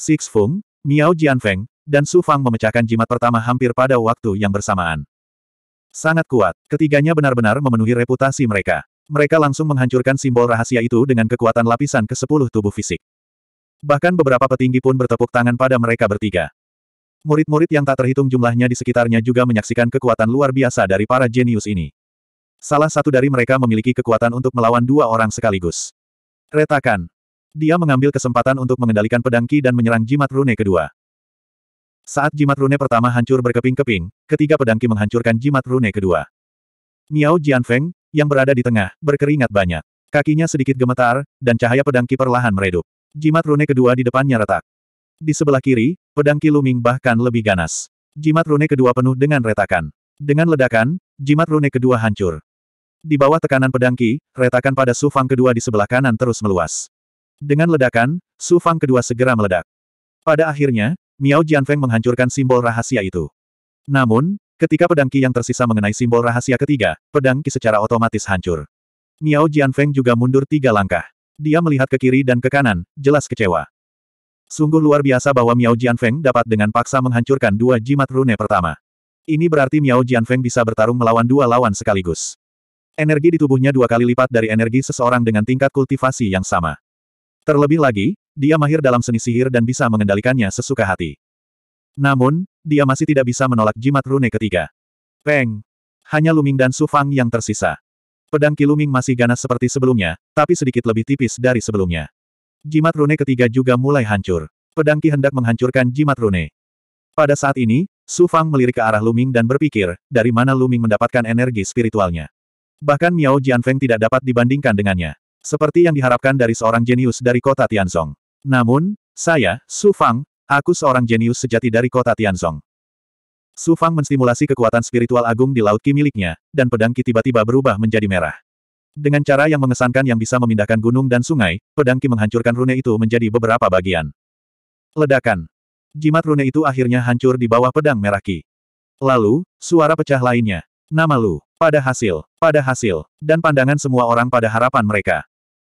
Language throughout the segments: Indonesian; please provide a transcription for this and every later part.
Six Fung, Miao Jianfeng, dan Su Fang memecahkan jimat pertama hampir pada waktu yang bersamaan. Sangat kuat, ketiganya benar-benar memenuhi reputasi mereka. Mereka langsung menghancurkan simbol rahasia itu dengan kekuatan lapisan ke-10 tubuh fisik. Bahkan beberapa petinggi pun bertepuk tangan pada mereka bertiga. Murid-murid yang tak terhitung jumlahnya di sekitarnya juga menyaksikan kekuatan luar biasa dari para jenius ini. Salah satu dari mereka memiliki kekuatan untuk melawan dua orang sekaligus. Retakan, dia mengambil kesempatan untuk mengendalikan pedang Ki dan menyerang jimat rune kedua. Saat jimat rune pertama hancur berkeping-keping, ketiga pedang Ki menghancurkan jimat rune kedua. Miao Jianfeng, yang berada di tengah, berkeringat banyak. Kakinya sedikit gemetar, dan cahaya pedang Ki perlahan meredup. Jimat rune kedua di depannya retak. Di sebelah kiri, pedang Ki Luming bahkan lebih ganas. Jimat rune kedua penuh dengan retakan. Dengan ledakan, jimat rune kedua hancur. Di bawah tekanan pedang Ki, retakan pada Sufang kedua di sebelah kanan terus meluas. Dengan ledakan, Su Fang kedua segera meledak. Pada akhirnya, Miao Jianfeng menghancurkan simbol rahasia itu. Namun, ketika pedang Qi yang tersisa mengenai simbol rahasia ketiga, pedang Qi secara otomatis hancur. Miao Jianfeng juga mundur tiga langkah. Dia melihat ke kiri dan ke kanan, jelas kecewa. Sungguh luar biasa bahwa Miao Jianfeng dapat dengan paksa menghancurkan dua jimat rune pertama. Ini berarti Miao Jianfeng bisa bertarung melawan dua lawan sekaligus. Energi di tubuhnya dua kali lipat dari energi seseorang dengan tingkat kultivasi yang sama. Terlebih lagi, dia mahir dalam seni sihir dan bisa mengendalikannya sesuka hati. Namun, dia masih tidak bisa menolak jimat rune ketiga. Peng! Hanya Luming dan Su Fang yang tersisa. Pedang Luming masih ganas seperti sebelumnya, tapi sedikit lebih tipis dari sebelumnya. Jimat rune ketiga juga mulai hancur. Pedang Ki hendak menghancurkan jimat rune. Pada saat ini, Su Fang melirik ke arah Luming dan berpikir, dari mana Luming mendapatkan energi spiritualnya. Bahkan Miao Jianfeng tidak dapat dibandingkan dengannya. Seperti yang diharapkan dari seorang jenius dari kota Tianzong. Namun, saya, Su Fang, aku seorang jenius sejati dari kota Tianzong. Su Fang menstimulasi kekuatan spiritual agung di laut ki miliknya, dan pedang ki tiba-tiba berubah menjadi merah. Dengan cara yang mengesankan yang bisa memindahkan gunung dan sungai, pedang ki menghancurkan rune itu menjadi beberapa bagian. Ledakan. Jimat rune itu akhirnya hancur di bawah pedang merah ki. Lalu, suara pecah lainnya. Nama Lu. Pada hasil. Pada hasil. Dan pandangan semua orang pada harapan mereka.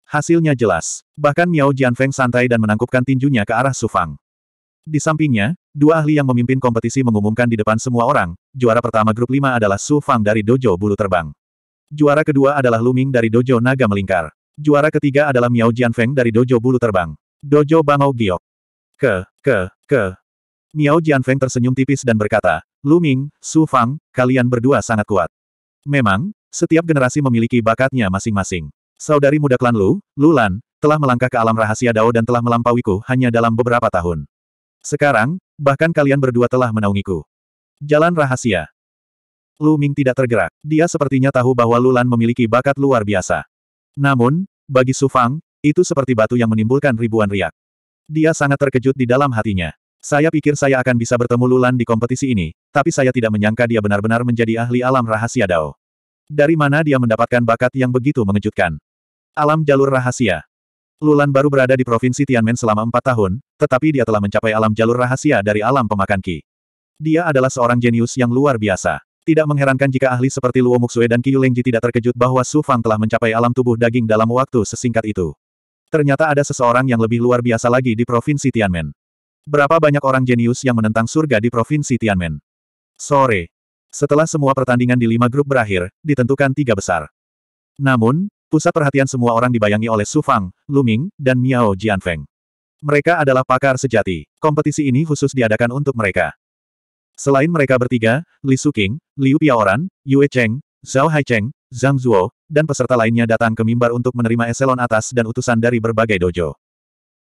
Hasilnya jelas. Bahkan Miao Jianfeng santai dan menangkupkan tinjunya ke arah Sufang. Di sampingnya, dua ahli yang memimpin kompetisi mengumumkan di depan semua orang, juara pertama grup 5 adalah Su Fang dari Dojo Bulu Terbang. Juara kedua adalah Luming dari Dojo Naga Melingkar. Juara ketiga adalah Miao Jianfeng dari Dojo Bulu Terbang. Dojo Bangau Giok. Ke, ke, ke. Miao Jianfeng tersenyum tipis dan berkata, Luming, Su Fang, kalian berdua sangat kuat. Memang, setiap generasi memiliki bakatnya masing-masing. Saudari muda klan Lu, Lu Lan, telah melangkah ke alam rahasia Dao dan telah melampauiku hanya dalam beberapa tahun. Sekarang, bahkan kalian berdua telah menaungiku. Jalan rahasia. Lu Ming tidak tergerak. Dia sepertinya tahu bahwa Lu Lan memiliki bakat luar biasa. Namun, bagi Su Fang, itu seperti batu yang menimbulkan ribuan riak. Dia sangat terkejut di dalam hatinya. Saya pikir saya akan bisa bertemu Lu di kompetisi ini, tapi saya tidak menyangka dia benar-benar menjadi ahli alam rahasia Dao. Dari mana dia mendapatkan bakat yang begitu mengejutkan? Alam jalur rahasia. Lulan baru berada di Provinsi Tianmen selama empat tahun, tetapi dia telah mencapai alam jalur rahasia dari alam pemakan Ki. Dia adalah seorang jenius yang luar biasa. Tidak mengherankan jika ahli seperti Luo Muxue dan Qiu Lengji tidak terkejut bahwa Su Fang telah mencapai alam tubuh daging dalam waktu sesingkat itu. Ternyata ada seseorang yang lebih luar biasa lagi di Provinsi Tianmen. Berapa banyak orang jenius yang menentang surga di Provinsi Tianmen? Sore. Setelah semua pertandingan di lima grup berakhir, ditentukan tiga besar. Namun, Pusat perhatian semua orang dibayangi oleh Su Fang, Lu Ming, dan Miao Jianfeng. Mereka adalah pakar sejati. Kompetisi ini khusus diadakan untuk mereka. Selain mereka bertiga, Li Suqing, Liu Piaoran, Yue Cheng, Zhao Haicheng, Zhang Zuo, dan peserta lainnya datang ke mimbar untuk menerima eselon atas dan utusan dari berbagai dojo.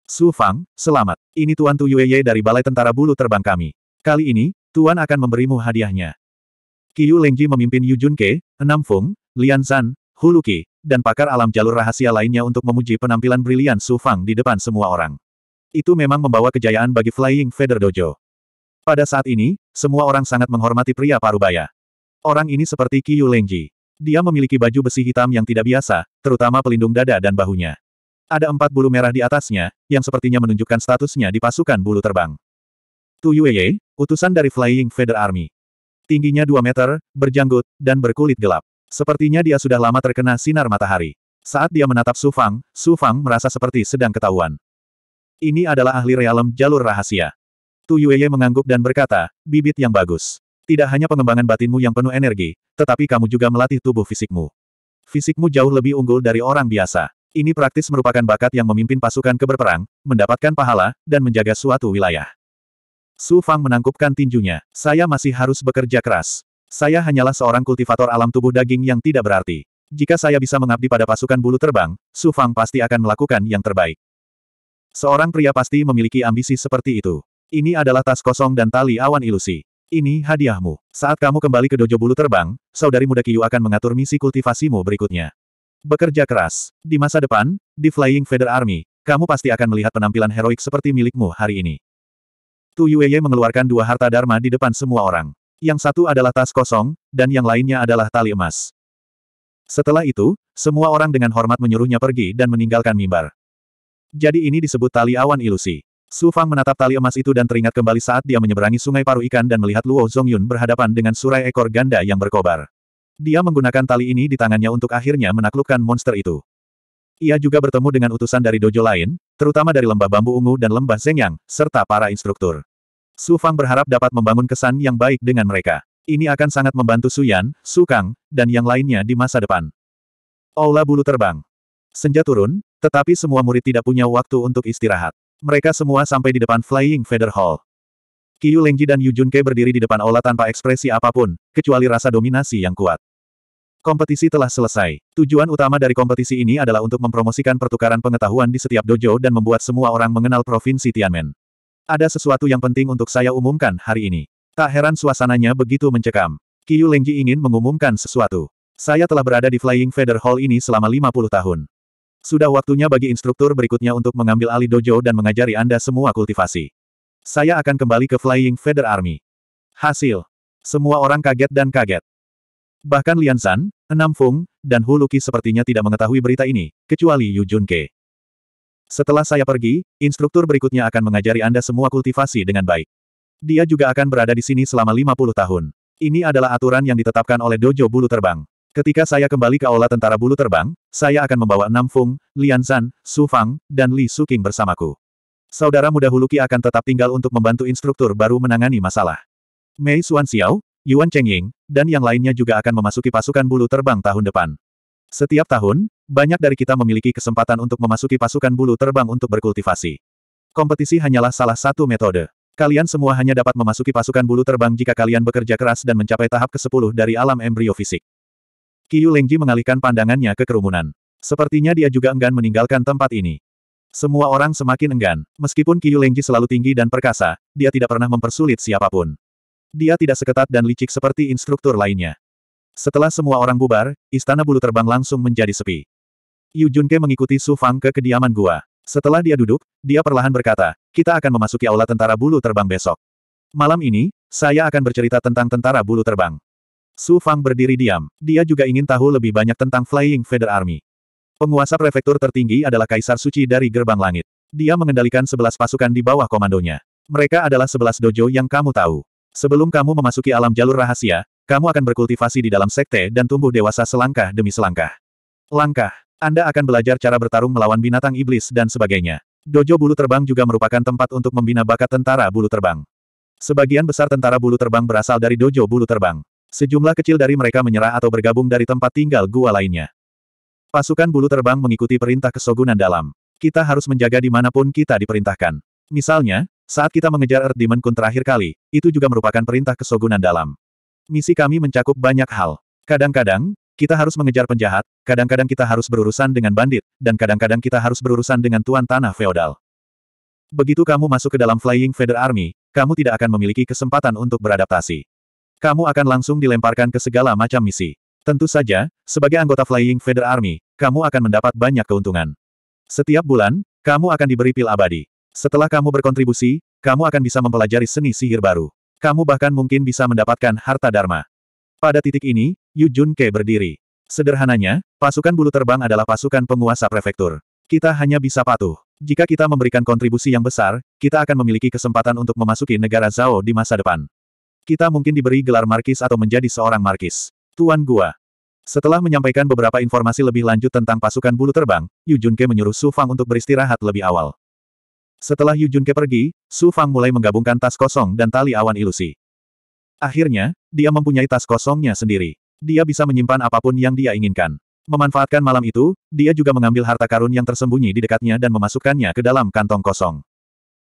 Su Fang, selamat. Ini Tuan Tu Yue Ye dari Balai Tentara Bulu Terbang kami. Kali ini, Tuan akan memberimu hadiahnya. Qiu Lengji memimpin Yu Junke, Enam Fung, Lian San, Huluki, dan pakar alam jalur rahasia lainnya untuk memuji penampilan brilian Su Fang di depan semua orang. Itu memang membawa kejayaan bagi Flying Feather Dojo. Pada saat ini, semua orang sangat menghormati pria parubaya. Orang ini seperti Qiyu Lengji. Dia memiliki baju besi hitam yang tidak biasa, terutama pelindung dada dan bahunya. Ada empat bulu merah di atasnya, yang sepertinya menunjukkan statusnya di pasukan bulu terbang. Tu Yueye, utusan dari Flying Feather Army. Tingginya 2 meter, berjanggut, dan berkulit gelap. Sepertinya dia sudah lama terkena sinar matahari. Saat dia menatap Su Fang, Su Fang merasa seperti sedang ketahuan. Ini adalah ahli realem jalur rahasia. Tu Yueye mengangguk dan berkata, bibit yang bagus. Tidak hanya pengembangan batinmu yang penuh energi, tetapi kamu juga melatih tubuh fisikmu. Fisikmu jauh lebih unggul dari orang biasa. Ini praktis merupakan bakat yang memimpin pasukan ke berperang, mendapatkan pahala, dan menjaga suatu wilayah. Su Fang menangkupkan tinjunya. Saya masih harus bekerja keras. Saya hanyalah seorang kultivator alam tubuh daging yang tidak berarti. Jika saya bisa mengabdi pada pasukan bulu terbang, Su Fang pasti akan melakukan yang terbaik. Seorang pria pasti memiliki ambisi seperti itu. Ini adalah tas kosong dan tali awan ilusi. Ini hadiahmu. Saat kamu kembali ke dojo bulu terbang, saudari muda Kiyu akan mengatur misi kultivasimu berikutnya. Bekerja keras. Di masa depan, di Flying Feather Army, kamu pasti akan melihat penampilan heroik seperti milikmu hari ini. Tu Yueye mengeluarkan dua harta dharma di depan semua orang. Yang satu adalah tas kosong, dan yang lainnya adalah tali emas. Setelah itu, semua orang dengan hormat menyuruhnya pergi dan meninggalkan mimbar. Jadi ini disebut tali awan ilusi. Su Fang menatap tali emas itu dan teringat kembali saat dia menyeberangi sungai paru ikan dan melihat Luo Zongyun berhadapan dengan surai ekor ganda yang berkobar. Dia menggunakan tali ini di tangannya untuk akhirnya menaklukkan monster itu. Ia juga bertemu dengan utusan dari dojo lain, terutama dari lembah bambu ungu dan lembah Zengyang, serta para instruktur. Su Fang berharap dapat membangun kesan yang baik dengan mereka. Ini akan sangat membantu Su Yan, Su Kang, dan yang lainnya di masa depan. Aula bulu terbang. Senja turun, tetapi semua murid tidak punya waktu untuk istirahat. Mereka semua sampai di depan Flying Feather Hall. Qiu Lengji dan Yu Junke berdiri di depan aula tanpa ekspresi apapun, kecuali rasa dominasi yang kuat. Kompetisi telah selesai. Tujuan utama dari kompetisi ini adalah untuk mempromosikan pertukaran pengetahuan di setiap dojo dan membuat semua orang mengenal provinsi Tianmen. Ada sesuatu yang penting untuk saya umumkan hari ini. Tak heran suasananya begitu mencekam. Kiyu Lengji ingin mengumumkan sesuatu. Saya telah berada di Flying Feather Hall ini selama 50 tahun. Sudah waktunya bagi instruktur berikutnya untuk mengambil alih dojo dan mengajari Anda semua kultivasi. Saya akan kembali ke Flying Feather Army. Hasil. Semua orang kaget dan kaget. Bahkan Lian San, Enam Fung, dan Huluki sepertinya tidak mengetahui berita ini, kecuali Yu Junke. Setelah saya pergi, instruktur berikutnya akan mengajari Anda semua kultivasi dengan baik. Dia juga akan berada di sini selama 50 tahun. Ini adalah aturan yang ditetapkan oleh Dojo Bulu Terbang. Ketika saya kembali ke Aula Tentara Bulu Terbang, saya akan membawa Nam Fung, Lian Zan, Su Fang, dan Li Su King bersamaku. Saudara muda Huluki akan tetap tinggal untuk membantu instruktur baru menangani masalah. Mei Xuan Xiao, Yuan Chengying, dan yang lainnya juga akan memasuki pasukan bulu terbang tahun depan. Setiap tahun, banyak dari kita memiliki kesempatan untuk memasuki pasukan bulu terbang untuk berkultivasi. Kompetisi hanyalah salah satu metode. Kalian semua hanya dapat memasuki pasukan bulu terbang jika kalian bekerja keras dan mencapai tahap ke-10 dari alam embrio fisik. Kiyu Lengji mengalihkan pandangannya ke kerumunan. Sepertinya dia juga enggan meninggalkan tempat ini. Semua orang semakin enggan. Meskipun Kiyu Lengji selalu tinggi dan perkasa, dia tidak pernah mempersulit siapapun. Dia tidak seketat dan licik seperti instruktur lainnya. Setelah semua orang bubar, istana bulu terbang langsung menjadi sepi. Yu Junke mengikuti Su Fang ke kediaman gua. Setelah dia duduk, dia perlahan berkata, kita akan memasuki aula tentara bulu terbang besok. Malam ini, saya akan bercerita tentang tentara bulu terbang. Su Fang berdiri diam. Dia juga ingin tahu lebih banyak tentang Flying Feather Army. Penguasa prefektur tertinggi adalah Kaisar Suci dari Gerbang Langit. Dia mengendalikan sebelas pasukan di bawah komandonya. Mereka adalah sebelas dojo yang kamu tahu. Sebelum kamu memasuki alam jalur rahasia, kamu akan berkultivasi di dalam sekte dan tumbuh dewasa selangkah demi selangkah. Langkah. Anda akan belajar cara bertarung melawan binatang iblis dan sebagainya. Dojo bulu terbang juga merupakan tempat untuk membina bakat tentara bulu terbang. Sebagian besar tentara bulu terbang berasal dari dojo bulu terbang. Sejumlah kecil dari mereka menyerah atau bergabung dari tempat tinggal gua lainnya. Pasukan bulu terbang mengikuti perintah kesogunan dalam. Kita harus menjaga di dimanapun kita diperintahkan. Misalnya, saat kita mengejar Earth Demon Kun terakhir kali, itu juga merupakan perintah kesogunan dalam. Misi kami mencakup banyak hal. Kadang-kadang, kita harus mengejar penjahat, kadang-kadang kita harus berurusan dengan bandit, dan kadang-kadang kita harus berurusan dengan tuan tanah feodal. Begitu kamu masuk ke dalam Flying Feather Army, kamu tidak akan memiliki kesempatan untuk beradaptasi. Kamu akan langsung dilemparkan ke segala macam misi. Tentu saja, sebagai anggota Flying Feather Army, kamu akan mendapat banyak keuntungan. Setiap bulan, kamu akan diberi pil abadi. Setelah kamu berkontribusi, kamu akan bisa mempelajari seni sihir baru. Kamu bahkan mungkin bisa mendapatkan harta Dharma. Pada titik ini, Yu Jun Ke berdiri. Sederhananya, pasukan bulu terbang adalah pasukan penguasa prefektur. Kita hanya bisa patuh. Jika kita memberikan kontribusi yang besar, kita akan memiliki kesempatan untuk memasuki negara Zhao di masa depan. Kita mungkin diberi gelar markis atau menjadi seorang markis. Tuan Gua. Setelah menyampaikan beberapa informasi lebih lanjut tentang pasukan bulu terbang, Yu Junke menyuruh Su Fang untuk beristirahat lebih awal. Setelah Yu Junke pergi, Su Fang mulai menggabungkan tas kosong dan tali awan ilusi. Akhirnya, dia mempunyai tas kosongnya sendiri. Dia bisa menyimpan apapun yang dia inginkan. Memanfaatkan malam itu, dia juga mengambil harta karun yang tersembunyi di dekatnya dan memasukkannya ke dalam kantong kosong.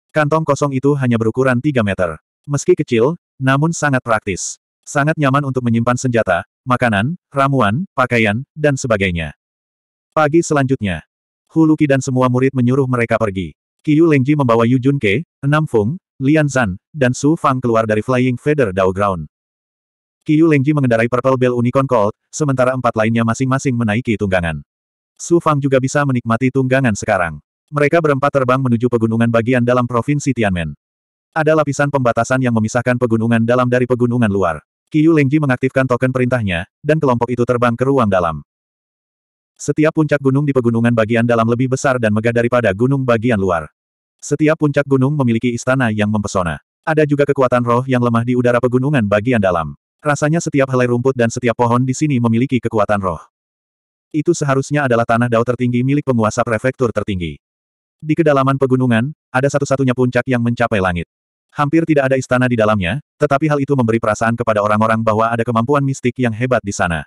Kantong kosong itu hanya berukuran 3 meter. Meski kecil, namun sangat praktis. Sangat nyaman untuk menyimpan senjata, makanan, ramuan, pakaian, dan sebagainya. Pagi selanjutnya, Huluki dan semua murid menyuruh mereka pergi. Qiyu Lengji membawa Yu Junke, Enam Fung, Lian Zan, dan Su Fang keluar dari Flying Feather Dao Ground. Qiyu Lengji mengendarai Purple Bell Unicorn Colt, sementara empat lainnya masing-masing menaiki tunggangan. Su Fang juga bisa menikmati tunggangan sekarang. Mereka berempat terbang menuju pegunungan bagian dalam Provinsi Tianmen. Ada lapisan pembatasan yang memisahkan pegunungan dalam dari pegunungan luar. Qiyu Lengji mengaktifkan token perintahnya, dan kelompok itu terbang ke ruang dalam. Setiap puncak gunung di pegunungan bagian dalam lebih besar dan megah daripada gunung bagian luar. Setiap puncak gunung memiliki istana yang mempesona. Ada juga kekuatan roh yang lemah di udara pegunungan bagian dalam. Rasanya setiap helai rumput dan setiap pohon di sini memiliki kekuatan roh. Itu seharusnya adalah tanah dao tertinggi milik penguasa prefektur tertinggi. Di kedalaman pegunungan, ada satu-satunya puncak yang mencapai langit. Hampir tidak ada istana di dalamnya, tetapi hal itu memberi perasaan kepada orang-orang bahwa ada kemampuan mistik yang hebat di sana.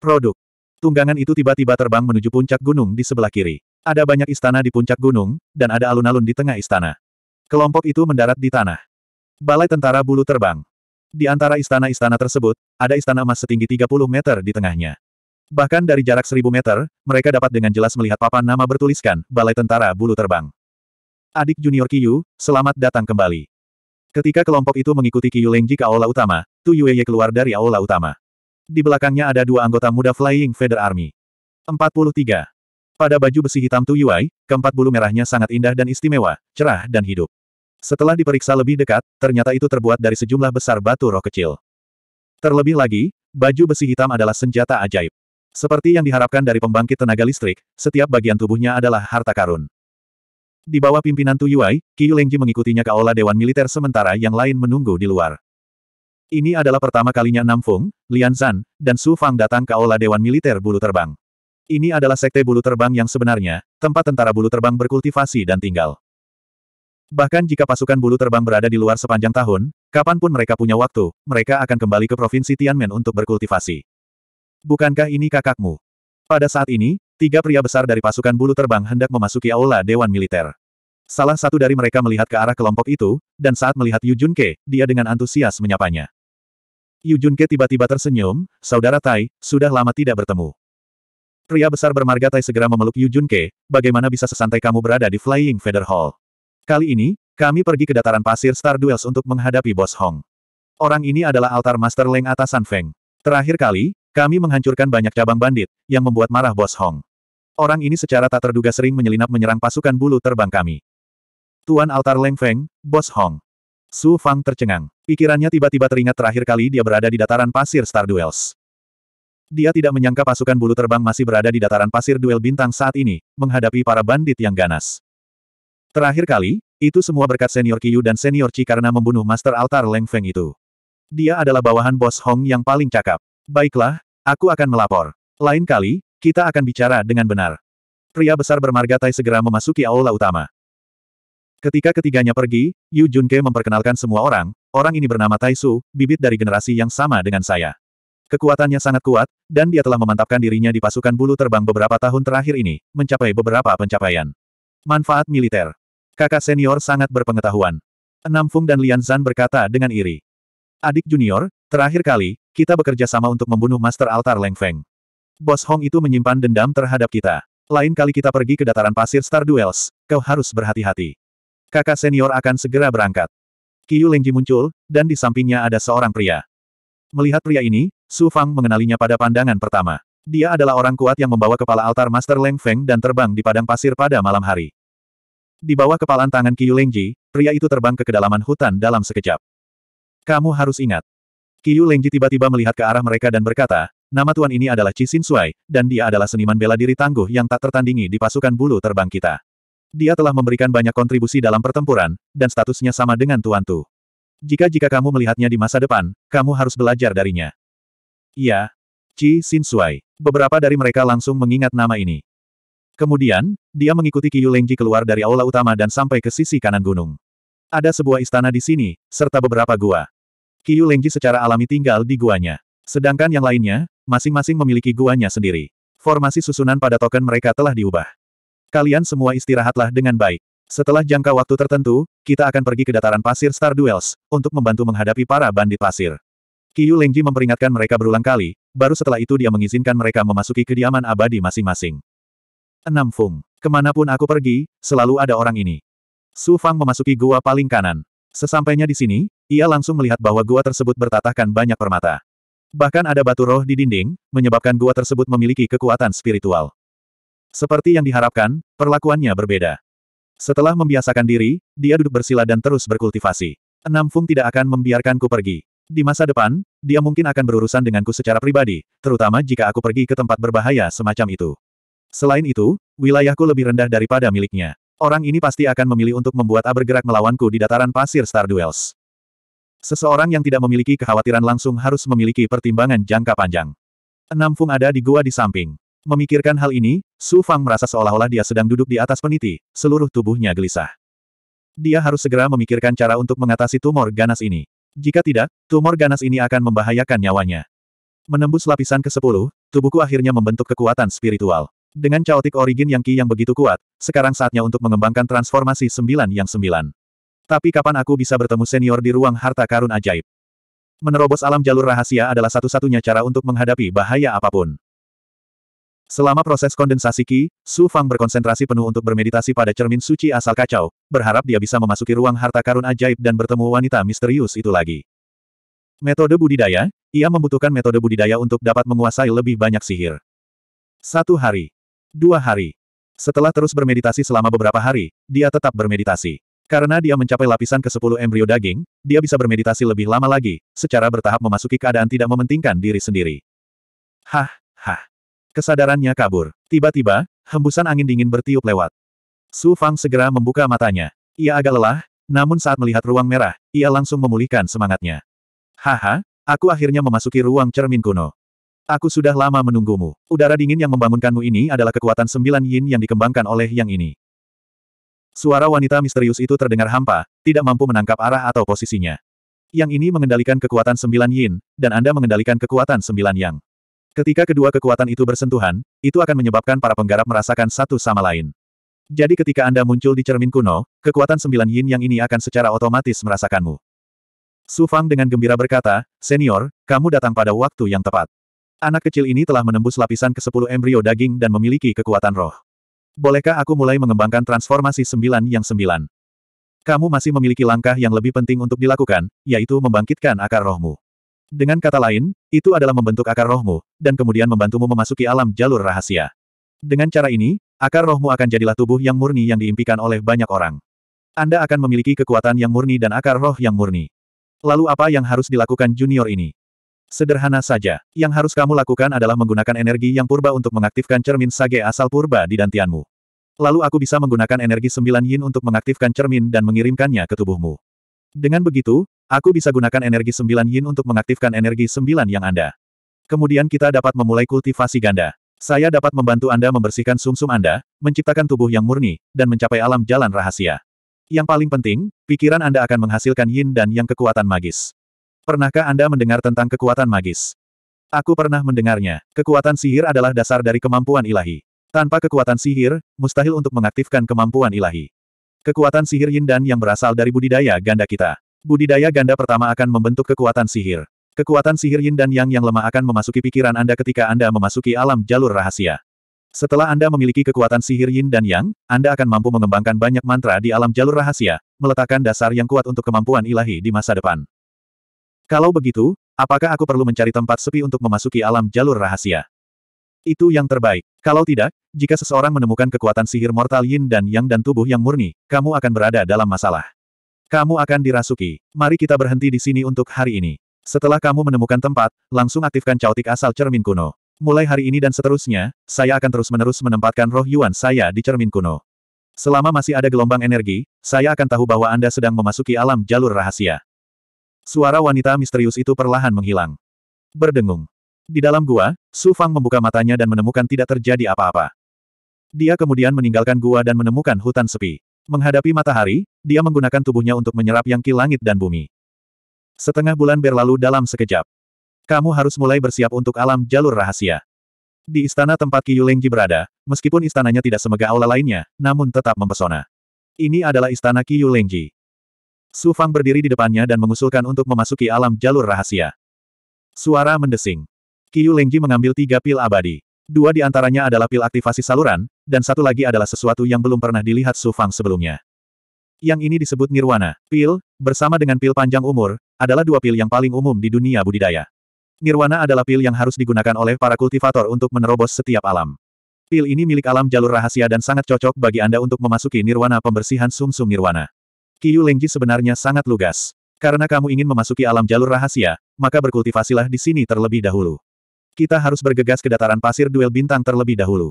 Produk Tunggangan itu tiba-tiba terbang menuju puncak gunung di sebelah kiri. Ada banyak istana di puncak gunung, dan ada alun-alun di tengah istana. Kelompok itu mendarat di tanah. Balai tentara bulu terbang. Di antara istana-istana tersebut, ada istana emas setinggi 30 meter di tengahnya. Bahkan dari jarak 1000 meter, mereka dapat dengan jelas melihat papan nama bertuliskan, Balai Tentara Bulu Terbang. Adik junior Kiyu, selamat datang kembali. Ketika kelompok itu mengikuti Kiyu Lengji ke aula utama, Tu Yueye keluar dari aula utama. Di belakangnya ada dua anggota muda Flying Feather Army. 43. Pada baju besi hitam Tu Yuai, keempat bulu merahnya sangat indah dan istimewa, cerah dan hidup. Setelah diperiksa lebih dekat, ternyata itu terbuat dari sejumlah besar batu roh kecil. Terlebih lagi, baju besi hitam adalah senjata ajaib. Seperti yang diharapkan dari pembangkit tenaga listrik, setiap bagian tubuhnya adalah harta karun. Di bawah pimpinan Tu Yuai, Qiu Lengji mengikutinya ke aula Dewan Militer sementara yang lain menunggu di luar. Ini adalah pertama kalinya Nam Fung, Lian Zan, dan Su Fang datang ke Aula Dewan Militer Bulu Terbang. Ini adalah sekte bulu terbang yang sebenarnya, tempat tentara bulu terbang berkultivasi dan tinggal. Bahkan jika pasukan bulu terbang berada di luar sepanjang tahun, kapanpun mereka punya waktu, mereka akan kembali ke Provinsi Tianmen untuk berkultivasi. Bukankah ini kakakmu? Pada saat ini, tiga pria besar dari pasukan bulu terbang hendak memasuki Aula Dewan Militer. Salah satu dari mereka melihat ke arah kelompok itu, dan saat melihat Yu Junke, dia dengan antusias menyapanya. Yu Junke tiba-tiba tersenyum, saudara Tai, sudah lama tidak bertemu. Pria besar bermarga Tai segera memeluk Yu Junke, bagaimana bisa sesantai kamu berada di Flying Feather Hall. Kali ini, kami pergi ke dataran pasir Star Duels untuk menghadapi Bos Hong. Orang ini adalah altar Master Leng atasan Feng. Terakhir kali, kami menghancurkan banyak cabang bandit, yang membuat marah Bos Hong. Orang ini secara tak terduga sering menyelinap menyerang pasukan bulu terbang kami. Tuan Altar Leng Feng, Bos Hong. Su Fang tercengang. Pikirannya tiba-tiba teringat terakhir kali dia berada di dataran pasir Star Duels. Dia tidak menyangka pasukan bulu terbang masih berada di dataran pasir duel bintang saat ini, menghadapi para bandit yang ganas. Terakhir kali, itu semua berkat senior Yu dan senior Chi karena membunuh Master Altar Leng Feng itu. Dia adalah bawahan bos Hong yang paling cakap. Baiklah, aku akan melapor. Lain kali, kita akan bicara dengan benar. Pria besar bermarga Tai segera memasuki aula utama. Ketika ketiganya pergi, Yu Junke memperkenalkan semua orang, orang ini bernama Taisu, bibit dari generasi yang sama dengan saya. Kekuatannya sangat kuat, dan dia telah memantapkan dirinya di pasukan bulu terbang beberapa tahun terakhir ini, mencapai beberapa pencapaian. Manfaat militer. Kakak senior sangat berpengetahuan. Enam Fung dan Lian Zan berkata dengan iri. Adik junior, terakhir kali, kita bekerja sama untuk membunuh Master Altar Leng Feng. Bos Hong itu menyimpan dendam terhadap kita. Lain kali kita pergi ke dataran pasir Star Duels, kau harus berhati-hati kakak senior akan segera berangkat. Qiu Lengji muncul, dan di sampingnya ada seorang pria. Melihat pria ini, Su Fang mengenalinya pada pandangan pertama. Dia adalah orang kuat yang membawa kepala altar Master Leng Feng dan terbang di padang pasir pada malam hari. Di bawah kepalan tangan Qiu Lengji, pria itu terbang ke kedalaman hutan dalam sekejap. Kamu harus ingat. Qiu Lengji tiba-tiba melihat ke arah mereka dan berkata, nama tuan ini adalah Qi Xin Sui, dan dia adalah seniman bela diri tangguh yang tak tertandingi di pasukan bulu terbang kita. Dia telah memberikan banyak kontribusi dalam pertempuran, dan statusnya sama dengan Tuan Tu. Jika-jika kamu melihatnya di masa depan, kamu harus belajar darinya. Iya. Ci Xin Shui. Beberapa dari mereka langsung mengingat nama ini. Kemudian, dia mengikuti Qiyu Lengji keluar dari aula utama dan sampai ke sisi kanan gunung. Ada sebuah istana di sini, serta beberapa gua. Qiyu Lengji secara alami tinggal di guanya. Sedangkan yang lainnya, masing-masing memiliki guanya sendiri. Formasi susunan pada token mereka telah diubah. Kalian semua istirahatlah dengan baik. Setelah jangka waktu tertentu, kita akan pergi ke dataran pasir Star Duels, untuk membantu menghadapi para bandit pasir. Kiyu Lengji memperingatkan mereka berulang kali, baru setelah itu dia mengizinkan mereka memasuki kediaman abadi masing-masing. Enam Fung. Kemanapun aku pergi, selalu ada orang ini. Su Fang memasuki gua paling kanan. Sesampainya di sini, ia langsung melihat bahwa gua tersebut bertatahkan banyak permata. Bahkan ada batu roh di dinding, menyebabkan gua tersebut memiliki kekuatan spiritual. Seperti yang diharapkan, perlakuannya berbeda. Setelah membiasakan diri, dia duduk bersila dan terus berkultivasi. Enam Fung tidak akan membiarkanku pergi. Di masa depan, dia mungkin akan berurusan denganku secara pribadi, terutama jika aku pergi ke tempat berbahaya semacam itu. Selain itu, wilayahku lebih rendah daripada miliknya. Orang ini pasti akan memilih untuk membuat A bergerak melawanku di dataran pasir Star Duels. Seseorang yang tidak memiliki kekhawatiran langsung harus memiliki pertimbangan jangka panjang. Enam Fung ada di gua di samping. Memikirkan hal ini, Su Fang merasa seolah-olah dia sedang duduk di atas peniti, seluruh tubuhnya gelisah. Dia harus segera memikirkan cara untuk mengatasi tumor ganas ini. Jika tidak, tumor ganas ini akan membahayakan nyawanya. Menembus lapisan ke-10, tubuhku akhirnya membentuk kekuatan spiritual. Dengan caotik origin yang ki yang begitu kuat, sekarang saatnya untuk mengembangkan transformasi sembilan yang sembilan. Tapi kapan aku bisa bertemu senior di ruang harta karun ajaib? Menerobos alam jalur rahasia adalah satu-satunya cara untuk menghadapi bahaya apapun. Selama proses kondensasi Qi, Su Fang berkonsentrasi penuh untuk bermeditasi pada cermin suci asal kacau, berharap dia bisa memasuki ruang harta karun ajaib dan bertemu wanita misterius itu lagi. Metode budidaya, ia membutuhkan metode budidaya untuk dapat menguasai lebih banyak sihir. Satu hari. Dua hari. Setelah terus bermeditasi selama beberapa hari, dia tetap bermeditasi. Karena dia mencapai lapisan ke-10 embrio daging, dia bisa bermeditasi lebih lama lagi, secara bertahap memasuki keadaan tidak mementingkan diri sendiri. Hah, hah. Kesadarannya kabur. Tiba-tiba, hembusan angin dingin bertiup lewat. Su Fang segera membuka matanya. Ia agak lelah, namun saat melihat ruang merah, ia langsung memulihkan semangatnya. Haha, aku akhirnya memasuki ruang cermin kuno. Aku sudah lama menunggumu. Udara dingin yang membangunkanmu ini adalah kekuatan sembilan yin yang dikembangkan oleh yang ini. Suara wanita misterius itu terdengar hampa, tidak mampu menangkap arah atau posisinya. Yang ini mengendalikan kekuatan sembilan yin, dan Anda mengendalikan kekuatan sembilan yang. Ketika kedua kekuatan itu bersentuhan, itu akan menyebabkan para penggarap merasakan satu sama lain. Jadi ketika Anda muncul di cermin kuno, kekuatan sembilan yin yang ini akan secara otomatis merasakanmu. Su Fang dengan gembira berkata, Senior, kamu datang pada waktu yang tepat. Anak kecil ini telah menembus lapisan ke-10 embrio daging dan memiliki kekuatan roh. Bolehkah aku mulai mengembangkan transformasi sembilan yang sembilan? Kamu masih memiliki langkah yang lebih penting untuk dilakukan, yaitu membangkitkan akar rohmu. Dengan kata lain, itu adalah membentuk akar rohmu, dan kemudian membantumu memasuki alam jalur rahasia. Dengan cara ini, akar rohmu akan jadilah tubuh yang murni yang diimpikan oleh banyak orang. Anda akan memiliki kekuatan yang murni dan akar roh yang murni. Lalu apa yang harus dilakukan junior ini? Sederhana saja, yang harus kamu lakukan adalah menggunakan energi yang purba untuk mengaktifkan cermin sage asal purba di dantianmu. Lalu aku bisa menggunakan energi sembilan yin untuk mengaktifkan cermin dan mengirimkannya ke tubuhmu. Dengan begitu, Aku bisa gunakan energi sembilan yin untuk mengaktifkan energi sembilan yang Anda. Kemudian kita dapat memulai kultivasi ganda. Saya dapat membantu Anda membersihkan sumsum -sum Anda, menciptakan tubuh yang murni, dan mencapai alam jalan rahasia. Yang paling penting, pikiran Anda akan menghasilkan yin dan yang kekuatan magis. Pernahkah Anda mendengar tentang kekuatan magis? Aku pernah mendengarnya. Kekuatan sihir adalah dasar dari kemampuan ilahi. Tanpa kekuatan sihir, mustahil untuk mengaktifkan kemampuan ilahi. Kekuatan sihir yin dan yang berasal dari budidaya ganda kita. Budidaya ganda pertama akan membentuk kekuatan sihir. Kekuatan sihir yin dan yang yang lemah akan memasuki pikiran Anda ketika Anda memasuki alam jalur rahasia. Setelah Anda memiliki kekuatan sihir yin dan yang, Anda akan mampu mengembangkan banyak mantra di alam jalur rahasia, meletakkan dasar yang kuat untuk kemampuan ilahi di masa depan. Kalau begitu, apakah aku perlu mencari tempat sepi untuk memasuki alam jalur rahasia? Itu yang terbaik. Kalau tidak, jika seseorang menemukan kekuatan sihir mortal yin dan yang dan tubuh yang murni, kamu akan berada dalam masalah. Kamu akan dirasuki. Mari kita berhenti di sini untuk hari ini. Setelah kamu menemukan tempat, langsung aktifkan cautik asal cermin kuno. Mulai hari ini dan seterusnya, saya akan terus-menerus menempatkan roh Yuan saya di cermin kuno. Selama masih ada gelombang energi, saya akan tahu bahwa Anda sedang memasuki alam jalur rahasia. Suara wanita misterius itu perlahan menghilang. Berdengung. Di dalam gua, Su Fang membuka matanya dan menemukan tidak terjadi apa-apa. Dia kemudian meninggalkan gua dan menemukan hutan sepi. Menghadapi matahari, dia menggunakan tubuhnya untuk menyerap yang ki langit dan bumi. Setengah bulan berlalu dalam sekejap. Kamu harus mulai bersiap untuk alam jalur rahasia. Di istana tempat Ki Yulengji berada, meskipun istananya tidak semegah aula lainnya, namun tetap mempesona. Ini adalah istana Ki Yulengji. Su Fang berdiri di depannya dan mengusulkan untuk memasuki alam jalur rahasia. Suara mendesing. Ki Yulengji mengambil tiga pil abadi. Dua di antaranya adalah pil aktivasi saluran, dan satu lagi adalah sesuatu yang belum pernah dilihat Su Fang sebelumnya. Yang ini disebut nirwana. Pil, bersama dengan pil panjang umur, adalah dua pil yang paling umum di dunia budidaya. Nirwana adalah pil yang harus digunakan oleh para kultivator untuk menerobos setiap alam. Pil ini milik alam jalur rahasia dan sangat cocok bagi Anda untuk memasuki nirwana pembersihan sumsum -sum nirwana. Kiyu Lengji sebenarnya sangat lugas. Karena kamu ingin memasuki alam jalur rahasia, maka berkultivasilah di sini terlebih dahulu. Kita harus bergegas ke dataran pasir duel bintang terlebih dahulu.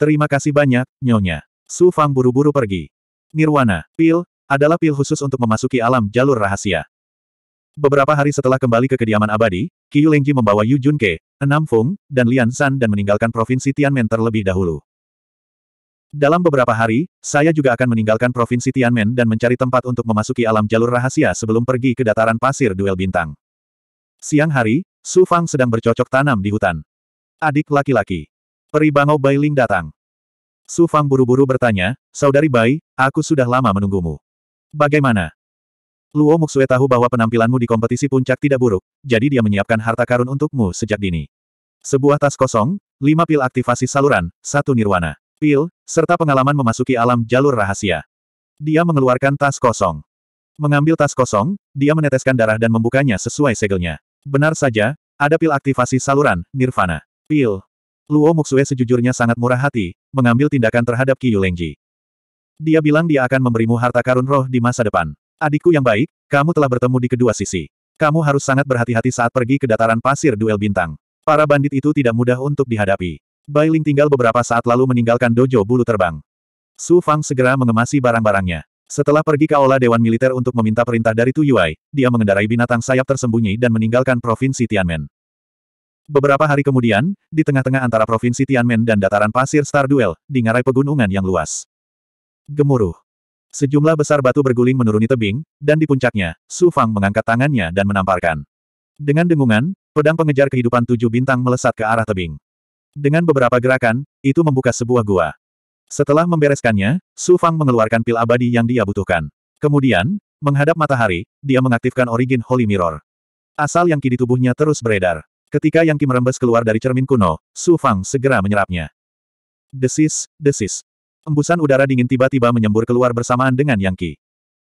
Terima kasih banyak, Nyonya. Su Fang buru-buru pergi. Nirwana, pil, adalah pil khusus untuk memasuki alam jalur rahasia. Beberapa hari setelah kembali ke kediaman abadi, Qiu Lengji membawa Yu Junke, Enam Fung, dan Lian San dan meninggalkan provinsi Tianmen terlebih dahulu. Dalam beberapa hari, saya juga akan meninggalkan provinsi Tianmen dan mencari tempat untuk memasuki alam jalur rahasia sebelum pergi ke dataran pasir duel bintang. Siang hari, Su Fang sedang bercocok tanam di hutan. Adik laki-laki. Peri Bangau Bailing datang. Su Fang buru-buru bertanya, Saudari Bai, aku sudah lama menunggumu. Bagaimana? Luo Muxue tahu bahwa penampilanmu di kompetisi puncak tidak buruk, jadi dia menyiapkan harta karun untukmu sejak dini. Sebuah tas kosong, lima pil aktivasi saluran, satu nirwana, pil, serta pengalaman memasuki alam jalur rahasia. Dia mengeluarkan tas kosong. Mengambil tas kosong, dia meneteskan darah dan membukanya sesuai segelnya. Benar saja, ada pil aktivasi saluran, Nirvana. Pil. Luo Muxue sejujurnya sangat murah hati, mengambil tindakan terhadap Qiyu Lengji. Dia bilang dia akan memberimu harta karun roh di masa depan. Adikku yang baik, kamu telah bertemu di kedua sisi. Kamu harus sangat berhati-hati saat pergi ke dataran pasir duel bintang. Para bandit itu tidak mudah untuk dihadapi. Bailing tinggal beberapa saat lalu meninggalkan dojo bulu terbang. Su Fang segera mengemasi barang-barangnya. Setelah pergi ke aula Dewan Militer untuk meminta perintah dari Tu Yui, dia mengendarai binatang sayap tersembunyi dan meninggalkan Provinsi Tianmen. Beberapa hari kemudian, di tengah-tengah antara Provinsi Tianmen dan dataran pasir Star Duel, di ngarai pegunungan yang luas. Gemuruh. Sejumlah besar batu berguling menuruni tebing, dan di puncaknya, Su Fang mengangkat tangannya dan menamparkan. Dengan dengungan, pedang pengejar kehidupan tujuh bintang melesat ke arah tebing. Dengan beberapa gerakan, itu membuka sebuah gua. Setelah membereskannya, Su Fang mengeluarkan pil abadi yang dia butuhkan. Kemudian, menghadap matahari, dia mengaktifkan origin Holy Mirror. Asal yang ki di tubuhnya terus beredar. Ketika yang ki merembes keluar dari cermin kuno, Su Fang segera menyerapnya. Desis, desis. Embusan udara dingin tiba-tiba menyembur keluar bersamaan dengan yang ki.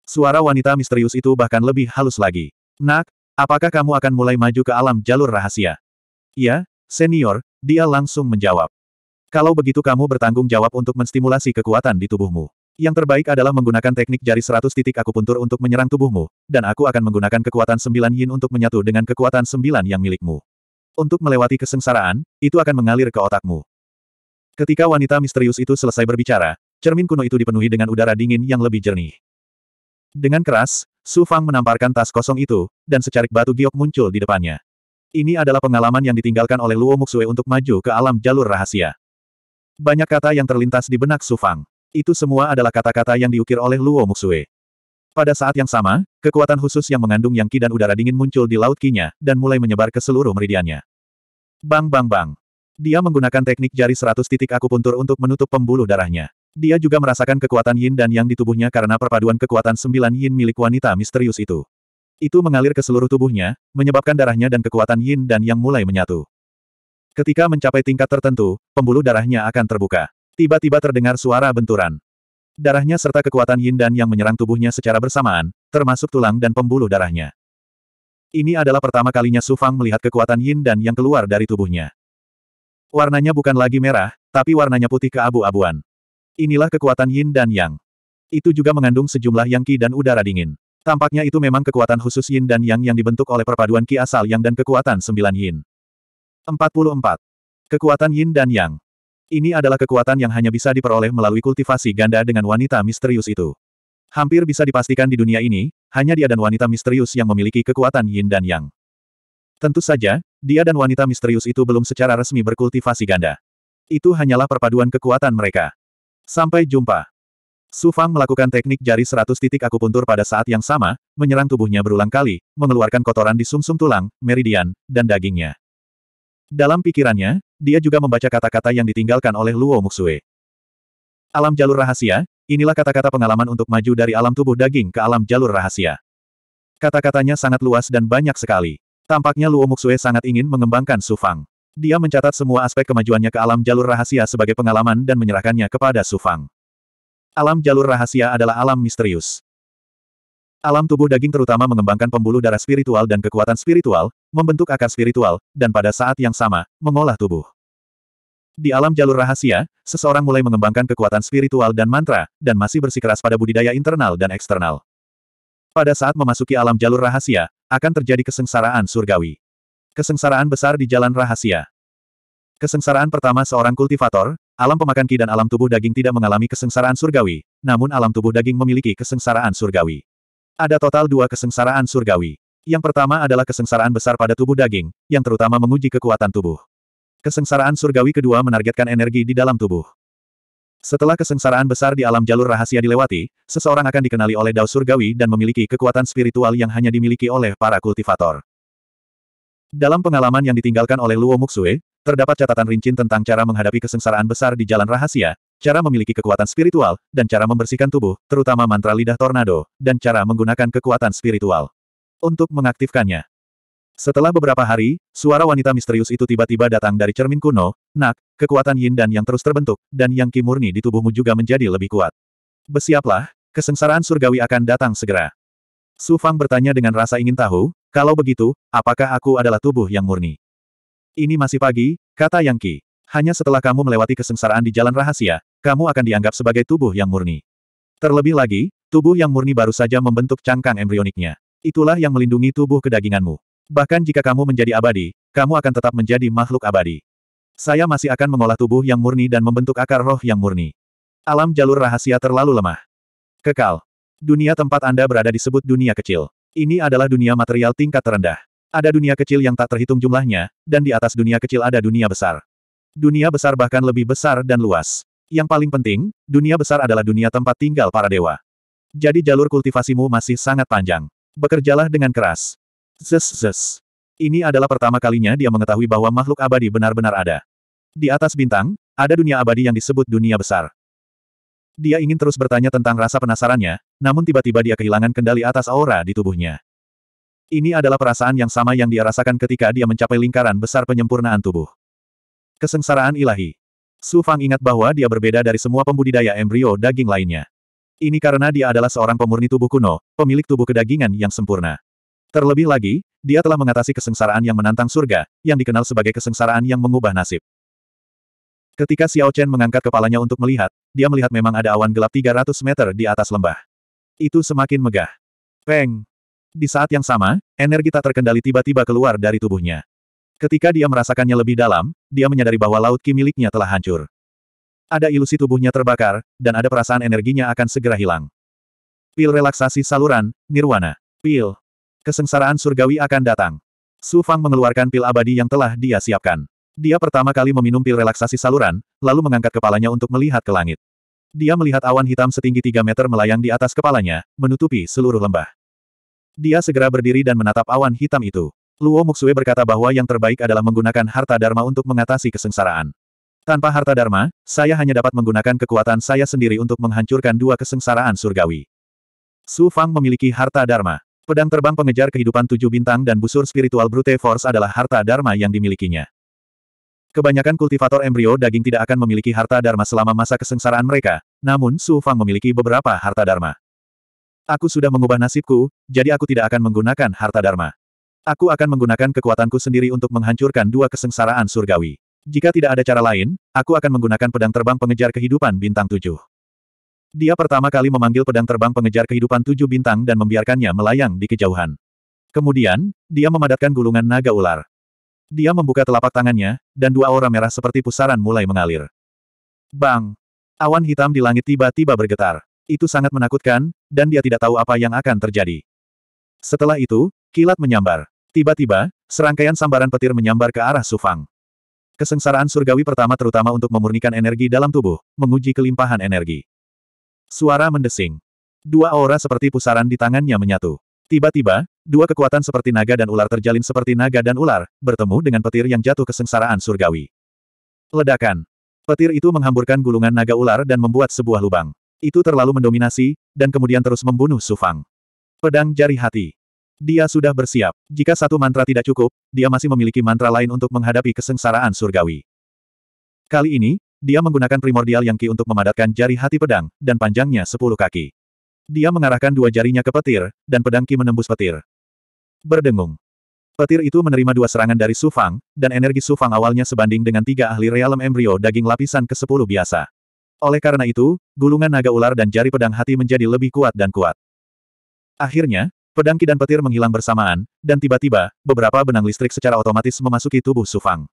Suara wanita misterius itu bahkan lebih halus lagi. Nak, apakah kamu akan mulai maju ke alam jalur rahasia? Iya, senior, dia langsung menjawab. Kalau begitu kamu bertanggung jawab untuk menstimulasi kekuatan di tubuhmu. Yang terbaik adalah menggunakan teknik jari seratus titik akupuntur untuk menyerang tubuhmu, dan aku akan menggunakan kekuatan sembilan yin untuk menyatu dengan kekuatan sembilan yang milikmu. Untuk melewati kesengsaraan, itu akan mengalir ke otakmu. Ketika wanita misterius itu selesai berbicara, cermin kuno itu dipenuhi dengan udara dingin yang lebih jernih. Dengan keras, Su Fang menamparkan tas kosong itu, dan secarik batu giok muncul di depannya. Ini adalah pengalaman yang ditinggalkan oleh Luo Muxue untuk maju ke alam jalur rahasia. Banyak kata yang terlintas di benak Sufang. Itu semua adalah kata-kata yang diukir oleh Luo Muxue. Pada saat yang sama, kekuatan khusus yang mengandung yang ki dan udara dingin muncul di laut kinya, dan mulai menyebar ke seluruh meridiannya. Bang bang bang. Dia menggunakan teknik jari seratus titik akupuntur untuk menutup pembuluh darahnya. Dia juga merasakan kekuatan yin dan yang di tubuhnya karena perpaduan kekuatan sembilan yin milik wanita misterius itu. Itu mengalir ke seluruh tubuhnya, menyebabkan darahnya dan kekuatan yin dan yang mulai menyatu. Ketika mencapai tingkat tertentu, pembuluh darahnya akan terbuka. Tiba-tiba terdengar suara benturan. Darahnya serta kekuatan yin dan yang menyerang tubuhnya secara bersamaan, termasuk tulang dan pembuluh darahnya. Ini adalah pertama kalinya Su Fang melihat kekuatan yin dan yang keluar dari tubuhnya. Warnanya bukan lagi merah, tapi warnanya putih keabu-abuan. Inilah kekuatan yin dan yang. Itu juga mengandung sejumlah yang ki dan udara dingin. Tampaknya itu memang kekuatan khusus yin dan yang yang dibentuk oleh perpaduan ki asal yang dan kekuatan sembilan yin. 44. Kekuatan Yin dan Yang Ini adalah kekuatan yang hanya bisa diperoleh melalui kultivasi ganda dengan wanita misterius itu. Hampir bisa dipastikan di dunia ini, hanya dia dan wanita misterius yang memiliki kekuatan Yin dan Yang. Tentu saja, dia dan wanita misterius itu belum secara resmi berkultivasi ganda. Itu hanyalah perpaduan kekuatan mereka. Sampai jumpa. Su Fang melakukan teknik jari seratus titik akupuntur pada saat yang sama, menyerang tubuhnya berulang kali, mengeluarkan kotoran di sumsum -sum tulang, meridian, dan dagingnya. Dalam pikirannya, dia juga membaca kata-kata yang ditinggalkan oleh Luo Muxue. Alam jalur rahasia, inilah kata-kata pengalaman untuk maju dari alam tubuh daging ke alam jalur rahasia. Kata-katanya sangat luas dan banyak sekali. Tampaknya Luo Muxue sangat ingin mengembangkan Sufang. Dia mencatat semua aspek kemajuannya ke alam jalur rahasia sebagai pengalaman dan menyerahkannya kepada Sufang. Alam jalur rahasia adalah alam misterius. Alam tubuh daging terutama mengembangkan pembuluh darah spiritual dan kekuatan spiritual, membentuk akar spiritual, dan pada saat yang sama, mengolah tubuh. Di alam jalur rahasia, seseorang mulai mengembangkan kekuatan spiritual dan mantra, dan masih bersikeras pada budidaya internal dan eksternal. Pada saat memasuki alam jalur rahasia, akan terjadi kesengsaraan surgawi. Kesengsaraan besar di jalan rahasia. Kesengsaraan pertama seorang kultivator, alam pemakan ki dan alam tubuh daging tidak mengalami kesengsaraan surgawi, namun alam tubuh daging memiliki kesengsaraan surgawi. Ada total dua kesengsaraan surgawi. Yang pertama adalah kesengsaraan besar pada tubuh daging, yang terutama menguji kekuatan tubuh. Kesengsaraan surgawi kedua menargetkan energi di dalam tubuh. Setelah kesengsaraan besar di alam jalur rahasia dilewati, seseorang akan dikenali oleh dao surgawi dan memiliki kekuatan spiritual yang hanya dimiliki oleh para kultivator. Dalam pengalaman yang ditinggalkan oleh Luo Muxue, terdapat catatan rincin tentang cara menghadapi kesengsaraan besar di jalan rahasia, cara memiliki kekuatan spiritual, dan cara membersihkan tubuh, terutama mantra lidah tornado, dan cara menggunakan kekuatan spiritual untuk mengaktifkannya. Setelah beberapa hari, suara wanita misterius itu tiba-tiba datang dari cermin kuno, nak, kekuatan yin dan yang terus terbentuk, dan yang kimurni di tubuhmu juga menjadi lebih kuat. Besiaplah, kesengsaraan surgawi akan datang segera. Su Fang bertanya dengan rasa ingin tahu, kalau begitu, apakah aku adalah tubuh yang murni? Ini masih pagi, kata Yang Ki. Hanya setelah kamu melewati kesengsaraan di jalan rahasia, kamu akan dianggap sebagai tubuh yang murni. Terlebih lagi, tubuh yang murni baru saja membentuk cangkang embrioniknya. Itulah yang melindungi tubuh kedaginganmu. Bahkan jika kamu menjadi abadi, kamu akan tetap menjadi makhluk abadi. Saya masih akan mengolah tubuh yang murni dan membentuk akar roh yang murni. Alam jalur rahasia terlalu lemah. Kekal. Dunia tempat Anda berada disebut dunia kecil. Ini adalah dunia material tingkat terendah. Ada dunia kecil yang tak terhitung jumlahnya, dan di atas dunia kecil ada dunia besar. Dunia besar bahkan lebih besar dan luas. Yang paling penting, dunia besar adalah dunia tempat tinggal para dewa. Jadi jalur kultivasimu masih sangat panjang. Bekerjalah dengan keras. Zes zes. Ini adalah pertama kalinya dia mengetahui bahwa makhluk abadi benar-benar ada. Di atas bintang, ada dunia abadi yang disebut dunia besar. Dia ingin terus bertanya tentang rasa penasarannya, namun tiba-tiba dia kehilangan kendali atas aura di tubuhnya. Ini adalah perasaan yang sama yang dia rasakan ketika dia mencapai lingkaran besar penyempurnaan tubuh. Kesengsaraan ilahi. Su Fang ingat bahwa dia berbeda dari semua pembudidaya embrio daging lainnya. Ini karena dia adalah seorang pemurni tubuh kuno, pemilik tubuh kedagingan yang sempurna. Terlebih lagi, dia telah mengatasi kesengsaraan yang menantang surga, yang dikenal sebagai kesengsaraan yang mengubah nasib. Ketika Xiao Chen mengangkat kepalanya untuk melihat, dia melihat memang ada awan gelap 300 meter di atas lembah. Itu semakin megah. Peng! Di saat yang sama, energi tak terkendali tiba-tiba keluar dari tubuhnya. Ketika dia merasakannya lebih dalam, dia menyadari bahwa laut ki miliknya telah hancur. Ada ilusi tubuhnya terbakar, dan ada perasaan energinya akan segera hilang. Pil relaksasi saluran, nirwana. Pil. Kesengsaraan surgawi akan datang. Su Fang mengeluarkan pil abadi yang telah dia siapkan. Dia pertama kali meminum pil relaksasi saluran, lalu mengangkat kepalanya untuk melihat ke langit. Dia melihat awan hitam setinggi 3 meter melayang di atas kepalanya, menutupi seluruh lembah. Dia segera berdiri dan menatap awan hitam itu. Luo Muxue berkata bahwa yang terbaik adalah menggunakan harta dharma untuk mengatasi kesengsaraan. Tanpa harta dharma, saya hanya dapat menggunakan kekuatan saya sendiri untuk menghancurkan dua kesengsaraan surgawi. Su Fang memiliki harta dharma. Pedang terbang pengejar kehidupan tujuh bintang dan busur spiritual Brute Force adalah harta dharma yang dimilikinya. Kebanyakan kultivator embrio daging tidak akan memiliki harta dharma selama masa kesengsaraan mereka, namun Su Fang memiliki beberapa harta dharma. Aku sudah mengubah nasibku, jadi aku tidak akan menggunakan harta dharma. Aku akan menggunakan kekuatanku sendiri untuk menghancurkan dua kesengsaraan surgawi. Jika tidak ada cara lain, aku akan menggunakan pedang terbang pengejar kehidupan bintang tujuh. Dia pertama kali memanggil pedang terbang pengejar kehidupan tujuh bintang dan membiarkannya melayang di kejauhan. Kemudian, dia memadatkan gulungan naga ular. Dia membuka telapak tangannya, dan dua aura merah seperti pusaran mulai mengalir. Bang! Awan hitam di langit tiba-tiba bergetar. Itu sangat menakutkan, dan dia tidak tahu apa yang akan terjadi. Setelah itu, kilat menyambar. Tiba-tiba, serangkaian sambaran petir menyambar ke arah Sufang. Kesengsaraan surgawi pertama terutama untuk memurnikan energi dalam tubuh, menguji kelimpahan energi. Suara mendesing. Dua aura seperti pusaran di tangannya menyatu. Tiba-tiba, dua kekuatan seperti naga dan ular terjalin seperti naga dan ular, bertemu dengan petir yang jatuh kesengsaraan surgawi. Ledakan. Petir itu menghamburkan gulungan naga ular dan membuat sebuah lubang. Itu terlalu mendominasi, dan kemudian terus membunuh Sufang. Pedang jari hati. Dia sudah bersiap. Jika satu mantra tidak cukup, dia masih memiliki mantra lain untuk menghadapi kesengsaraan surgawi. Kali ini, dia menggunakan primordial yang ki untuk memadatkan jari hati pedang, dan panjangnya sepuluh kaki. Dia mengarahkan dua jarinya ke petir, dan pedang ki menembus petir. Berdengung. Petir itu menerima dua serangan dari Sufang, dan energi Sufang awalnya sebanding dengan tiga ahli realem embrio daging lapisan ke-10 biasa. Oleh karena itu, gulungan naga ular dan jari pedang hati menjadi lebih kuat dan kuat. Akhirnya, Pedang Ki dan petir menghilang bersamaan, dan tiba-tiba, beberapa benang listrik secara otomatis memasuki tubuh Sufang.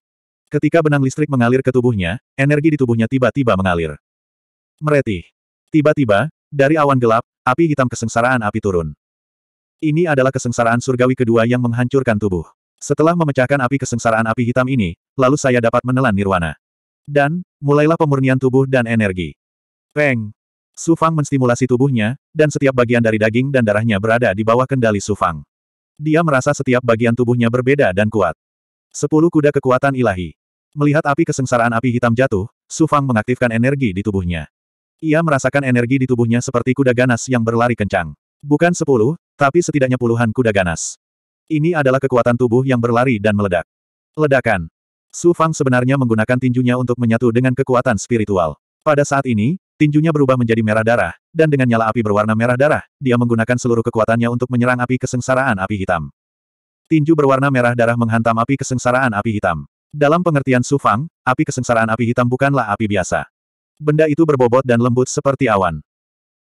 Ketika benang listrik mengalir ke tubuhnya, energi di tubuhnya tiba-tiba mengalir. Meretih. Tiba-tiba, dari awan gelap, api hitam kesengsaraan api turun. Ini adalah kesengsaraan surgawi kedua yang menghancurkan tubuh. Setelah memecahkan api kesengsaraan api hitam ini, lalu saya dapat menelan nirwana. Dan, mulailah pemurnian tubuh dan energi. Peng! Su Fang menstimulasi tubuhnya, dan setiap bagian dari daging dan darahnya berada di bawah kendali Su Fang. Dia merasa setiap bagian tubuhnya berbeda dan kuat. Sepuluh kuda kekuatan ilahi. Melihat api kesengsaraan api hitam jatuh, Su Fang mengaktifkan energi di tubuhnya. Ia merasakan energi di tubuhnya seperti kuda ganas yang berlari kencang. Bukan sepuluh, tapi setidaknya puluhan kuda ganas. Ini adalah kekuatan tubuh yang berlari dan meledak. Ledakan. Su Fang sebenarnya menggunakan tinjunya untuk menyatu dengan kekuatan spiritual. Pada saat ini, Tinjunya berubah menjadi merah darah, dan dengan nyala api berwarna merah darah, dia menggunakan seluruh kekuatannya untuk menyerang api kesengsaraan api hitam. Tinju berwarna merah darah menghantam api kesengsaraan api hitam. Dalam pengertian Sufang, api kesengsaraan api hitam bukanlah api biasa. Benda itu berbobot dan lembut seperti awan.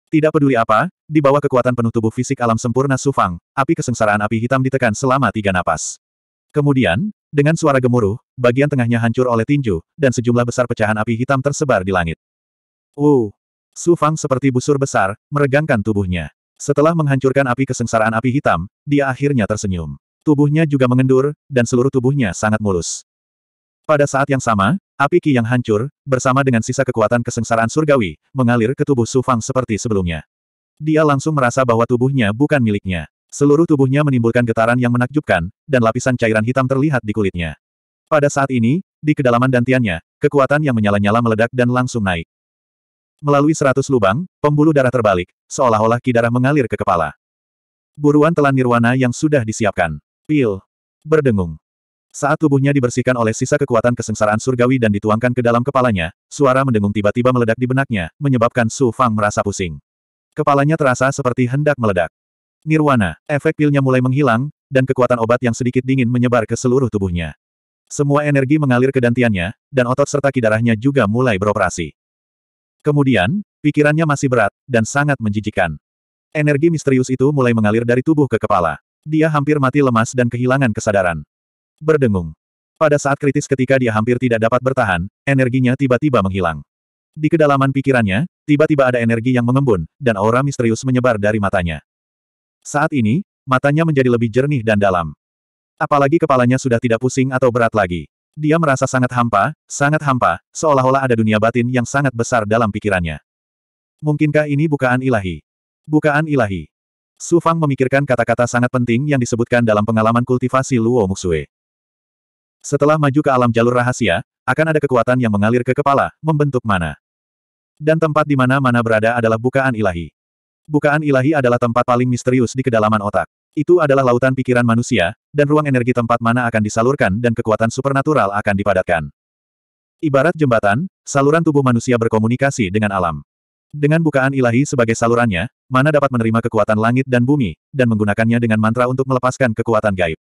Tidak peduli apa, di bawah kekuatan penuh tubuh fisik alam sempurna Sufang, api kesengsaraan api hitam ditekan selama tiga napas. Kemudian, dengan suara gemuruh, bagian tengahnya hancur oleh tinju, dan sejumlah besar pecahan api hitam tersebar di langit. Oh! Su Fang seperti busur besar, meregangkan tubuhnya. Setelah menghancurkan api kesengsaraan api hitam, dia akhirnya tersenyum. Tubuhnya juga mengendur, dan seluruh tubuhnya sangat mulus. Pada saat yang sama, api ki yang hancur, bersama dengan sisa kekuatan kesengsaraan surgawi, mengalir ke tubuh Su Fang seperti sebelumnya. Dia langsung merasa bahwa tubuhnya bukan miliknya. Seluruh tubuhnya menimbulkan getaran yang menakjubkan, dan lapisan cairan hitam terlihat di kulitnya. Pada saat ini, di kedalaman dantiannya, kekuatan yang menyala-nyala meledak dan langsung naik. Melalui seratus lubang, pembuluh darah terbalik, seolah-olah ki darah mengalir ke kepala. Buruan telan nirwana yang sudah disiapkan. Pil. Berdengung. Saat tubuhnya dibersihkan oleh sisa kekuatan kesengsaraan surgawi dan dituangkan ke dalam kepalanya, suara mendengung tiba-tiba meledak di benaknya, menyebabkan Su Fang merasa pusing. Kepalanya terasa seperti hendak meledak. Nirwana, efek pilnya mulai menghilang, dan kekuatan obat yang sedikit dingin menyebar ke seluruh tubuhnya. Semua energi mengalir ke dantiannya, dan otot serta kidarahnya juga mulai beroperasi. Kemudian, pikirannya masih berat, dan sangat menjijikan. Energi misterius itu mulai mengalir dari tubuh ke kepala. Dia hampir mati lemas dan kehilangan kesadaran. Berdengung. Pada saat kritis ketika dia hampir tidak dapat bertahan, energinya tiba-tiba menghilang. Di kedalaman pikirannya, tiba-tiba ada energi yang mengembun, dan aura misterius menyebar dari matanya. Saat ini, matanya menjadi lebih jernih dan dalam. Apalagi kepalanya sudah tidak pusing atau berat lagi. Dia merasa sangat hampa, sangat hampa, seolah-olah ada dunia batin yang sangat besar dalam pikirannya. Mungkinkah ini bukaan ilahi? Bukaan ilahi. Su Fang memikirkan kata-kata sangat penting yang disebutkan dalam pengalaman kultivasi Luo Muxue. Setelah maju ke alam jalur rahasia, akan ada kekuatan yang mengalir ke kepala, membentuk mana. Dan tempat di mana mana berada adalah bukaan ilahi. Bukaan ilahi adalah tempat paling misterius di kedalaman otak. Itu adalah lautan pikiran manusia, dan ruang energi tempat mana akan disalurkan dan kekuatan supernatural akan dipadatkan. Ibarat jembatan, saluran tubuh manusia berkomunikasi dengan alam. Dengan bukaan ilahi sebagai salurannya, mana dapat menerima kekuatan langit dan bumi, dan menggunakannya dengan mantra untuk melepaskan kekuatan gaib.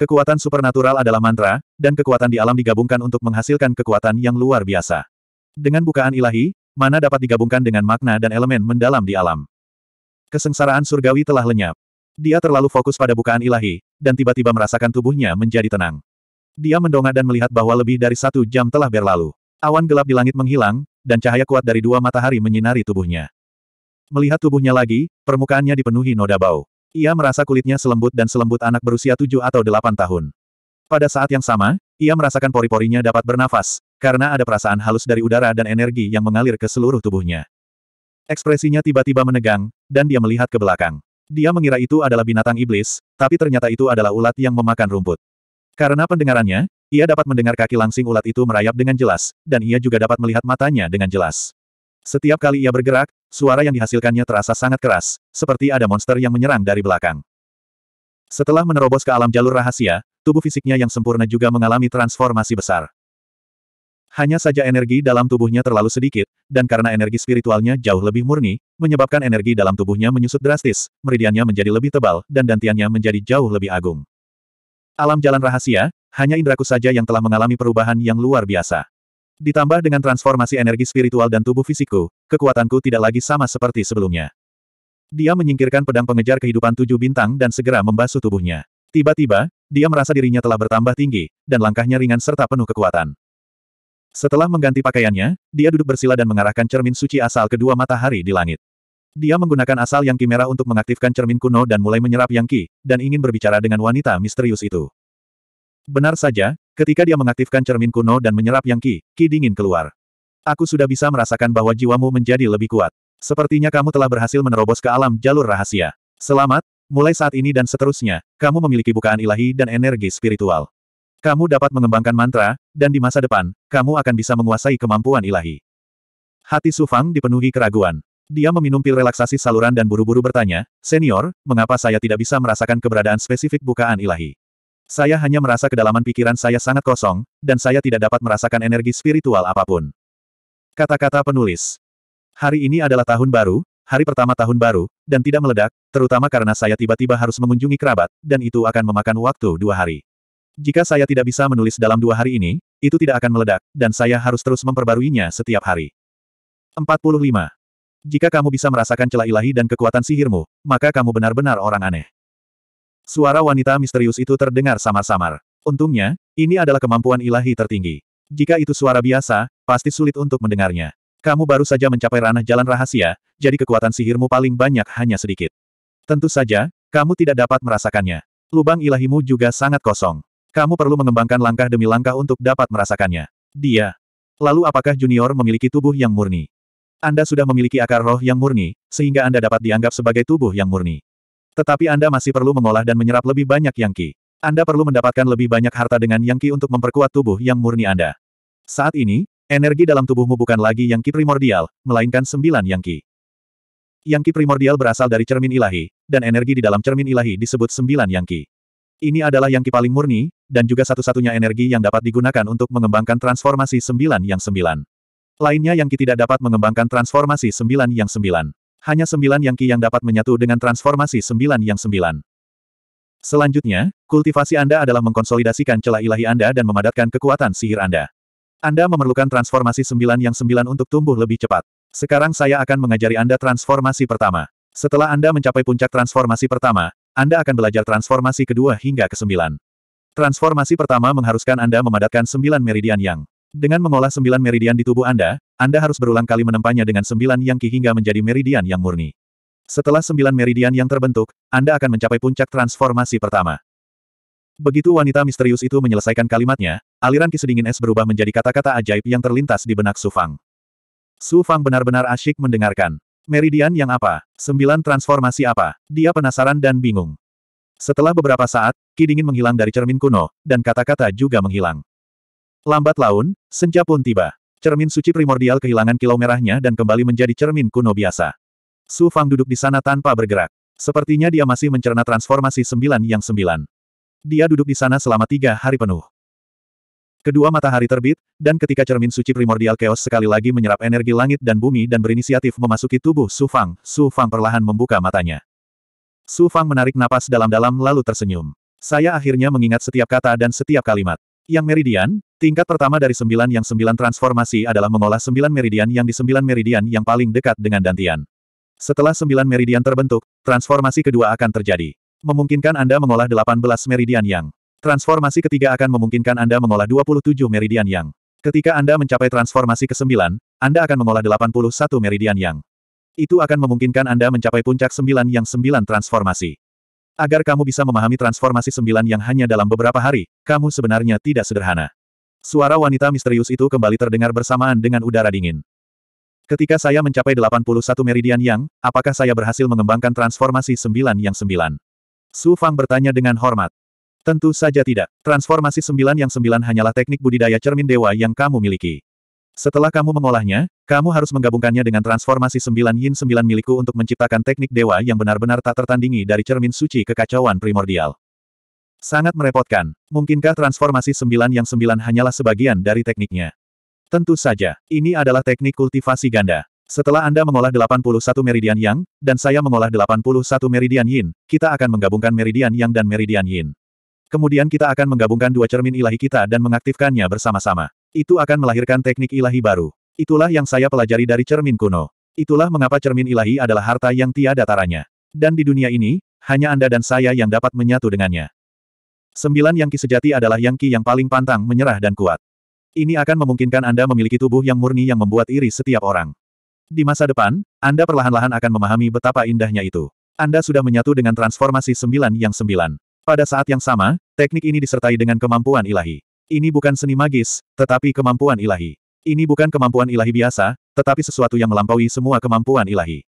Kekuatan supernatural adalah mantra, dan kekuatan di alam digabungkan untuk menghasilkan kekuatan yang luar biasa. Dengan bukaan ilahi, mana dapat digabungkan dengan makna dan elemen mendalam di alam. Kesengsaraan surgawi telah lenyap. Dia terlalu fokus pada bukaan ilahi, dan tiba-tiba merasakan tubuhnya menjadi tenang. Dia mendongak dan melihat bahwa lebih dari satu jam telah berlalu. Awan gelap di langit menghilang, dan cahaya kuat dari dua matahari menyinari tubuhnya. Melihat tubuhnya lagi, permukaannya dipenuhi noda bau. Ia merasa kulitnya selembut dan selembut anak berusia tujuh atau delapan tahun. Pada saat yang sama, ia merasakan pori-porinya dapat bernafas, karena ada perasaan halus dari udara dan energi yang mengalir ke seluruh tubuhnya. Ekspresinya tiba-tiba menegang, dan dia melihat ke belakang. Dia mengira itu adalah binatang iblis, tapi ternyata itu adalah ulat yang memakan rumput. Karena pendengarannya, ia dapat mendengar kaki langsing ulat itu merayap dengan jelas, dan ia juga dapat melihat matanya dengan jelas. Setiap kali ia bergerak, suara yang dihasilkannya terasa sangat keras, seperti ada monster yang menyerang dari belakang. Setelah menerobos ke alam jalur rahasia, tubuh fisiknya yang sempurna juga mengalami transformasi besar. Hanya saja energi dalam tubuhnya terlalu sedikit, dan karena energi spiritualnya jauh lebih murni, menyebabkan energi dalam tubuhnya menyusut drastis, meridiannya menjadi lebih tebal, dan dantiannya menjadi jauh lebih agung. Alam jalan rahasia, hanya indraku saja yang telah mengalami perubahan yang luar biasa. Ditambah dengan transformasi energi spiritual dan tubuh fisikku, kekuatanku tidak lagi sama seperti sebelumnya. Dia menyingkirkan pedang pengejar kehidupan tujuh bintang dan segera membasuh tubuhnya. Tiba-tiba, dia merasa dirinya telah bertambah tinggi, dan langkahnya ringan serta penuh kekuatan. Setelah mengganti pakaiannya, dia duduk bersila dan mengarahkan cermin suci asal kedua matahari di langit. Dia menggunakan asal yang kimera untuk mengaktifkan cermin kuno dan mulai menyerap yang ki, dan ingin berbicara dengan wanita misterius itu. Benar saja, ketika dia mengaktifkan cermin kuno dan menyerap yang ki, ki dingin keluar. Aku sudah bisa merasakan bahwa jiwamu menjadi lebih kuat. Sepertinya kamu telah berhasil menerobos ke alam jalur rahasia. Selamat, mulai saat ini dan seterusnya, kamu memiliki bukaan ilahi dan energi spiritual. Kamu dapat mengembangkan mantra, dan di masa depan, kamu akan bisa menguasai kemampuan ilahi. Hati Su Fang dipenuhi keraguan. Dia meminum pil relaksasi saluran dan buru-buru bertanya, Senior, mengapa saya tidak bisa merasakan keberadaan spesifik bukaan ilahi? Saya hanya merasa kedalaman pikiran saya sangat kosong, dan saya tidak dapat merasakan energi spiritual apapun. Kata-kata penulis. Hari ini adalah tahun baru, hari pertama tahun baru, dan tidak meledak, terutama karena saya tiba-tiba harus mengunjungi kerabat, dan itu akan memakan waktu dua hari. Jika saya tidak bisa menulis dalam dua hari ini, itu tidak akan meledak, dan saya harus terus memperbaruinya setiap hari. 45. Jika kamu bisa merasakan celah ilahi dan kekuatan sihirmu, maka kamu benar-benar orang aneh. Suara wanita misterius itu terdengar samar-samar. Untungnya, ini adalah kemampuan ilahi tertinggi. Jika itu suara biasa, pasti sulit untuk mendengarnya. Kamu baru saja mencapai ranah jalan rahasia, jadi kekuatan sihirmu paling banyak hanya sedikit. Tentu saja, kamu tidak dapat merasakannya. Lubang ilahimu juga sangat kosong. Kamu perlu mengembangkan langkah demi langkah untuk dapat merasakannya. Dia. Lalu apakah junior memiliki tubuh yang murni? Anda sudah memiliki akar roh yang murni, sehingga Anda dapat dianggap sebagai tubuh yang murni. Tetapi Anda masih perlu mengolah dan menyerap lebih banyak yang ki. Anda perlu mendapatkan lebih banyak harta dengan yang ki untuk memperkuat tubuh yang murni Anda. Saat ini, energi dalam tubuhmu bukan lagi yang ki primordial, melainkan sembilan yang ki. Yang ki primordial berasal dari cermin ilahi, dan energi di dalam cermin ilahi disebut sembilan yang ki. Ini adalah yang paling murni, dan juga satu-satunya energi yang dapat digunakan untuk mengembangkan transformasi sembilan yang sembilan. Lainnya yang Ki tidak dapat mengembangkan transformasi sembilan yang sembilan. Hanya sembilan yang Ki yang dapat menyatu dengan transformasi sembilan yang sembilan. Selanjutnya, kultivasi Anda adalah mengkonsolidasikan celah ilahi Anda dan memadatkan kekuatan sihir Anda. Anda memerlukan transformasi sembilan yang sembilan untuk tumbuh lebih cepat. Sekarang saya akan mengajari Anda transformasi pertama. Setelah Anda mencapai puncak transformasi pertama, anda akan belajar transformasi kedua hingga ke kesembilan. Transformasi pertama mengharuskan Anda memadatkan sembilan meridian yang. Dengan mengolah sembilan meridian di tubuh Anda, Anda harus berulang kali menempanya dengan sembilan yang ki hingga menjadi meridian yang murni. Setelah sembilan meridian yang terbentuk, Anda akan mencapai puncak transformasi pertama. Begitu wanita misterius itu menyelesaikan kalimatnya, aliran ki sedingin es berubah menjadi kata-kata ajaib yang terlintas di benak Su Fang. Su Fang benar-benar asyik mendengarkan. Meridian yang apa? Sembilan transformasi apa? Dia penasaran dan bingung. Setelah beberapa saat, Ki dingin menghilang dari cermin kuno, dan kata-kata juga menghilang. Lambat laun, senja pun tiba. Cermin suci primordial kehilangan kilau merahnya dan kembali menjadi cermin kuno biasa. Su Fang duduk di sana tanpa bergerak. Sepertinya dia masih mencerna transformasi sembilan yang sembilan. Dia duduk di sana selama tiga hari penuh. Kedua matahari terbit, dan ketika cermin suci primordial chaos sekali lagi menyerap energi langit dan bumi dan berinisiatif memasuki tubuh Su Fang, Su Fang perlahan membuka matanya. Su Fang menarik napas dalam-dalam lalu tersenyum. Saya akhirnya mengingat setiap kata dan setiap kalimat. Yang meridian, tingkat pertama dari sembilan yang sembilan transformasi adalah mengolah sembilan meridian yang di sembilan meridian yang paling dekat dengan dantian. Setelah sembilan meridian terbentuk, transformasi kedua akan terjadi. Memungkinkan Anda mengolah delapan belas meridian yang Transformasi ketiga akan memungkinkan Anda mengolah 27 meridian yang. Ketika Anda mencapai transformasi ke-9, Anda akan mengolah 81 meridian yang. Itu akan memungkinkan Anda mencapai puncak 9 yang 9 transformasi. Agar kamu bisa memahami transformasi 9 yang hanya dalam beberapa hari, kamu sebenarnya tidak sederhana. Suara wanita misterius itu kembali terdengar bersamaan dengan udara dingin. Ketika saya mencapai 81 meridian yang, apakah saya berhasil mengembangkan transformasi 9 yang 9? Su Fang bertanya dengan hormat. Tentu saja tidak. Transformasi sembilan yang sembilan hanyalah teknik budidaya cermin dewa yang kamu miliki. Setelah kamu mengolahnya, kamu harus menggabungkannya dengan transformasi sembilan yin sembilan milikku untuk menciptakan teknik dewa yang benar-benar tak tertandingi dari cermin suci kekacauan primordial. Sangat merepotkan. Mungkinkah transformasi sembilan yang sembilan hanyalah sebagian dari tekniknya? Tentu saja, ini adalah teknik kultivasi ganda. Setelah Anda mengolah 81 meridian yang, dan saya mengolah 81 meridian yin, kita akan menggabungkan meridian yang dan meridian yin. Kemudian kita akan menggabungkan dua cermin ilahi kita dan mengaktifkannya bersama-sama. Itu akan melahirkan teknik ilahi baru. Itulah yang saya pelajari dari cermin kuno. Itulah mengapa cermin ilahi adalah harta yang tiada taranya. Dan di dunia ini, hanya Anda dan saya yang dapat menyatu dengannya. Sembilan yang ki sejati adalah yang ki yang paling pantang menyerah dan kuat. Ini akan memungkinkan Anda memiliki tubuh yang murni yang membuat iri setiap orang. Di masa depan, Anda perlahan-lahan akan memahami betapa indahnya itu. Anda sudah menyatu dengan transformasi sembilan yang sembilan. Pada saat yang sama, teknik ini disertai dengan kemampuan ilahi. Ini bukan seni magis, tetapi kemampuan ilahi. Ini bukan kemampuan ilahi biasa, tetapi sesuatu yang melampaui semua kemampuan ilahi.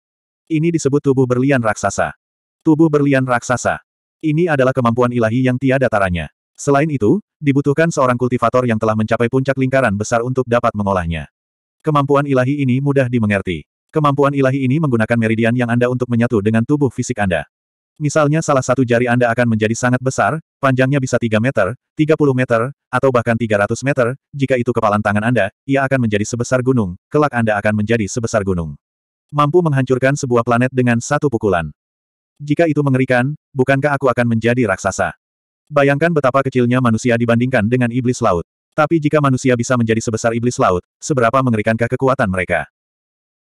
Ini disebut tubuh berlian raksasa. Tubuh berlian raksasa. Ini adalah kemampuan ilahi yang tiada taranya. Selain itu, dibutuhkan seorang kultivator yang telah mencapai puncak lingkaran besar untuk dapat mengolahnya. Kemampuan ilahi ini mudah dimengerti. Kemampuan ilahi ini menggunakan meridian yang Anda untuk menyatu dengan tubuh fisik Anda. Misalnya salah satu jari Anda akan menjadi sangat besar, panjangnya bisa 3 meter, 30 meter, atau bahkan 300 meter, jika itu kepalan tangan Anda, ia akan menjadi sebesar gunung, kelak Anda akan menjadi sebesar gunung. Mampu menghancurkan sebuah planet dengan satu pukulan. Jika itu mengerikan, bukankah aku akan menjadi raksasa? Bayangkan betapa kecilnya manusia dibandingkan dengan iblis laut. Tapi jika manusia bisa menjadi sebesar iblis laut, seberapa mengerikankah kekuatan mereka?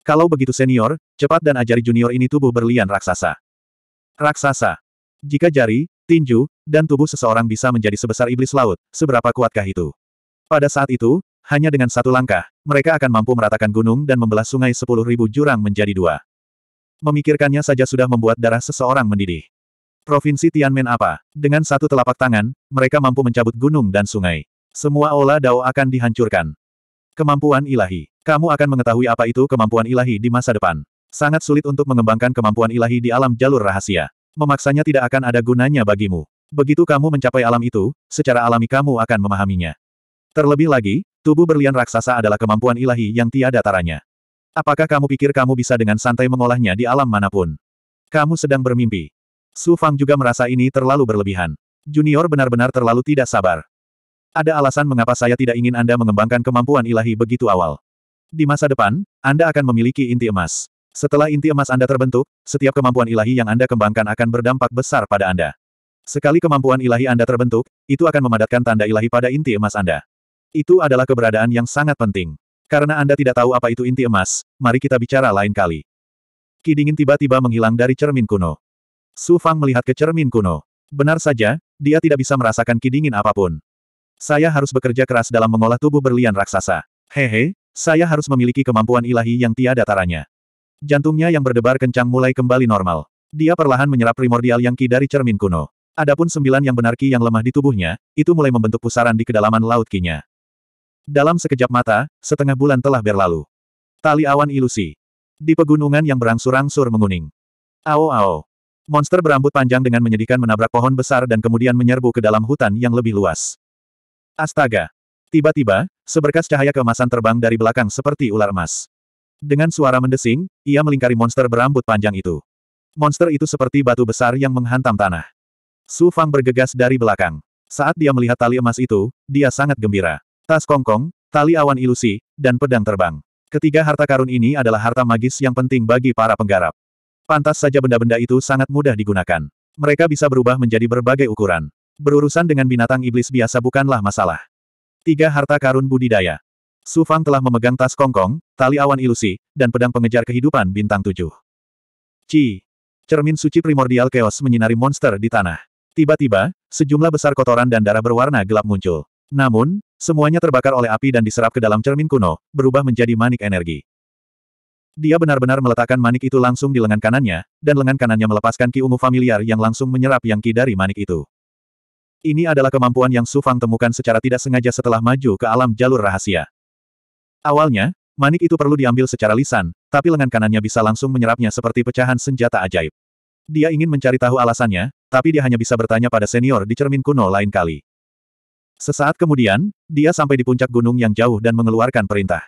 Kalau begitu senior, cepat dan ajari junior ini tubuh berlian raksasa. Raksasa. Jika jari, tinju, dan tubuh seseorang bisa menjadi sebesar iblis laut, seberapa kuatkah itu? Pada saat itu, hanya dengan satu langkah, mereka akan mampu meratakan gunung dan membelah sungai sepuluh ribu jurang menjadi dua. Memikirkannya saja sudah membuat darah seseorang mendidih. Provinsi Tianmen apa? Dengan satu telapak tangan, mereka mampu mencabut gunung dan sungai. Semua Ola Dao akan dihancurkan. Kemampuan ilahi. Kamu akan mengetahui apa itu kemampuan ilahi di masa depan. Sangat sulit untuk mengembangkan kemampuan ilahi di alam jalur rahasia. Memaksanya tidak akan ada gunanya bagimu. Begitu kamu mencapai alam itu, secara alami kamu akan memahaminya. Terlebih lagi, tubuh berlian raksasa adalah kemampuan ilahi yang tiada taranya. Apakah kamu pikir kamu bisa dengan santai mengolahnya di alam manapun? Kamu sedang bermimpi. Su Fang juga merasa ini terlalu berlebihan. Junior benar-benar terlalu tidak sabar. Ada alasan mengapa saya tidak ingin Anda mengembangkan kemampuan ilahi begitu awal. Di masa depan, Anda akan memiliki inti emas. Setelah inti emas Anda terbentuk, setiap kemampuan ilahi yang Anda kembangkan akan berdampak besar pada Anda. Sekali kemampuan ilahi Anda terbentuk, itu akan memadatkan tanda ilahi pada inti emas Anda. Itu adalah keberadaan yang sangat penting. Karena Anda tidak tahu apa itu inti emas, mari kita bicara lain kali. Ki dingin tiba-tiba menghilang dari cermin kuno. Su Fang melihat ke cermin kuno. Benar saja, dia tidak bisa merasakan ki dingin apapun. Saya harus bekerja keras dalam mengolah tubuh berlian raksasa. Hehe, saya harus memiliki kemampuan ilahi yang tiada taranya. Jantungnya yang berdebar kencang mulai kembali normal. Dia perlahan menyerap primordial yang ki dari cermin kuno. Adapun sembilan yang benar ki yang lemah di tubuhnya, itu mulai membentuk pusaran di kedalaman laut kinya. Dalam sekejap mata, setengah bulan telah berlalu. Tali awan ilusi. Di pegunungan yang berangsur-angsur menguning. Ao-ao. Monster berambut panjang dengan menyedihkan menabrak pohon besar dan kemudian menyerbu ke dalam hutan yang lebih luas. Astaga. Tiba-tiba, seberkas cahaya keemasan terbang dari belakang seperti ular emas. Dengan suara mendesing, ia melingkari monster berambut panjang itu. Monster itu seperti batu besar yang menghantam tanah. Su Fang bergegas dari belakang. Saat dia melihat tali emas itu, dia sangat gembira. Tas kongkong, tali awan ilusi, dan pedang terbang. Ketiga harta karun ini adalah harta magis yang penting bagi para penggarap. Pantas saja benda-benda itu sangat mudah digunakan. Mereka bisa berubah menjadi berbagai ukuran. Berurusan dengan binatang iblis biasa bukanlah masalah. Tiga harta karun budidaya. Su Fang telah memegang tas kongkong, tali awan ilusi, dan pedang pengejar kehidupan bintang tujuh. Ci. Cermin suci primordial keos menyinari monster di tanah. Tiba-tiba, sejumlah besar kotoran dan darah berwarna gelap muncul. Namun, semuanya terbakar oleh api dan diserap ke dalam cermin kuno, berubah menjadi manik energi. Dia benar-benar meletakkan manik itu langsung di lengan kanannya, dan lengan kanannya melepaskan ki ungu familiar yang langsung menyerap yang ki dari manik itu. Ini adalah kemampuan yang Sufang temukan secara tidak sengaja setelah maju ke alam jalur rahasia. Awalnya, manik itu perlu diambil secara lisan, tapi lengan kanannya bisa langsung menyerapnya seperti pecahan senjata ajaib. Dia ingin mencari tahu alasannya, tapi dia hanya bisa bertanya pada senior di cermin kuno lain kali. Sesaat kemudian, dia sampai di puncak gunung yang jauh dan mengeluarkan perintah.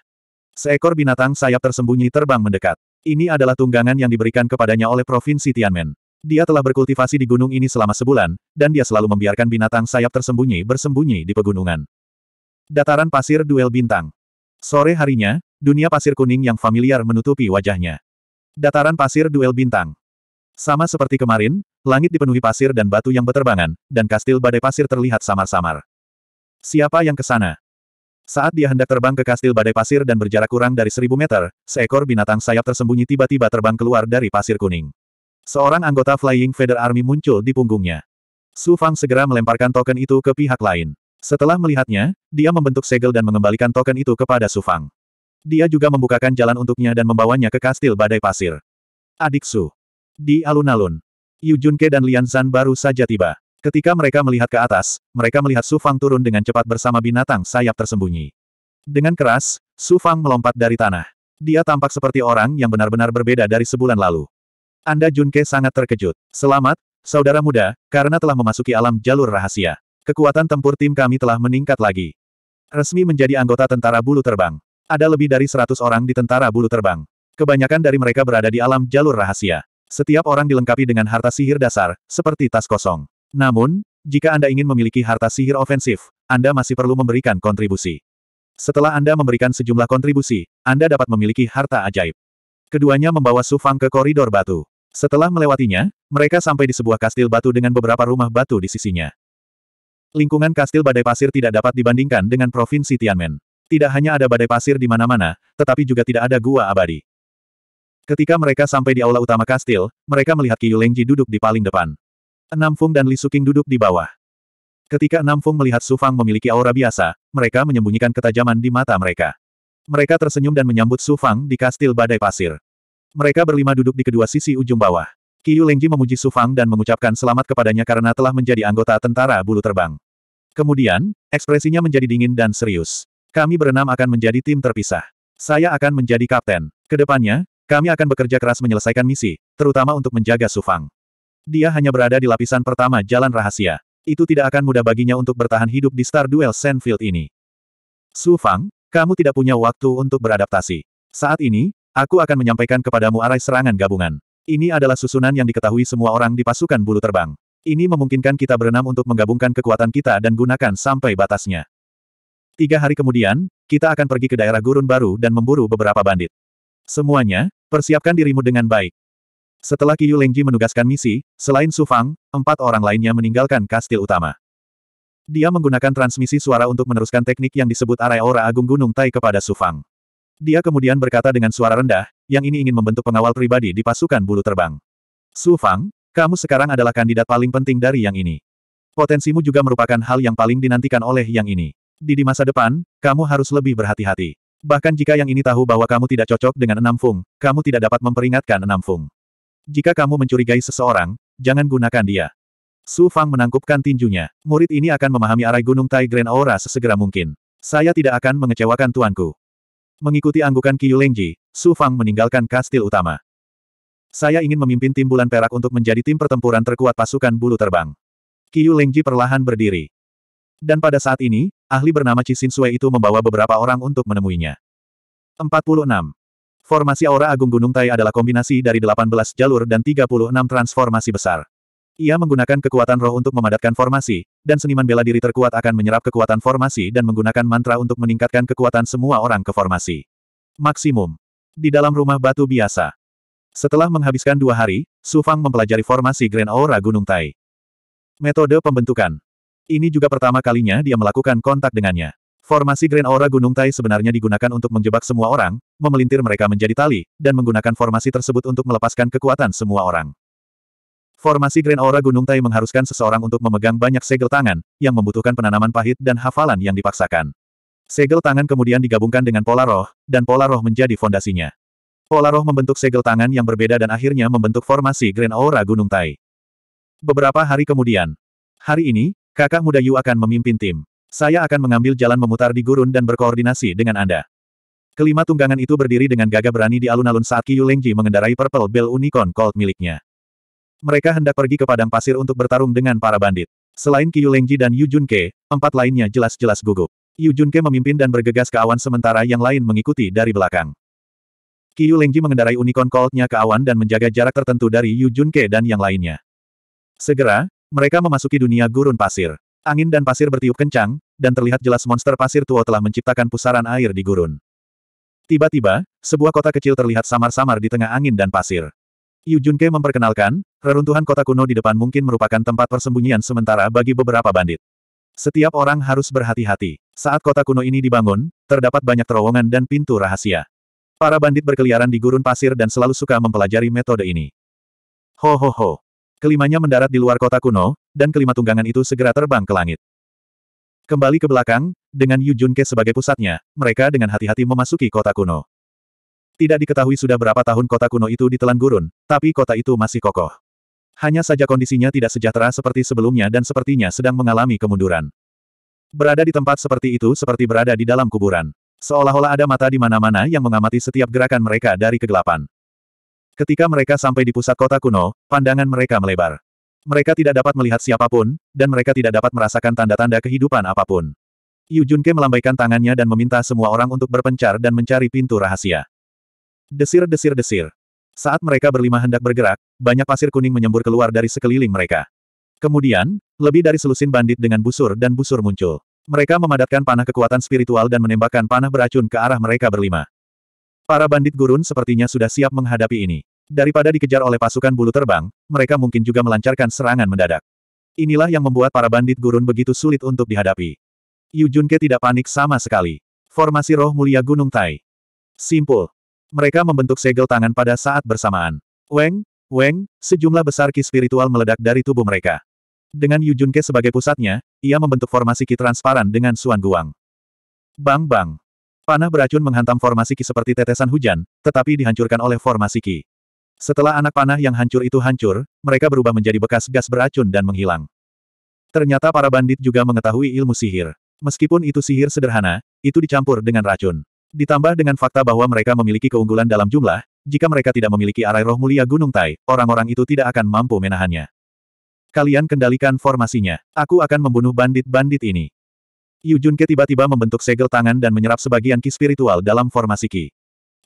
Seekor binatang sayap tersembunyi terbang mendekat. Ini adalah tunggangan yang diberikan kepadanya oleh Provinsi Tianmen. Dia telah berkultivasi di gunung ini selama sebulan, dan dia selalu membiarkan binatang sayap tersembunyi bersembunyi di pegunungan. Dataran pasir duel bintang. Sore harinya, dunia pasir kuning yang familiar menutupi wajahnya. Dataran pasir duel bintang. Sama seperti kemarin, langit dipenuhi pasir dan batu yang berterbangan, dan kastil badai pasir terlihat samar-samar. Siapa yang ke sana? Saat dia hendak terbang ke kastil badai pasir dan berjarak kurang dari seribu meter, seekor binatang sayap tersembunyi tiba-tiba terbang keluar dari pasir kuning. Seorang anggota Flying Feather Army muncul di punggungnya. Su Fang segera melemparkan token itu ke pihak lain. Setelah melihatnya, dia membentuk segel dan mengembalikan token itu kepada Sufang. Dia juga membukakan jalan untuknya dan membawanya ke kastil badai pasir. Adik Su. Di alun-alun. Yu Junke dan Lian Zan baru saja tiba. Ketika mereka melihat ke atas, mereka melihat Su Fang turun dengan cepat bersama binatang sayap tersembunyi. Dengan keras, Su Fang melompat dari tanah. Dia tampak seperti orang yang benar-benar berbeda dari sebulan lalu. Anda Junke sangat terkejut. Selamat, saudara muda, karena telah memasuki alam jalur rahasia. Kekuatan tempur tim kami telah meningkat lagi. Resmi menjadi anggota tentara bulu terbang. Ada lebih dari 100 orang di tentara bulu terbang. Kebanyakan dari mereka berada di alam jalur rahasia. Setiap orang dilengkapi dengan harta sihir dasar, seperti tas kosong. Namun, jika Anda ingin memiliki harta sihir ofensif, Anda masih perlu memberikan kontribusi. Setelah Anda memberikan sejumlah kontribusi, Anda dapat memiliki harta ajaib. Keduanya membawa Sufang ke koridor batu. Setelah melewatinya, mereka sampai di sebuah kastil batu dengan beberapa rumah batu di sisinya. Lingkungan kastil badai pasir tidak dapat dibandingkan dengan provinsi Tianmen. Tidak hanya ada badai pasir di mana-mana, tetapi juga tidak ada gua abadi. Ketika mereka sampai di aula utama kastil, mereka melihat Qiyu Lengji duduk di paling depan. Enam Fung dan Li Suking duduk di bawah. Ketika Enam Fung melihat Su Fang memiliki aura biasa, mereka menyembunyikan ketajaman di mata mereka. Mereka tersenyum dan menyambut Su Fang di kastil badai pasir. Mereka berlima duduk di kedua sisi ujung bawah. Qiyu Lengji memuji Su Fang dan mengucapkan selamat kepadanya karena telah menjadi anggota tentara bulu terbang. Kemudian, ekspresinya menjadi dingin dan serius. Kami berenam akan menjadi tim terpisah. Saya akan menjadi kapten. Kedepannya, kami akan bekerja keras menyelesaikan misi, terutama untuk menjaga Sufang. Dia hanya berada di lapisan pertama jalan rahasia. Itu tidak akan mudah baginya untuk bertahan hidup di Star Duel Sandfield ini. Sufang, kamu tidak punya waktu untuk beradaptasi. Saat ini, aku akan menyampaikan kepadamu arai serangan gabungan. Ini adalah susunan yang diketahui semua orang di pasukan bulu terbang. Ini memungkinkan kita berenam untuk menggabungkan kekuatan kita dan gunakan sampai batasnya. Tiga hari kemudian, kita akan pergi ke daerah gurun baru dan memburu beberapa bandit. Semuanya, persiapkan dirimu dengan baik. Setelah Qiyu Lengji menugaskan misi, selain Su Fang, empat orang lainnya meninggalkan kastil utama. Dia menggunakan transmisi suara untuk meneruskan teknik yang disebut arai aura agung gunung Tai kepada Su Fang. Dia kemudian berkata dengan suara rendah, yang ini ingin membentuk pengawal pribadi di pasukan bulu terbang. Su Fang, kamu sekarang adalah kandidat paling penting dari yang ini. Potensimu juga merupakan hal yang paling dinantikan oleh yang ini. Di di masa depan, kamu harus lebih berhati-hati. Bahkan jika yang ini tahu bahwa kamu tidak cocok dengan enam fung, kamu tidak dapat memperingatkan enam fung. Jika kamu mencurigai seseorang, jangan gunakan dia. Su Fang menangkupkan tinjunya. Murid ini akan memahami arai gunung Tai Grand Aura sesegera mungkin. Saya tidak akan mengecewakan tuanku. Mengikuti anggukan Qiu Lengji, Su Fang meninggalkan kastil utama. Saya ingin memimpin tim bulan perak untuk menjadi tim pertempuran terkuat pasukan bulu terbang. Qiu Lengji perlahan berdiri. Dan pada saat ini, ahli bernama Qi Sui itu membawa beberapa orang untuk menemuinya. 46. Formasi aura Agung Gunung Tai adalah kombinasi dari 18 jalur dan 36 transformasi besar. Ia menggunakan kekuatan roh untuk memadatkan formasi, dan seniman bela diri terkuat akan menyerap kekuatan formasi dan menggunakan mantra untuk meningkatkan kekuatan semua orang ke formasi. Maksimum. Di dalam rumah batu biasa, setelah menghabiskan dua hari, Su Fang mempelajari formasi Grand Aura Gunung Tai. Metode pembentukan. Ini juga pertama kalinya dia melakukan kontak dengannya. Formasi Grand Aura Gunung Tai sebenarnya digunakan untuk menjebak semua orang, memelintir mereka menjadi tali, dan menggunakan formasi tersebut untuk melepaskan kekuatan semua orang. Formasi Grand Aura Gunung Tai mengharuskan seseorang untuk memegang banyak segel tangan, yang membutuhkan penanaman pahit dan hafalan yang dipaksakan. Segel tangan kemudian digabungkan dengan pola roh, dan pola roh menjadi fondasinya. Pola roh membentuk segel tangan yang berbeda dan akhirnya membentuk formasi Grand Aura Gunung Tai. Beberapa hari kemudian. Hari ini, kakak muda Yu akan memimpin tim. Saya akan mengambil jalan memutar di gurun dan berkoordinasi dengan Anda. Kelima tunggangan itu berdiri dengan gagah berani di alun-alun saat Qiyu Lengji mengendarai Purple Bell Unicorn Colt miliknya. Mereka hendak pergi ke padang pasir untuk bertarung dengan para bandit. Selain Qiyu Lengji dan Yu Junke, empat lainnya jelas-jelas gugup. Yu Junke memimpin dan bergegas ke awan sementara yang lain mengikuti dari belakang. Qiyu Lengji mengendarai unicorn colt ke awan dan menjaga jarak tertentu dari Yu Junke dan yang lainnya. Segera, mereka memasuki dunia gurun pasir. Angin dan pasir bertiup kencang, dan terlihat jelas monster pasir tua telah menciptakan pusaran air di gurun. Tiba-tiba, sebuah kota kecil terlihat samar-samar di tengah angin dan pasir. Yu Junke memperkenalkan, reruntuhan kota kuno di depan mungkin merupakan tempat persembunyian sementara bagi beberapa bandit. Setiap orang harus berhati-hati. Saat kota kuno ini dibangun, terdapat banyak terowongan dan pintu rahasia. Para bandit berkeliaran di gurun pasir dan selalu suka mempelajari metode ini. Ho ho ho. Kelimanya mendarat di luar kota kuno, dan kelima tunggangan itu segera terbang ke langit. Kembali ke belakang, dengan Yu Junke sebagai pusatnya, mereka dengan hati-hati memasuki kota kuno. Tidak diketahui sudah berapa tahun kota kuno itu ditelan gurun, tapi kota itu masih kokoh. Hanya saja kondisinya tidak sejahtera seperti sebelumnya dan sepertinya sedang mengalami kemunduran. Berada di tempat seperti itu seperti berada di dalam kuburan. Seolah-olah ada mata di mana-mana yang mengamati setiap gerakan mereka dari kegelapan. Ketika mereka sampai di pusat kota kuno, pandangan mereka melebar. Mereka tidak dapat melihat siapapun, dan mereka tidak dapat merasakan tanda-tanda kehidupan apapun. Yu Junke melambaikan tangannya dan meminta semua orang untuk berpencar dan mencari pintu rahasia. Desir-desir-desir. Saat mereka berlima hendak bergerak, banyak pasir kuning menyembur keluar dari sekeliling mereka. Kemudian, lebih dari selusin bandit dengan busur dan busur muncul. Mereka memadatkan panah kekuatan spiritual dan menembakkan panah beracun ke arah mereka berlima. Para bandit gurun sepertinya sudah siap menghadapi ini. Daripada dikejar oleh pasukan bulu terbang, mereka mungkin juga melancarkan serangan mendadak. Inilah yang membuat para bandit gurun begitu sulit untuk dihadapi. Yu Junke tidak panik sama sekali. Formasi roh mulia Gunung Tai. Simpul. Mereka membentuk segel tangan pada saat bersamaan. Weng, Weng, sejumlah besar ki spiritual meledak dari tubuh mereka. Dengan Yu Junke sebagai pusatnya, ia membentuk formasi Ki transparan dengan Suan Guang. Bang-bang. Panah beracun menghantam formasi Ki seperti tetesan hujan, tetapi dihancurkan oleh formasi Ki. Setelah anak panah yang hancur itu hancur, mereka berubah menjadi bekas gas beracun dan menghilang. Ternyata para bandit juga mengetahui ilmu sihir. Meskipun itu sihir sederhana, itu dicampur dengan racun. Ditambah dengan fakta bahwa mereka memiliki keunggulan dalam jumlah, jika mereka tidak memiliki arai roh mulia Gunung Tai, orang-orang itu tidak akan mampu menahannya. Kalian kendalikan formasinya. Aku akan membunuh bandit-bandit ini. Yu Junke tiba-tiba membentuk segel tangan dan menyerap sebagian ki spiritual dalam formasi ki.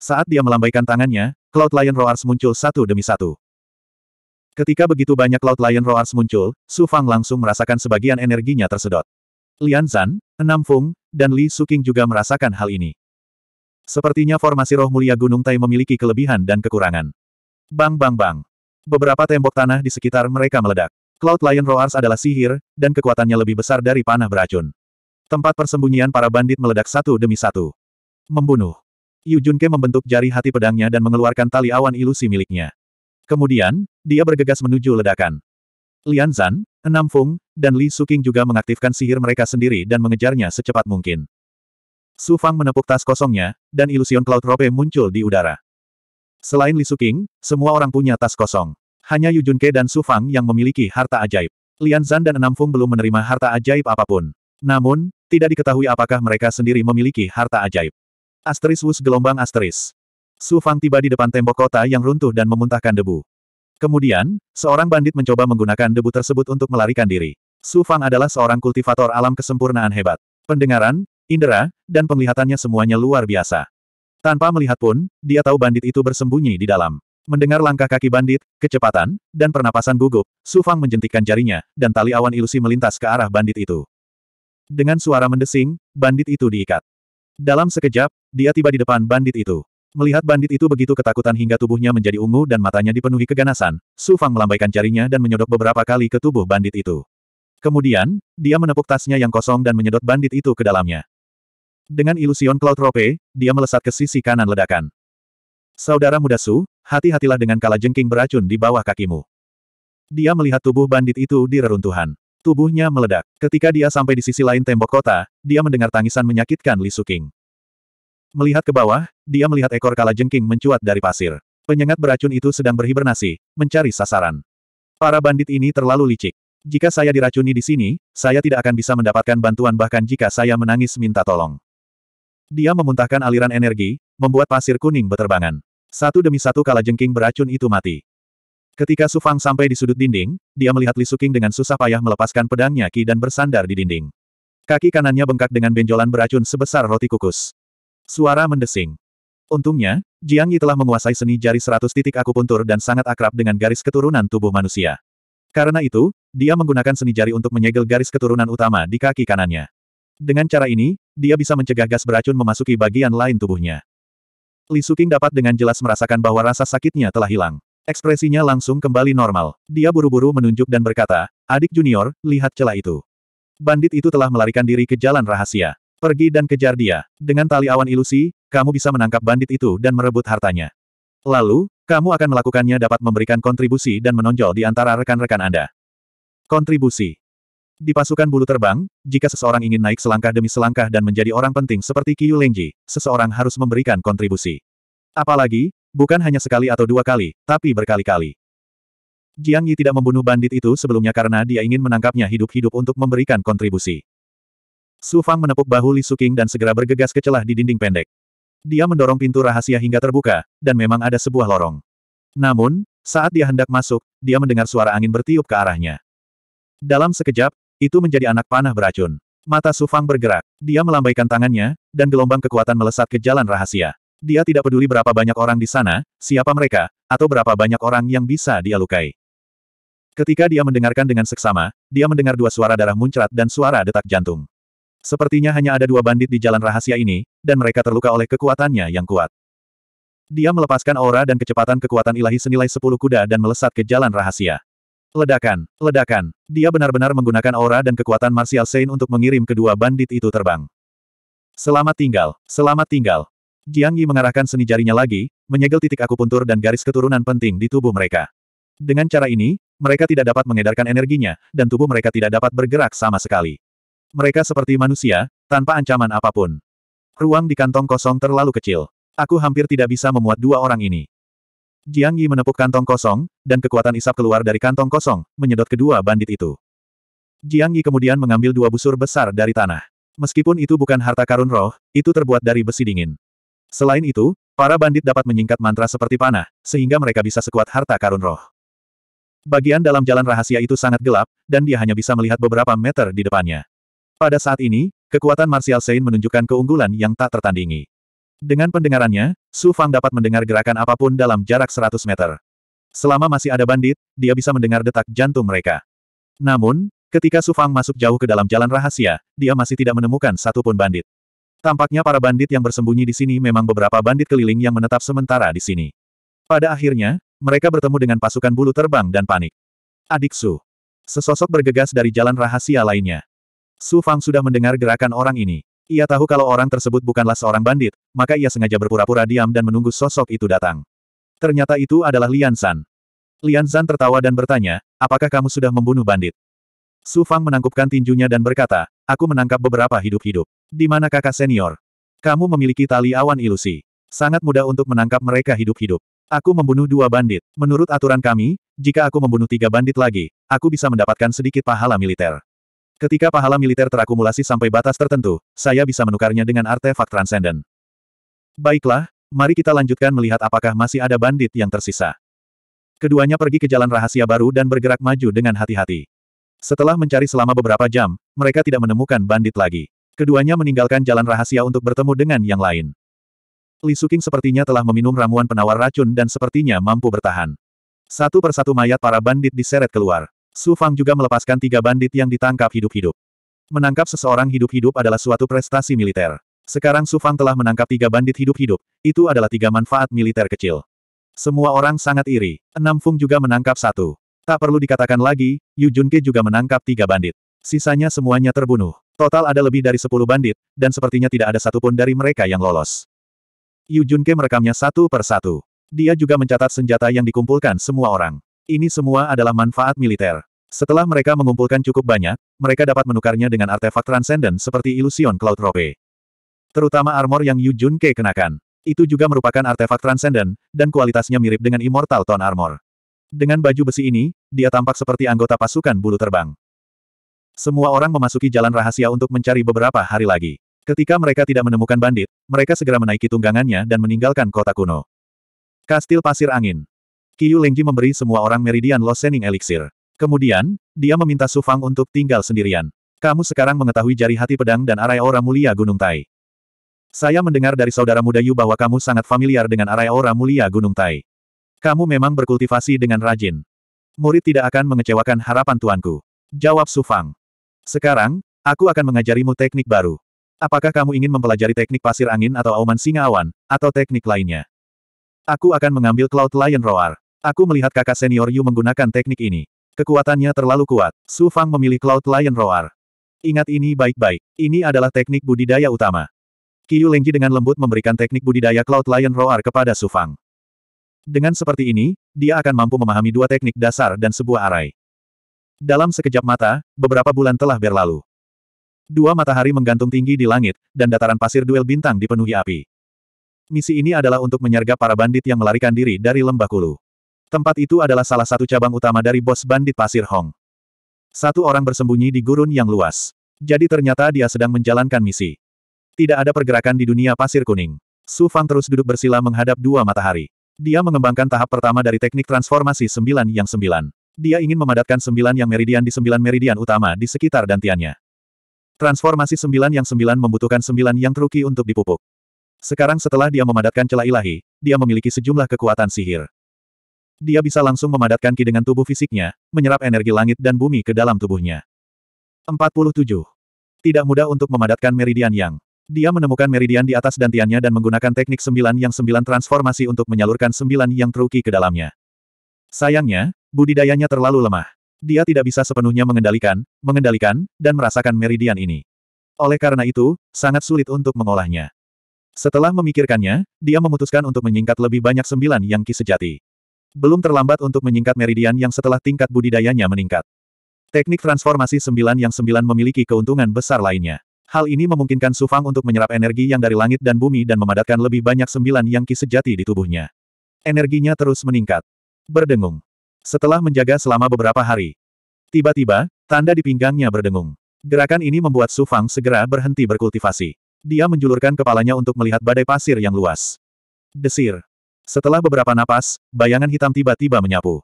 Saat dia melambaikan tangannya, Cloud Lion Roars muncul satu demi satu. Ketika begitu banyak Cloud Lion Roars muncul, Su Fang langsung merasakan sebagian energinya tersedot. Lian Zan, Enam Fung, dan Li Suking juga merasakan hal ini. Sepertinya formasi roh mulia Gunung Tai memiliki kelebihan dan kekurangan. Bang bang bang. Beberapa tembok tanah di sekitar mereka meledak. Cloud Lion Roars adalah sihir, dan kekuatannya lebih besar dari panah beracun. Tempat persembunyian para bandit meledak satu demi satu. Membunuh. Yu Junke membentuk jari hati pedangnya dan mengeluarkan tali awan ilusi miliknya. Kemudian, dia bergegas menuju ledakan. Lian Zan, Enam Fung, dan Li Suking juga mengaktifkan sihir mereka sendiri dan mengejarnya secepat mungkin. Su Fang menepuk tas kosongnya, dan ilusion Cloud Rope muncul di udara. Selain Li Suking, semua orang punya tas kosong. Hanya Yu Junke dan Su Fang yang memiliki harta ajaib. Lian Zan dan Enam Fung belum menerima harta ajaib apapun. Namun, tidak diketahui apakah mereka sendiri memiliki harta ajaib. Asteris Wus gelombang asteris. Su Fang tiba di depan tembok kota yang runtuh dan memuntahkan debu. Kemudian, seorang bandit mencoba menggunakan debu tersebut untuk melarikan diri. Su Fang adalah seorang kultivator alam kesempurnaan hebat. Pendengaran, indera, dan penglihatannya semuanya luar biasa. Tanpa melihat pun, dia tahu bandit itu bersembunyi di dalam. Mendengar langkah kaki bandit, kecepatan, dan pernapasan gugup, Su Fang menjentikkan jarinya, dan tali awan ilusi melintas ke arah bandit itu. Dengan suara mendesing, bandit itu diikat. Dalam sekejap, dia tiba di depan bandit itu. Melihat bandit itu begitu ketakutan hingga tubuhnya menjadi ungu dan matanya dipenuhi keganasan, Su Fang melambaikan jarinya dan menyodok beberapa kali ke tubuh bandit itu. Kemudian, dia menepuk tasnya yang kosong dan menyedot bandit itu ke dalamnya. Dengan ilusion Cloud Rope, dia melesat ke sisi kanan ledakan. Saudara muda Su, hati-hatilah dengan kala jengking beracun di bawah kakimu. Dia melihat tubuh bandit itu di reruntuhan. Tubuhnya meledak. Ketika dia sampai di sisi lain tembok kota, dia mendengar tangisan menyakitkan Li Suking. Melihat ke bawah, dia melihat ekor kala jengking mencuat dari pasir. Penyengat beracun itu sedang berhibernasi, mencari sasaran. Para bandit ini terlalu licik. Jika saya diracuni di sini, saya tidak akan bisa mendapatkan bantuan bahkan jika saya menangis minta tolong. Dia memuntahkan aliran energi, membuat pasir kuning beterbangan. Satu demi satu jengking beracun itu mati. Ketika Su Fang sampai di sudut dinding, dia melihat Li Suking dengan susah payah melepaskan pedangnya Ki dan bersandar di dinding. Kaki kanannya bengkak dengan benjolan beracun sebesar roti kukus. Suara mendesing. Untungnya, Jiang Yi telah menguasai seni jari seratus titik akupuntur dan sangat akrab dengan garis keturunan tubuh manusia. Karena itu, dia menggunakan seni jari untuk menyegel garis keturunan utama di kaki kanannya. Dengan cara ini, dia bisa mencegah gas beracun memasuki bagian lain tubuhnya. Li Suking dapat dengan jelas merasakan bahwa rasa sakitnya telah hilang. Ekspresinya langsung kembali normal. Dia buru-buru menunjuk dan berkata, adik junior, lihat celah itu. Bandit itu telah melarikan diri ke jalan rahasia. Pergi dan kejar dia. Dengan tali awan ilusi, kamu bisa menangkap bandit itu dan merebut hartanya. Lalu, kamu akan melakukannya dapat memberikan kontribusi dan menonjol di antara rekan-rekan Anda. Kontribusi. Di pasukan bulu terbang, jika seseorang ingin naik selangkah demi selangkah dan menjadi orang penting seperti Qiu Lengji, seseorang harus memberikan kontribusi. Apalagi, bukan hanya sekali atau dua kali, tapi berkali-kali. Jiang Yi tidak membunuh bandit itu sebelumnya karena dia ingin menangkapnya hidup-hidup untuk memberikan kontribusi. Su Fang menepuk bahu Li Suking dan segera bergegas ke celah di dinding pendek. Dia mendorong pintu rahasia hingga terbuka, dan memang ada sebuah lorong. Namun, saat dia hendak masuk, dia mendengar suara angin bertiup ke arahnya. Dalam sekejap, itu menjadi anak panah beracun. Mata Sufang bergerak. Dia melambaikan tangannya, dan gelombang kekuatan melesat ke jalan rahasia. Dia tidak peduli berapa banyak orang di sana, siapa mereka, atau berapa banyak orang yang bisa dia lukai. Ketika dia mendengarkan dengan seksama, dia mendengar dua suara darah muncrat dan suara detak jantung. Sepertinya hanya ada dua bandit di jalan rahasia ini, dan mereka terluka oleh kekuatannya yang kuat. Dia melepaskan aura dan kecepatan kekuatan ilahi senilai sepuluh kuda dan melesat ke jalan rahasia. Ledakan, ledakan. Dia benar-benar menggunakan aura dan kekuatan Martial Saint untuk mengirim kedua bandit itu terbang. Selamat tinggal, selamat tinggal. Jiang Yi mengarahkan seni jarinya lagi, menyegel titik akupuntur dan garis keturunan penting di tubuh mereka. Dengan cara ini, mereka tidak dapat mengedarkan energinya, dan tubuh mereka tidak dapat bergerak sama sekali. Mereka seperti manusia, tanpa ancaman apapun. Ruang di kantong kosong terlalu kecil. Aku hampir tidak bisa memuat dua orang ini. Jiang Yi menepuk kantong kosong, dan kekuatan isap keluar dari kantong kosong, menyedot kedua bandit itu. Jiang Yi kemudian mengambil dua busur besar dari tanah. Meskipun itu bukan harta karun roh, itu terbuat dari besi dingin. Selain itu, para bandit dapat menyingkat mantra seperti panah, sehingga mereka bisa sekuat harta karun roh. Bagian dalam jalan rahasia itu sangat gelap, dan dia hanya bisa melihat beberapa meter di depannya. Pada saat ini, kekuatan Martial Sein menunjukkan keunggulan yang tak tertandingi. Dengan pendengarannya, Su Fang dapat mendengar gerakan apapun dalam jarak 100 meter. Selama masih ada bandit, dia bisa mendengar detak jantung mereka. Namun, ketika Su Fang masuk jauh ke dalam jalan rahasia, dia masih tidak menemukan satupun bandit. Tampaknya para bandit yang bersembunyi di sini memang beberapa bandit keliling yang menetap sementara di sini. Pada akhirnya, mereka bertemu dengan pasukan bulu terbang dan panik. Adik Su. Sesosok bergegas dari jalan rahasia lainnya. Su Fang sudah mendengar gerakan orang ini. Ia tahu kalau orang tersebut bukanlah seorang bandit, maka ia sengaja berpura-pura diam dan menunggu sosok itu datang. Ternyata itu adalah Lian San. Lian San tertawa dan bertanya, apakah kamu sudah membunuh bandit? Su Fang menangkupkan tinjunya dan berkata, aku menangkap beberapa hidup-hidup. Di mana kakak senior? Kamu memiliki tali awan ilusi. Sangat mudah untuk menangkap mereka hidup-hidup. Aku membunuh dua bandit. Menurut aturan kami, jika aku membunuh tiga bandit lagi, aku bisa mendapatkan sedikit pahala militer. Ketika pahala militer terakumulasi sampai batas tertentu, saya bisa menukarnya dengan artefak transenden. Baiklah, mari kita lanjutkan melihat apakah masih ada bandit yang tersisa. Keduanya pergi ke jalan rahasia baru dan bergerak maju dengan hati-hati. Setelah mencari selama beberapa jam, mereka tidak menemukan bandit lagi. Keduanya meninggalkan jalan rahasia untuk bertemu dengan yang lain. Li Suking sepertinya telah meminum ramuan penawar racun dan sepertinya mampu bertahan. Satu persatu mayat para bandit diseret keluar. Su Fang juga melepaskan tiga bandit yang ditangkap hidup-hidup. Menangkap seseorang hidup-hidup adalah suatu prestasi militer. Sekarang Su Fang telah menangkap tiga bandit hidup-hidup, itu adalah tiga manfaat militer kecil. Semua orang sangat iri. Enam Fung juga menangkap satu. Tak perlu dikatakan lagi, Yu Junke juga menangkap tiga bandit. Sisanya semuanya terbunuh. Total ada lebih dari sepuluh bandit, dan sepertinya tidak ada satupun dari mereka yang lolos. Yu Junke merekamnya satu per satu. Dia juga mencatat senjata yang dikumpulkan semua orang. Ini semua adalah manfaat militer. Setelah mereka mengumpulkan cukup banyak, mereka dapat menukarnya dengan artefak transenden seperti Illusion Cloud Rope. Terutama armor yang Yu Jun Ke kenakan. Itu juga merupakan artefak transenden, dan kualitasnya mirip dengan Immortal Tone Armor. Dengan baju besi ini, dia tampak seperti anggota pasukan bulu terbang. Semua orang memasuki jalan rahasia untuk mencari beberapa hari lagi. Ketika mereka tidak menemukan bandit, mereka segera menaiki tunggangannya dan meninggalkan kota kuno. Kastil Pasir Angin Qiyu Lengji memberi semua orang Meridian Losening Elixir. Kemudian, dia meminta Su Fang untuk tinggal sendirian. Kamu sekarang mengetahui jari hati pedang dan arai aura mulia Gunung Tai. Saya mendengar dari saudara muda Yu bahwa kamu sangat familiar dengan arai aura mulia Gunung Tai. Kamu memang berkultivasi dengan rajin. Murid tidak akan mengecewakan harapan tuanku. Jawab Su Fang. Sekarang, aku akan mengajarimu teknik baru. Apakah kamu ingin mempelajari teknik pasir angin atau auman singa awan, atau teknik lainnya? Aku akan mengambil Cloud Lion Roar. Aku melihat kakak senior Yu menggunakan teknik ini. Kekuatannya terlalu kuat. Su Fang memilih Cloud Lion Roar. Ingat ini baik-baik. Ini adalah teknik budidaya utama. Yu Lengji dengan lembut memberikan teknik budidaya Cloud Lion Roar kepada Su Fang. Dengan seperti ini, dia akan mampu memahami dua teknik dasar dan sebuah arai. Dalam sekejap mata, beberapa bulan telah berlalu. Dua matahari menggantung tinggi di langit, dan dataran pasir duel bintang dipenuhi api. Misi ini adalah untuk menyergap para bandit yang melarikan diri dari lembah kulu. Tempat itu adalah salah satu cabang utama dari bos bandit pasir Hong. Satu orang bersembunyi di gurun yang luas. Jadi ternyata dia sedang menjalankan misi. Tidak ada pergerakan di dunia pasir kuning. Su Fang terus duduk bersila menghadap dua matahari. Dia mengembangkan tahap pertama dari teknik transformasi sembilan yang sembilan. Dia ingin memadatkan sembilan yang meridian di sembilan meridian utama di sekitar dantiannya. Transformasi sembilan yang sembilan membutuhkan sembilan yang truki untuk dipupuk. Sekarang setelah dia memadatkan celah ilahi, dia memiliki sejumlah kekuatan sihir dia bisa langsung memadatkan ki dengan tubuh fisiknya, menyerap energi langit dan bumi ke dalam tubuhnya. 47. Tidak mudah untuk memadatkan meridian yang. Dia menemukan meridian di atas dantiannya dan menggunakan teknik sembilan yang sembilan transformasi untuk menyalurkan sembilan yang truki ke dalamnya. Sayangnya, budidayanya terlalu lemah. Dia tidak bisa sepenuhnya mengendalikan, mengendalikan, dan merasakan meridian ini. Oleh karena itu, sangat sulit untuk mengolahnya. Setelah memikirkannya, dia memutuskan untuk menyingkat lebih banyak sembilan yang ki sejati. Belum terlambat untuk menyingkat meridian yang setelah tingkat budidayanya meningkat. Teknik transformasi sembilan yang sembilan memiliki keuntungan besar lainnya. Hal ini memungkinkan Sufang untuk menyerap energi yang dari langit dan bumi dan memadatkan lebih banyak sembilan yang ki sejati di tubuhnya. Energinya terus meningkat. Berdengung. Setelah menjaga selama beberapa hari. Tiba-tiba, tanda di pinggangnya berdengung. Gerakan ini membuat Sufang segera berhenti berkultivasi. Dia menjulurkan kepalanya untuk melihat badai pasir yang luas. Desir. Setelah beberapa napas, bayangan hitam tiba-tiba menyapu.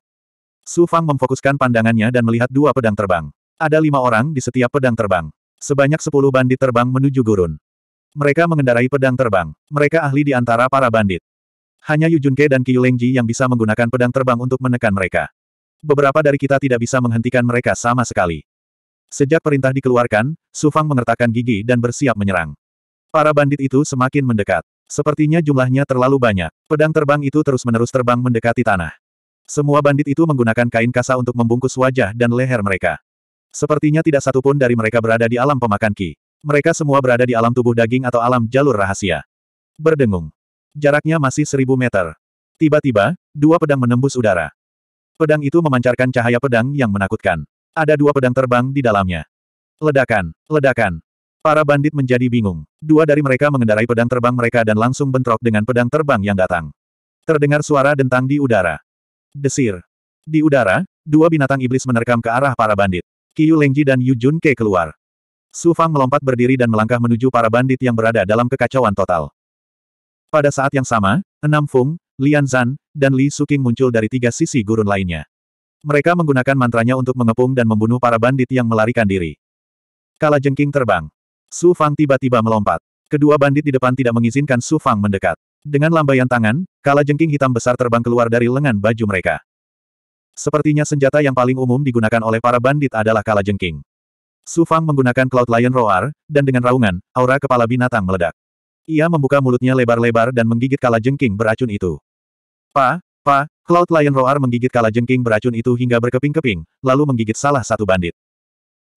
Su Fang memfokuskan pandangannya dan melihat dua pedang terbang. Ada lima orang di setiap pedang terbang. Sebanyak sepuluh bandit terbang menuju gurun. Mereka mengendarai pedang terbang. Mereka ahli di antara para bandit. Hanya Yu Junke dan Qiu Lengji yang bisa menggunakan pedang terbang untuk menekan mereka. Beberapa dari kita tidak bisa menghentikan mereka sama sekali. Sejak perintah dikeluarkan, Su Fang mengertakkan gigi dan bersiap menyerang. Para bandit itu semakin mendekat. Sepertinya jumlahnya terlalu banyak. Pedang terbang itu terus-menerus terbang mendekati tanah. Semua bandit itu menggunakan kain kasa untuk membungkus wajah dan leher mereka. Sepertinya tidak satupun dari mereka berada di alam pemakan ki. Mereka semua berada di alam tubuh daging atau alam jalur rahasia. Berdengung. Jaraknya masih seribu meter. Tiba-tiba, dua pedang menembus udara. Pedang itu memancarkan cahaya pedang yang menakutkan. Ada dua pedang terbang di dalamnya. Ledakan, ledakan, Para bandit menjadi bingung. Dua dari mereka mengendarai pedang terbang mereka dan langsung bentrok dengan pedang terbang yang datang. Terdengar suara dentang di udara. Desir. Di udara, dua binatang iblis menerkam ke arah para bandit. Qiu Lengji dan Yu Junke keluar. Su Fang melompat berdiri dan melangkah menuju para bandit yang berada dalam kekacauan total. Pada saat yang sama, Enam Fung, Lian Zan, dan Li Suking muncul dari tiga sisi gurun lainnya. Mereka menggunakan mantranya untuk mengepung dan membunuh para bandit yang melarikan diri. Kala jengking terbang. Su Fang tiba-tiba melompat. Kedua bandit di depan tidak mengizinkan Su Fang mendekat. Dengan lambaian tangan, kala jengking hitam besar terbang keluar dari lengan baju mereka. Sepertinya senjata yang paling umum digunakan oleh para bandit adalah kala jengking. Su Fang menggunakan Cloud Lion Roar, dan dengan raungan, aura kepala binatang meledak. Ia membuka mulutnya lebar-lebar dan menggigit kala jengking beracun itu. Pa, pa, Cloud Lion Roar menggigit kala jengking beracun itu hingga berkeping-keping, lalu menggigit salah satu bandit.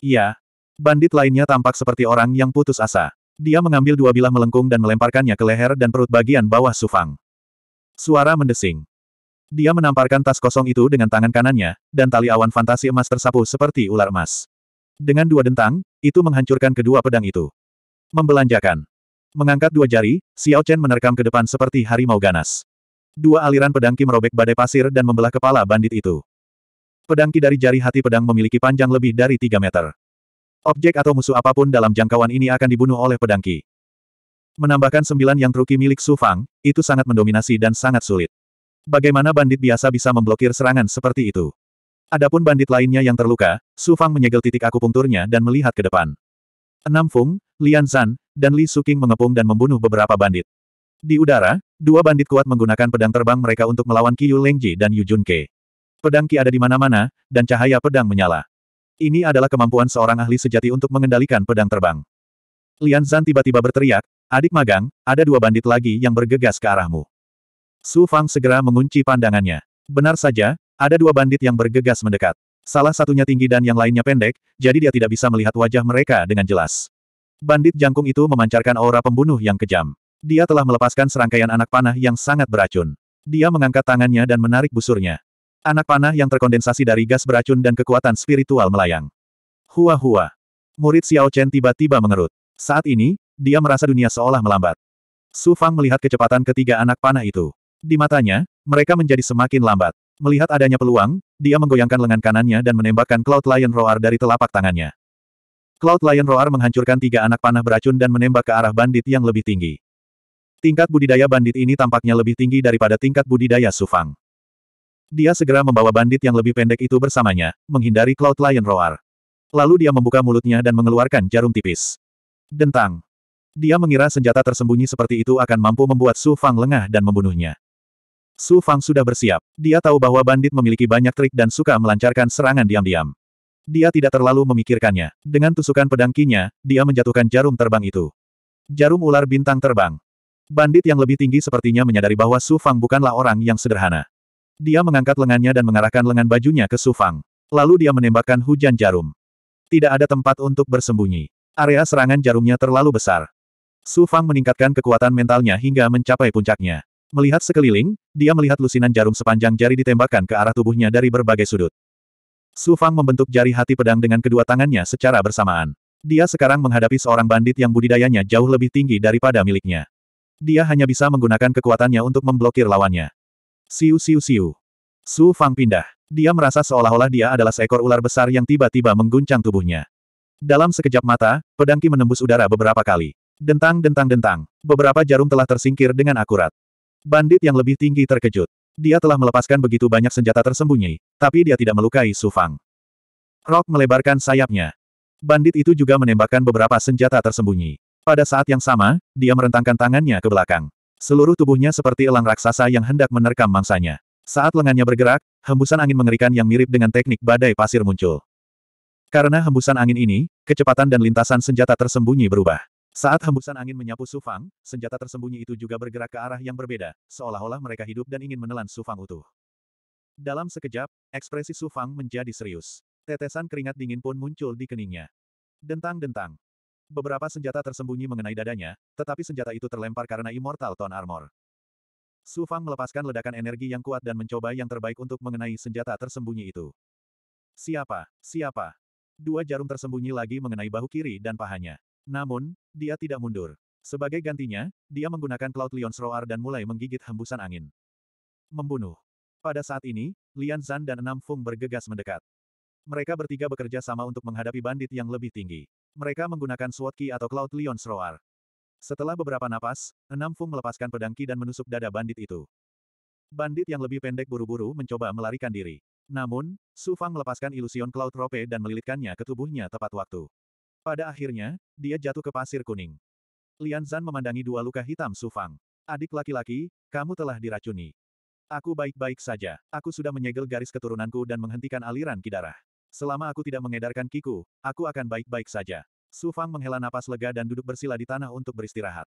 Iya, Bandit lainnya tampak seperti orang yang putus asa. Dia mengambil dua bilah melengkung dan melemparkannya ke leher dan perut bagian bawah Sufang. Suara mendesing. Dia menamparkan tas kosong itu dengan tangan kanannya, dan tali awan fantasi emas tersapu seperti ular emas. Dengan dua dentang, itu menghancurkan kedua pedang itu. Membelanjakan. Mengangkat dua jari, Xiao Chen menerkam ke depan seperti harimau ganas. Dua aliran pedangki merobek badai pasir dan membelah kepala bandit itu. Pedangki dari jari hati pedang memiliki panjang lebih dari 3 meter. Objek atau musuh apapun dalam jangkauan ini akan dibunuh oleh pedang Ki. Menambahkan sembilan yang truki milik Su Fang, itu sangat mendominasi dan sangat sulit. Bagaimana bandit biasa bisa memblokir serangan seperti itu? Adapun bandit lainnya yang terluka, Su Fang menyegel titik akupunkturnya dan melihat ke depan. Enam Fung, Lian Zan, dan Li Suking mengepung dan membunuh beberapa bandit. Di udara, dua bandit kuat menggunakan pedang terbang mereka untuk melawan Qiu Lengji dan Yu Junke. Pedang Ki ada di mana-mana, dan cahaya pedang menyala. Ini adalah kemampuan seorang ahli sejati untuk mengendalikan pedang terbang. Lian Zan tiba-tiba berteriak, adik magang, ada dua bandit lagi yang bergegas ke arahmu. Su Fang segera mengunci pandangannya. Benar saja, ada dua bandit yang bergegas mendekat. Salah satunya tinggi dan yang lainnya pendek, jadi dia tidak bisa melihat wajah mereka dengan jelas. Bandit jangkung itu memancarkan aura pembunuh yang kejam. Dia telah melepaskan serangkaian anak panah yang sangat beracun. Dia mengangkat tangannya dan menarik busurnya. Anak panah yang terkondensasi dari gas beracun dan kekuatan spiritual melayang. Hua-hua. Murid Xiao Chen tiba-tiba mengerut. Saat ini, dia merasa dunia seolah melambat. Su Fang melihat kecepatan ketiga anak panah itu. Di matanya, mereka menjadi semakin lambat. Melihat adanya peluang, dia menggoyangkan lengan kanannya dan menembakkan Cloud Lion Roar dari telapak tangannya. Cloud Lion Roar menghancurkan tiga anak panah beracun dan menembak ke arah bandit yang lebih tinggi. Tingkat budidaya bandit ini tampaknya lebih tinggi daripada tingkat budidaya Sufang. Dia segera membawa bandit yang lebih pendek itu bersamanya, menghindari Cloud Lion Roar. Lalu dia membuka mulutnya dan mengeluarkan jarum tipis. Dentang. Dia mengira senjata tersembunyi seperti itu akan mampu membuat Su Fang lengah dan membunuhnya. Su Fang sudah bersiap. Dia tahu bahwa bandit memiliki banyak trik dan suka melancarkan serangan diam-diam. Dia tidak terlalu memikirkannya. Dengan tusukan pedang kinya, dia menjatuhkan jarum terbang itu. Jarum ular bintang terbang. Bandit yang lebih tinggi sepertinya menyadari bahwa Su Fang bukanlah orang yang sederhana. Dia mengangkat lengannya dan mengarahkan lengan bajunya ke Sufang. Lalu dia menembakkan hujan jarum. Tidak ada tempat untuk bersembunyi. Area serangan jarumnya terlalu besar. Sufang meningkatkan kekuatan mentalnya hingga mencapai puncaknya. Melihat sekeliling, dia melihat lusinan jarum sepanjang jari ditembakkan ke arah tubuhnya dari berbagai sudut. Sufang membentuk jari hati pedang dengan kedua tangannya secara bersamaan. Dia sekarang menghadapi seorang bandit yang budidayanya jauh lebih tinggi daripada miliknya. Dia hanya bisa menggunakan kekuatannya untuk memblokir lawannya. Siu siu siu. Su Fang pindah. Dia merasa seolah-olah dia adalah seekor ular besar yang tiba-tiba mengguncang tubuhnya. Dalam sekejap mata, pedang Ki menembus udara beberapa kali. Dentang dentang dentang. Beberapa jarum telah tersingkir dengan akurat. Bandit yang lebih tinggi terkejut. Dia telah melepaskan begitu banyak senjata tersembunyi, tapi dia tidak melukai Su Fang. Rock melebarkan sayapnya. Bandit itu juga menembakkan beberapa senjata tersembunyi. Pada saat yang sama, dia merentangkan tangannya ke belakang. Seluruh tubuhnya seperti elang raksasa yang hendak menerkam mangsanya. Saat lengannya bergerak, hembusan angin mengerikan yang mirip dengan teknik badai pasir muncul. Karena hembusan angin ini, kecepatan dan lintasan senjata tersembunyi berubah. Saat hembusan angin menyapu Sufang, senjata tersembunyi itu juga bergerak ke arah yang berbeda, seolah-olah mereka hidup dan ingin menelan Sufang utuh. Dalam sekejap, ekspresi Sufang menjadi serius. Tetesan keringat dingin pun muncul di keningnya. Dentang-dentang. Beberapa senjata tersembunyi mengenai dadanya, tetapi senjata itu terlempar karena Immortal Tone Armor. Su Fang melepaskan ledakan energi yang kuat dan mencoba yang terbaik untuk mengenai senjata tersembunyi itu. Siapa? Siapa? Dua jarum tersembunyi lagi mengenai bahu kiri dan pahanya. Namun, dia tidak mundur. Sebagai gantinya, dia menggunakan Cloud Lion Roar dan mulai menggigit hembusan angin. Membunuh. Pada saat ini, Lian Zan dan Enam Fung bergegas mendekat. Mereka bertiga bekerja sama untuk menghadapi bandit yang lebih tinggi mereka menggunakan Sword Ki atau Cloud Leon's Roar. Setelah beberapa napas, Enam Fung melepaskan pedang Ki dan menusuk dada bandit itu. Bandit yang lebih pendek buru-buru mencoba melarikan diri. Namun, Su Fang melepaskan ilusion Cloud Rope dan melilitkannya ke tubuhnya tepat waktu. Pada akhirnya, dia jatuh ke pasir kuning. Lian Zan memandangi dua luka hitam Su Fang. Adik laki-laki, kamu telah diracuni. Aku baik-baik saja. Aku sudah menyegel garis keturunanku dan menghentikan aliran kidarah. Selama aku tidak mengedarkan kiku, aku akan baik-baik saja. Su Fang menghela napas lega dan duduk bersila di tanah untuk beristirahat.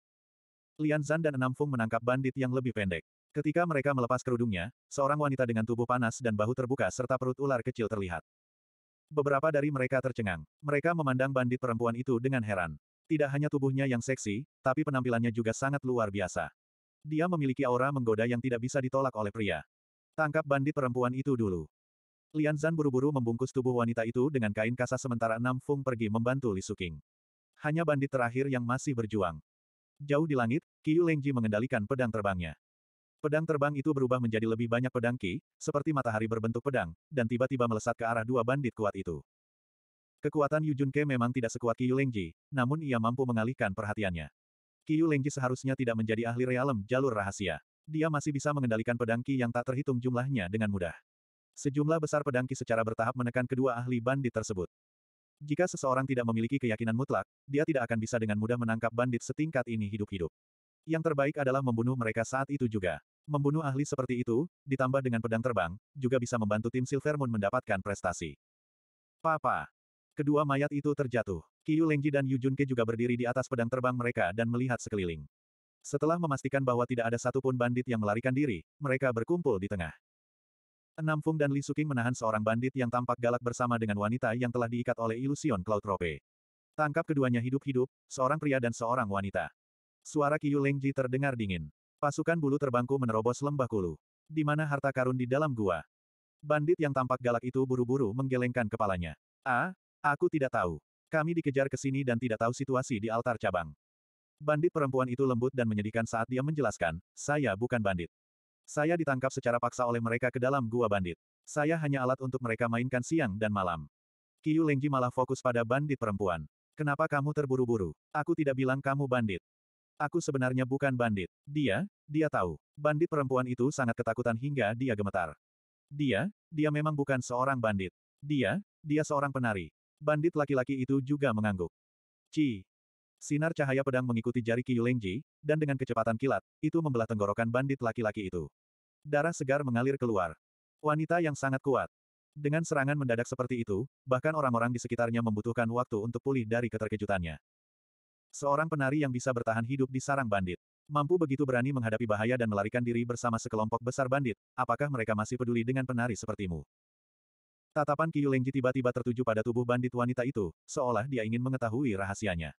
Lian Zan dan Enam Fung menangkap bandit yang lebih pendek. Ketika mereka melepas kerudungnya, seorang wanita dengan tubuh panas dan bahu terbuka serta perut ular kecil terlihat. Beberapa dari mereka tercengang. Mereka memandang bandit perempuan itu dengan heran. Tidak hanya tubuhnya yang seksi, tapi penampilannya juga sangat luar biasa. Dia memiliki aura menggoda yang tidak bisa ditolak oleh pria. Tangkap bandit perempuan itu dulu. Lian Zan buru-buru membungkus tubuh wanita itu dengan kain kasa sementara enam Fung pergi membantu Li Suking. Hanya bandit terakhir yang masih berjuang. Jauh di langit, Yu Lengji mengendalikan pedang terbangnya. Pedang terbang itu berubah menjadi lebih banyak pedang Qi, seperti matahari berbentuk pedang, dan tiba-tiba melesat ke arah dua bandit kuat itu. Kekuatan Yu Junke memang tidak sekuat Yu Lengji, namun ia mampu mengalihkan perhatiannya. Yu Lengji seharusnya tidak menjadi ahli realem jalur rahasia. Dia masih bisa mengendalikan pedang Qi yang tak terhitung jumlahnya dengan mudah. Sejumlah besar pedangki secara bertahap menekan kedua ahli bandit tersebut. Jika seseorang tidak memiliki keyakinan mutlak, dia tidak akan bisa dengan mudah menangkap bandit setingkat ini hidup-hidup. Yang terbaik adalah membunuh mereka saat itu juga. Membunuh ahli seperti itu, ditambah dengan pedang terbang, juga bisa membantu tim Silver Moon mendapatkan prestasi. Papa. Kedua mayat itu terjatuh. Kiyu Lengji dan Yu Junke juga berdiri di atas pedang terbang mereka dan melihat sekeliling. Setelah memastikan bahwa tidak ada satupun bandit yang melarikan diri, mereka berkumpul di tengah. Enam Fung dan Li Suking menahan seorang bandit yang tampak galak bersama dengan wanita yang telah diikat oleh ilusion Cloud Rope. Tangkap keduanya hidup-hidup, seorang pria dan seorang wanita. Suara Qiyu Lengji terdengar dingin. Pasukan bulu terbangku menerobos lembah kulu. Di mana harta karun di dalam gua? Bandit yang tampak galak itu buru-buru menggelengkan kepalanya. Ah, aku tidak tahu. Kami dikejar ke sini dan tidak tahu situasi di altar cabang. Bandit perempuan itu lembut dan menyedihkan saat dia menjelaskan, saya bukan bandit. Saya ditangkap secara paksa oleh mereka ke dalam gua bandit. Saya hanya alat untuk mereka mainkan siang dan malam. Kiyu Lengji malah fokus pada bandit perempuan. Kenapa kamu terburu-buru? Aku tidak bilang kamu bandit. Aku sebenarnya bukan bandit. Dia, dia tahu. Bandit perempuan itu sangat ketakutan hingga dia gemetar. Dia, dia memang bukan seorang bandit. Dia, dia seorang penari. Bandit laki-laki itu juga mengangguk. Ci, Sinar cahaya pedang mengikuti jari Lengji, dan dengan kecepatan kilat, itu membelah tenggorokan bandit laki-laki itu. Darah segar mengalir keluar. Wanita yang sangat kuat. Dengan serangan mendadak seperti itu, bahkan orang-orang di sekitarnya membutuhkan waktu untuk pulih dari keterkejutannya. Seorang penari yang bisa bertahan hidup di sarang bandit. Mampu begitu berani menghadapi bahaya dan melarikan diri bersama sekelompok besar bandit, apakah mereka masih peduli dengan penari sepertimu? Tatapan Lengji tiba-tiba tertuju pada tubuh bandit wanita itu, seolah dia ingin mengetahui rahasianya.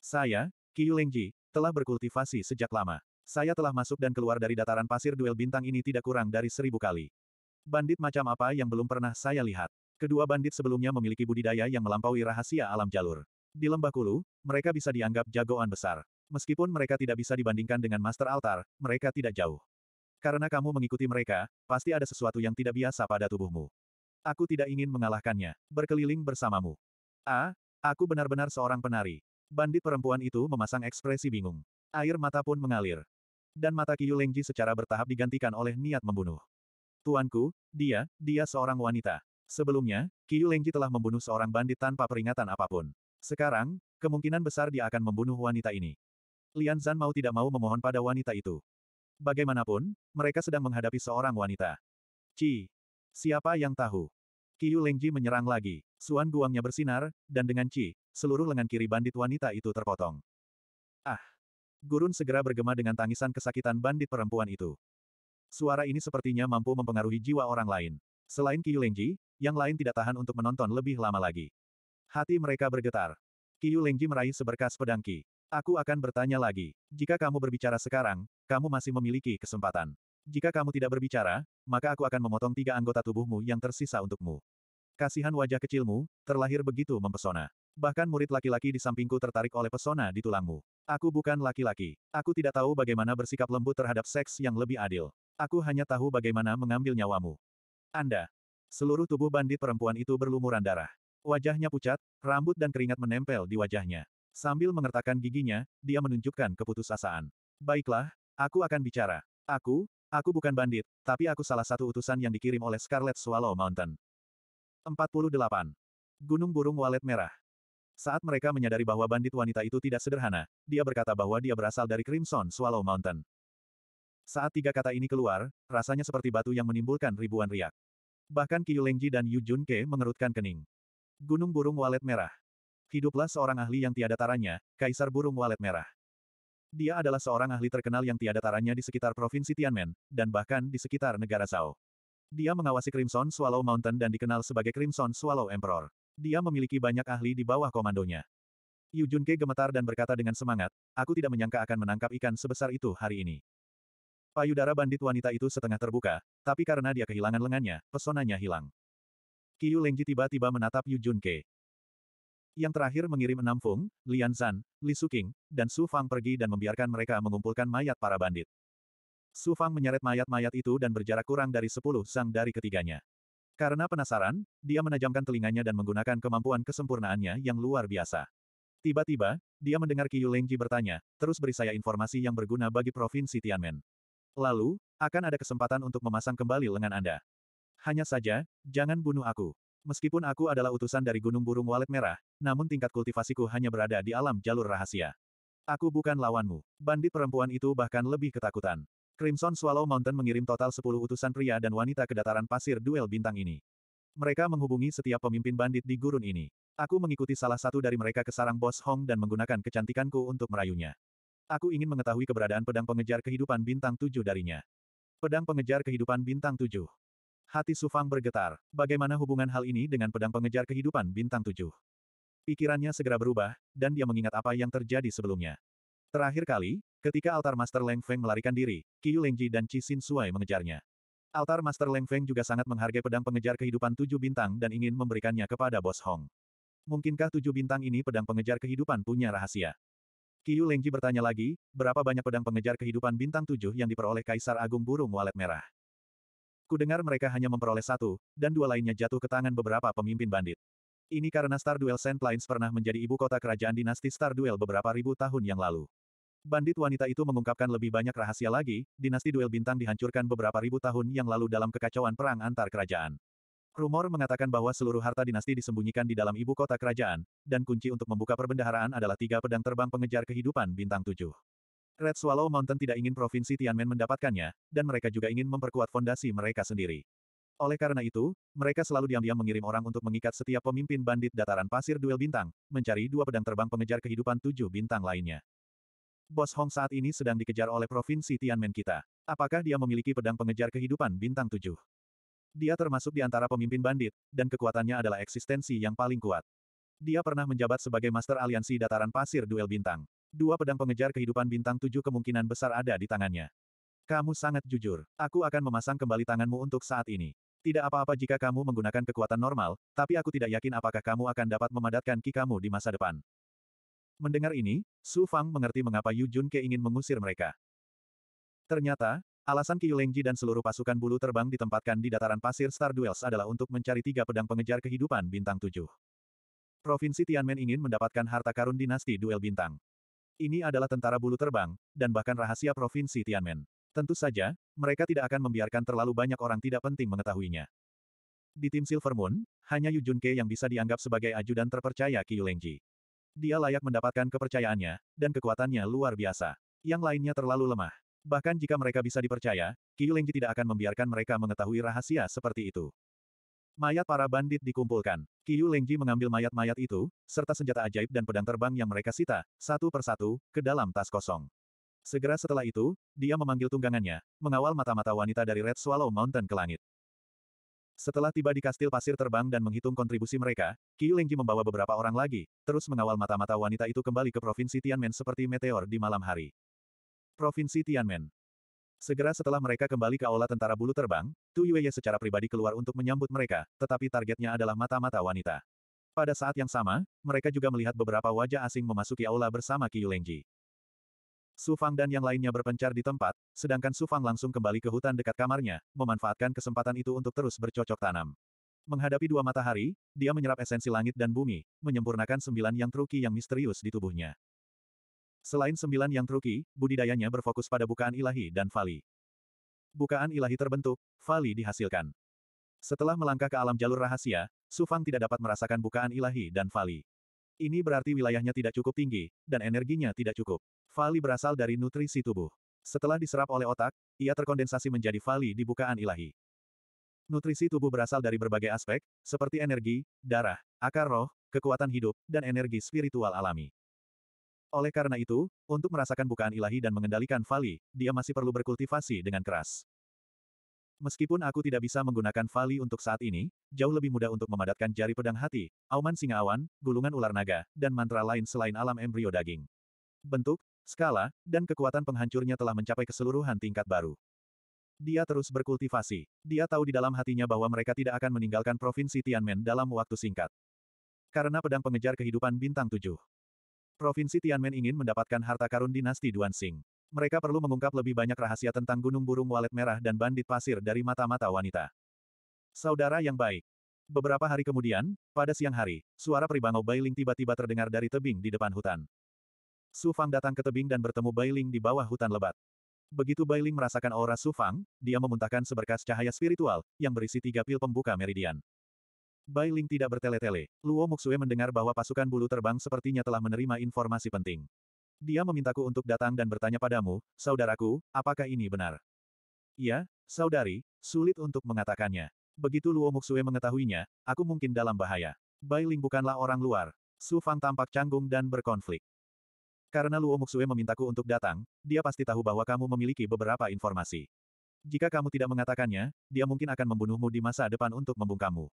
Saya, Qiyu Lengji, telah berkultivasi sejak lama. Saya telah masuk dan keluar dari dataran pasir duel bintang ini tidak kurang dari seribu kali. Bandit macam apa yang belum pernah saya lihat? Kedua bandit sebelumnya memiliki budidaya yang melampaui rahasia alam jalur. Di lembah kulu, mereka bisa dianggap jagoan besar. Meskipun mereka tidak bisa dibandingkan dengan Master Altar, mereka tidak jauh. Karena kamu mengikuti mereka, pasti ada sesuatu yang tidak biasa pada tubuhmu. Aku tidak ingin mengalahkannya. Berkeliling bersamamu. A. Aku benar-benar seorang penari. Bandit perempuan itu memasang ekspresi bingung. Air mata pun mengalir. Dan mata Qiyu Lengji secara bertahap digantikan oleh niat membunuh. Tuanku, dia, dia seorang wanita. Sebelumnya, Qiyu Lengji telah membunuh seorang bandit tanpa peringatan apapun. Sekarang, kemungkinan besar dia akan membunuh wanita ini. Lian Zan mau tidak mau memohon pada wanita itu. Bagaimanapun, mereka sedang menghadapi seorang wanita. Ci. Siapa yang tahu? Qiyu Lengji menyerang lagi. Suan guangnya bersinar, dan dengan Qi, seluruh lengan kiri bandit wanita itu terpotong. Ah! Gurun segera bergema dengan tangisan kesakitan bandit perempuan itu. Suara ini sepertinya mampu mempengaruhi jiwa orang lain. Selain Qiyu Lengji, yang lain tidak tahan untuk menonton lebih lama lagi. Hati mereka bergetar. Qiyu Lengji meraih seberkas pedang Qi. Aku akan bertanya lagi. Jika kamu berbicara sekarang, kamu masih memiliki kesempatan. Jika kamu tidak berbicara, maka aku akan memotong tiga anggota tubuhmu yang tersisa untukmu. Kasihan wajah kecilmu, terlahir begitu mempesona. Bahkan murid laki-laki di sampingku tertarik oleh pesona di tulangmu. Aku bukan laki-laki. Aku tidak tahu bagaimana bersikap lembut terhadap seks yang lebih adil. Aku hanya tahu bagaimana mengambil nyawamu. Anda. Seluruh tubuh bandit perempuan itu berlumuran darah. Wajahnya pucat, rambut dan keringat menempel di wajahnya. Sambil mengertakkan giginya, dia menunjukkan keputusasaan. Baiklah, aku akan bicara. Aku, Aku bukan bandit, tapi aku salah satu utusan yang dikirim oleh Scarlet Swallow Mountain. 48. Gunung Burung Walet Merah Saat mereka menyadari bahwa bandit wanita itu tidak sederhana, dia berkata bahwa dia berasal dari Crimson Swallow Mountain. Saat tiga kata ini keluar, rasanya seperti batu yang menimbulkan ribuan riak. Bahkan Qiu Lengji dan Yu Junke mengerutkan kening. Gunung Burung Walet Merah. Hiduplah seorang ahli yang tiada taranya, Kaisar Burung Walet Merah. Dia adalah seorang ahli terkenal yang tiada taranya di sekitar Provinsi Tianmen, dan bahkan di sekitar negara Zhao. Dia mengawasi Crimson Swallow Mountain dan dikenal sebagai Crimson Swallow Emperor. Dia memiliki banyak ahli di bawah komandonya. Yu Junke gemetar dan berkata dengan semangat, aku tidak menyangka akan menangkap ikan sebesar itu hari ini. Payudara bandit wanita itu setengah terbuka, tapi karena dia kehilangan lengannya, pesonanya hilang. Qiu Lengji tiba-tiba menatap Yu Junke. Yang terakhir mengirim enam Fung, Lian Zan, Li Suking, dan Su Fang pergi dan membiarkan mereka mengumpulkan mayat para bandit. Su Fang menyeret mayat-mayat itu dan berjarak kurang dari sepuluh sang dari ketiganya. Karena penasaran, dia menajamkan telinganya dan menggunakan kemampuan kesempurnaannya yang luar biasa. Tiba-tiba, dia mendengar Qiyu Lengji bertanya, terus beri saya informasi yang berguna bagi Provinsi Tianmen. Lalu, akan ada kesempatan untuk memasang kembali lengan Anda. Hanya saja, jangan bunuh aku. Meskipun aku adalah utusan dari Gunung Burung Walet Merah, namun tingkat kultivasiku hanya berada di alam jalur rahasia. Aku bukan lawanmu. Bandit perempuan itu bahkan lebih ketakutan. Crimson Swallow Mountain mengirim total 10 utusan pria dan wanita ke dataran pasir duel bintang ini. Mereka menghubungi setiap pemimpin bandit di gurun ini. Aku mengikuti salah satu dari mereka ke sarang bos Hong dan menggunakan kecantikanku untuk merayunya. Aku ingin mengetahui keberadaan pedang pengejar kehidupan bintang tujuh darinya. Pedang pengejar kehidupan bintang tujuh. Hati Sufang bergetar. Bagaimana hubungan hal ini dengan pedang pengejar kehidupan bintang tujuh? Pikirannya segera berubah, dan dia mengingat apa yang terjadi sebelumnya. Terakhir kali, ketika altar Master Leng Feng melarikan diri, Qiu Lengji dan Qi Xin Suai mengejarnya. Altar Master Leng Feng juga sangat menghargai pedang pengejar kehidupan tujuh bintang dan ingin memberikannya kepada Bos Hong. Mungkinkah tujuh bintang ini pedang pengejar kehidupan punya rahasia? Qiu Lengji bertanya lagi, berapa banyak pedang pengejar kehidupan bintang tujuh yang diperoleh Kaisar Agung Burung Walet Merah? Kudengar mereka hanya memperoleh satu, dan dua lainnya jatuh ke tangan beberapa pemimpin bandit. Ini karena Star Duel Sand Plains pernah menjadi ibu kota kerajaan dinasti Star Duel beberapa ribu tahun yang lalu. Bandit wanita itu mengungkapkan lebih banyak rahasia lagi, dinasti duel bintang dihancurkan beberapa ribu tahun yang lalu dalam kekacauan perang antar kerajaan. Rumor mengatakan bahwa seluruh harta dinasti disembunyikan di dalam ibu kota kerajaan, dan kunci untuk membuka perbendaharaan adalah tiga pedang terbang pengejar kehidupan bintang tujuh. Red Swallow Mountain tidak ingin provinsi Tianmen mendapatkannya, dan mereka juga ingin memperkuat fondasi mereka sendiri. Oleh karena itu, mereka selalu diam-diam mengirim orang untuk mengikat setiap pemimpin bandit dataran pasir duel bintang, mencari dua pedang terbang pengejar kehidupan tujuh bintang lainnya. Bos Hong saat ini sedang dikejar oleh provinsi Tianmen kita. Apakah dia memiliki pedang pengejar kehidupan bintang tujuh? Dia termasuk di antara pemimpin bandit, dan kekuatannya adalah eksistensi yang paling kuat. Dia pernah menjabat sebagai Master Aliansi Dataran Pasir Duel Bintang. Dua pedang pengejar kehidupan bintang tujuh kemungkinan besar ada di tangannya. Kamu sangat jujur. Aku akan memasang kembali tanganmu untuk saat ini. Tidak apa-apa jika kamu menggunakan kekuatan normal, tapi aku tidak yakin apakah kamu akan dapat memadatkan ki kamu di masa depan. Mendengar ini, Su Fang mengerti mengapa Yu Junke ingin mengusir mereka. Ternyata, alasan Qiu Lengji dan seluruh pasukan bulu terbang ditempatkan di dataran pasir Star Duels adalah untuk mencari tiga pedang pengejar kehidupan bintang tujuh. Provinsi Tianmen ingin mendapatkan harta karun dinasti duel bintang. Ini adalah tentara bulu terbang, dan bahkan rahasia provinsi Tianmen. Tentu saja, mereka tidak akan membiarkan terlalu banyak orang tidak penting mengetahuinya. Di tim Silver Moon, hanya Yu Junke yang bisa dianggap sebagai ajudan terpercaya Qiu Lengji. Dia layak mendapatkan kepercayaannya, dan kekuatannya luar biasa. Yang lainnya terlalu lemah. Bahkan jika mereka bisa dipercaya, Qiu Lengji tidak akan membiarkan mereka mengetahui rahasia seperti itu. Mayat para bandit dikumpulkan. Kiyu Lengji mengambil mayat-mayat itu, serta senjata ajaib dan pedang terbang yang mereka sita, satu persatu, ke dalam tas kosong. Segera setelah itu, dia memanggil tunggangannya, mengawal mata-mata wanita dari Red Swallow Mountain ke langit. Setelah tiba di kastil pasir terbang dan menghitung kontribusi mereka, Kiyu Lengji membawa beberapa orang lagi, terus mengawal mata-mata wanita itu kembali ke Provinsi Tianmen seperti meteor di malam hari. Provinsi Tianmen Segera setelah mereka kembali ke aula tentara bulu terbang, Tu Yueye secara pribadi keluar untuk menyambut mereka, tetapi targetnya adalah mata-mata wanita. Pada saat yang sama, mereka juga melihat beberapa wajah asing memasuki aula bersama Qiu Lengji. Su Fang dan yang lainnya berpencar di tempat, sedangkan Su Fang langsung kembali ke hutan dekat kamarnya, memanfaatkan kesempatan itu untuk terus bercocok tanam. Menghadapi dua matahari, dia menyerap esensi langit dan bumi, menyempurnakan sembilan yang truki yang misterius di tubuhnya. Selain sembilan yang truki, budidayanya berfokus pada bukaan ilahi dan vali. Bukaan ilahi terbentuk, vali dihasilkan. Setelah melangkah ke alam jalur rahasia, Sufang tidak dapat merasakan bukaan ilahi dan vali. Ini berarti wilayahnya tidak cukup tinggi, dan energinya tidak cukup. Vali berasal dari nutrisi tubuh. Setelah diserap oleh otak, ia terkondensasi menjadi vali di bukaan ilahi. Nutrisi tubuh berasal dari berbagai aspek, seperti energi, darah, akar roh, kekuatan hidup, dan energi spiritual alami. Oleh karena itu, untuk merasakan bukaan ilahi dan mengendalikan Fali, dia masih perlu berkultivasi dengan keras. Meskipun aku tidak bisa menggunakan Fali untuk saat ini, jauh lebih mudah untuk memadatkan jari pedang hati, auman singa awan, gulungan ular naga, dan mantra lain selain alam embrio daging. Bentuk, skala, dan kekuatan penghancurnya telah mencapai keseluruhan tingkat baru. Dia terus berkultivasi. Dia tahu di dalam hatinya bahwa mereka tidak akan meninggalkan provinsi Tianmen dalam waktu singkat. Karena pedang pengejar kehidupan bintang tujuh. Provinsi Tianmen ingin mendapatkan harta karun dinasti Duan Xing. Mereka perlu mengungkap lebih banyak rahasia tentang Gunung Burung Walet Merah dan Bandit Pasir dari mata-mata wanita. Saudara yang baik. Beberapa hari kemudian, pada siang hari, suara peribangau Bailing tiba-tiba terdengar dari tebing di depan hutan. Su Fang datang ke tebing dan bertemu Bailing di bawah hutan lebat. Begitu Bailing merasakan aura Su Fang, dia memuntahkan seberkas cahaya spiritual, yang berisi tiga pil pembuka meridian. Bai Ling tidak bertele-tele. Luo Muxue mendengar bahwa pasukan bulu terbang sepertinya telah menerima informasi penting. Dia memintaku untuk datang dan bertanya padamu, saudaraku, apakah ini benar? Iya, saudari, sulit untuk mengatakannya. Begitu Luo Muxue mengetahuinya, aku mungkin dalam bahaya. Bai Ling bukanlah orang luar. Su Fang tampak canggung dan berkonflik. Karena Luo Muxue memintaku untuk datang, dia pasti tahu bahwa kamu memiliki beberapa informasi. Jika kamu tidak mengatakannya, dia mungkin akan membunuhmu di masa depan untuk membungkamu.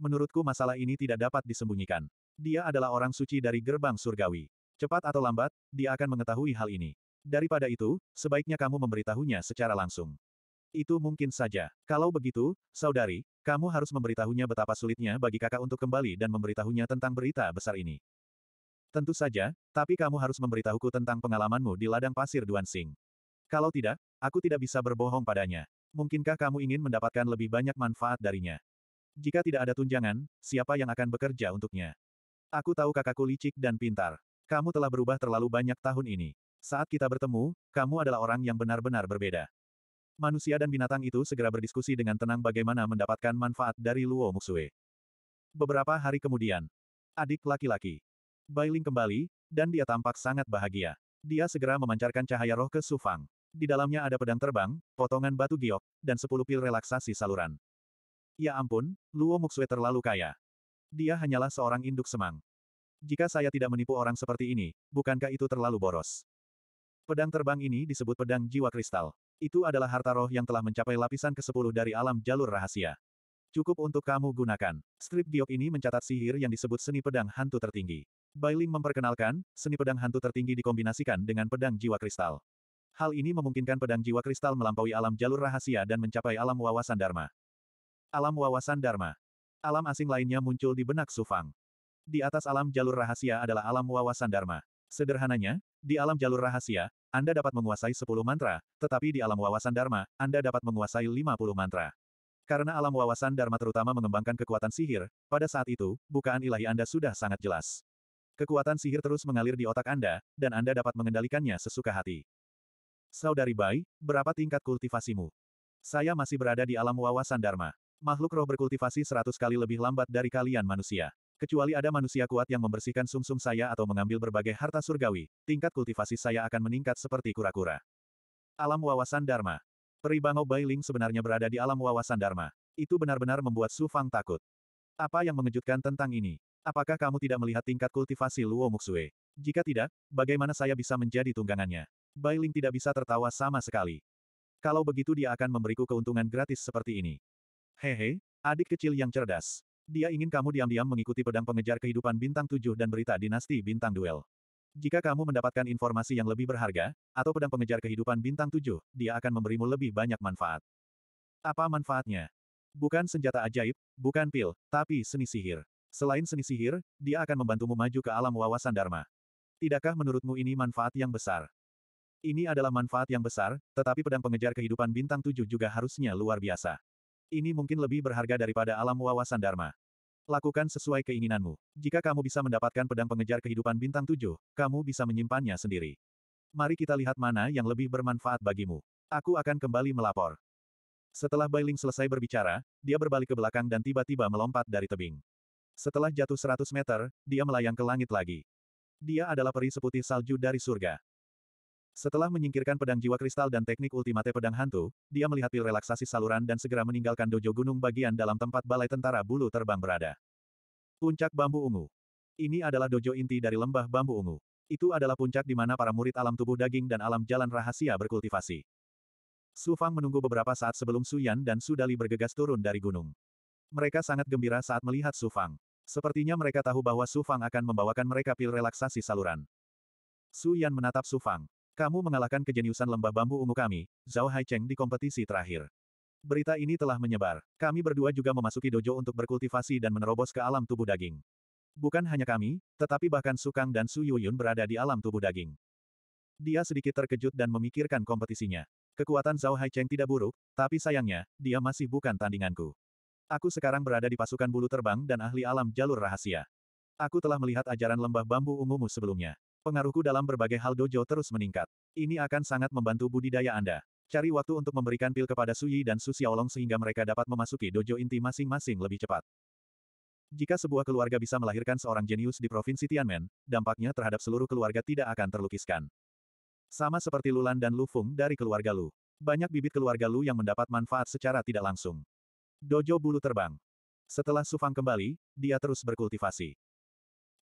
Menurutku masalah ini tidak dapat disembunyikan. Dia adalah orang suci dari gerbang surgawi. Cepat atau lambat, dia akan mengetahui hal ini. Daripada itu, sebaiknya kamu memberitahunya secara langsung. Itu mungkin saja. Kalau begitu, saudari, kamu harus memberitahunya betapa sulitnya bagi kakak untuk kembali dan memberitahunya tentang berita besar ini. Tentu saja, tapi kamu harus memberitahuku tentang pengalamanmu di ladang pasir Duan Sing. Kalau tidak, aku tidak bisa berbohong padanya. Mungkinkah kamu ingin mendapatkan lebih banyak manfaat darinya? Jika tidak ada tunjangan, siapa yang akan bekerja untuknya? Aku tahu kakakku licik dan pintar. Kamu telah berubah terlalu banyak tahun ini. Saat kita bertemu, kamu adalah orang yang benar-benar berbeda. Manusia dan binatang itu segera berdiskusi dengan tenang bagaimana mendapatkan manfaat dari Luo Muxue. Beberapa hari kemudian, adik laki-laki, Bailing kembali, dan dia tampak sangat bahagia. Dia segera memancarkan cahaya roh ke Sufang. Di dalamnya ada pedang terbang, potongan batu giok, dan sepuluh pil relaksasi saluran. Ya ampun, Luo Muxue terlalu kaya. Dia hanyalah seorang induk semang. Jika saya tidak menipu orang seperti ini, bukankah itu terlalu boros? Pedang terbang ini disebut pedang jiwa kristal. Itu adalah harta roh yang telah mencapai lapisan ke-10 dari alam jalur rahasia. Cukup untuk kamu gunakan. Strip giok ini mencatat sihir yang disebut seni pedang hantu tertinggi. Bailing memperkenalkan, seni pedang hantu tertinggi dikombinasikan dengan pedang jiwa kristal. Hal ini memungkinkan pedang jiwa kristal melampaui alam jalur rahasia dan mencapai alam wawasan Dharma. Alam wawasan Dharma. Alam asing lainnya muncul di benak Sufang. Di atas alam jalur rahasia adalah alam wawasan Dharma. Sederhananya, di alam jalur rahasia, Anda dapat menguasai 10 mantra, tetapi di alam wawasan Dharma, Anda dapat menguasai 50 mantra. Karena alam wawasan Dharma terutama mengembangkan kekuatan sihir, pada saat itu, bukaan ilahi Anda sudah sangat jelas. Kekuatan sihir terus mengalir di otak Anda, dan Anda dapat mengendalikannya sesuka hati. Saudari Bai, berapa tingkat kultivasimu? Saya masih berada di alam wawasan Dharma. Makhluk roh berkultivasi seratus kali lebih lambat dari kalian manusia. Kecuali ada manusia kuat yang membersihkan sumsum -sum saya atau mengambil berbagai harta surgawi, tingkat kultivasi saya akan meningkat seperti kura-kura. Alam wawasan Dharma. Peribangau Bailing sebenarnya berada di alam wawasan Dharma. Itu benar-benar membuat Su Fang takut. Apa yang mengejutkan tentang ini? Apakah kamu tidak melihat tingkat kultivasi Luo Muxue? Jika tidak, bagaimana saya bisa menjadi tunggangannya? Bailing tidak bisa tertawa sama sekali. Kalau begitu dia akan memberiku keuntungan gratis seperti ini. Hehe, adik kecil yang cerdas. Dia ingin kamu diam-diam mengikuti pedang pengejar kehidupan bintang tujuh dan berita dinasti bintang duel. Jika kamu mendapatkan informasi yang lebih berharga, atau pedang pengejar kehidupan bintang tujuh, dia akan memberimu lebih banyak manfaat. Apa manfaatnya? Bukan senjata ajaib, bukan pil, tapi seni sihir. Selain seni sihir, dia akan membantumu maju ke alam wawasan Dharma. Tidakkah menurutmu ini manfaat yang besar? Ini adalah manfaat yang besar, tetapi pedang pengejar kehidupan bintang tujuh juga harusnya luar biasa. Ini mungkin lebih berharga daripada alam wawasan Dharma. Lakukan sesuai keinginanmu. Jika kamu bisa mendapatkan pedang pengejar kehidupan bintang tujuh, kamu bisa menyimpannya sendiri. Mari kita lihat mana yang lebih bermanfaat bagimu. Aku akan kembali melapor. Setelah Bailing selesai berbicara, dia berbalik ke belakang dan tiba-tiba melompat dari tebing. Setelah jatuh 100 meter, dia melayang ke langit lagi. Dia adalah peri seputih salju dari surga. Setelah menyingkirkan pedang jiwa kristal dan teknik ultimate pedang hantu, dia melihat pil relaksasi saluran dan segera meninggalkan dojo gunung bagian dalam tempat balai tentara bulu terbang berada. Puncak Bambu Ungu. Ini adalah dojo inti dari lembah Bambu Ungu. Itu adalah puncak di mana para murid alam tubuh daging dan alam jalan rahasia berkultivasi. Su Fang menunggu beberapa saat sebelum Su Yan dan Su Dali bergegas turun dari gunung. Mereka sangat gembira saat melihat Su Fang. Sepertinya mereka tahu bahwa Su Fang akan membawakan mereka pil relaksasi saluran. Su Yan menatap Su Fang. Kamu mengalahkan kejeniusan lembah bambu ungu kami, Zhao Haicheng di kompetisi terakhir. Berita ini telah menyebar. Kami berdua juga memasuki dojo untuk berkultivasi dan menerobos ke alam tubuh daging. Bukan hanya kami, tetapi bahkan Sukang dan Su Yuyun berada di alam tubuh daging. Dia sedikit terkejut dan memikirkan kompetisinya. Kekuatan Zhao Haicheng tidak buruk, tapi sayangnya, dia masih bukan tandinganku. Aku sekarang berada di pasukan bulu terbang dan ahli alam jalur rahasia. Aku telah melihat ajaran lembah bambu ungumu sebelumnya. Pengaruhku dalam berbagai hal dojo terus meningkat. Ini akan sangat membantu budidaya Anda. Cari waktu untuk memberikan pil kepada Suyi dan Su Xiaolong sehingga mereka dapat memasuki dojo inti masing-masing lebih cepat. Jika sebuah keluarga bisa melahirkan seorang jenius di Provinsi Tianmen, dampaknya terhadap seluruh keluarga tidak akan terlukiskan. Sama seperti Lulan dan Lu Feng dari keluarga Lu. Banyak bibit keluarga Lu yang mendapat manfaat secara tidak langsung. Dojo Bulu Terbang. Setelah Sufang kembali, dia terus berkultivasi.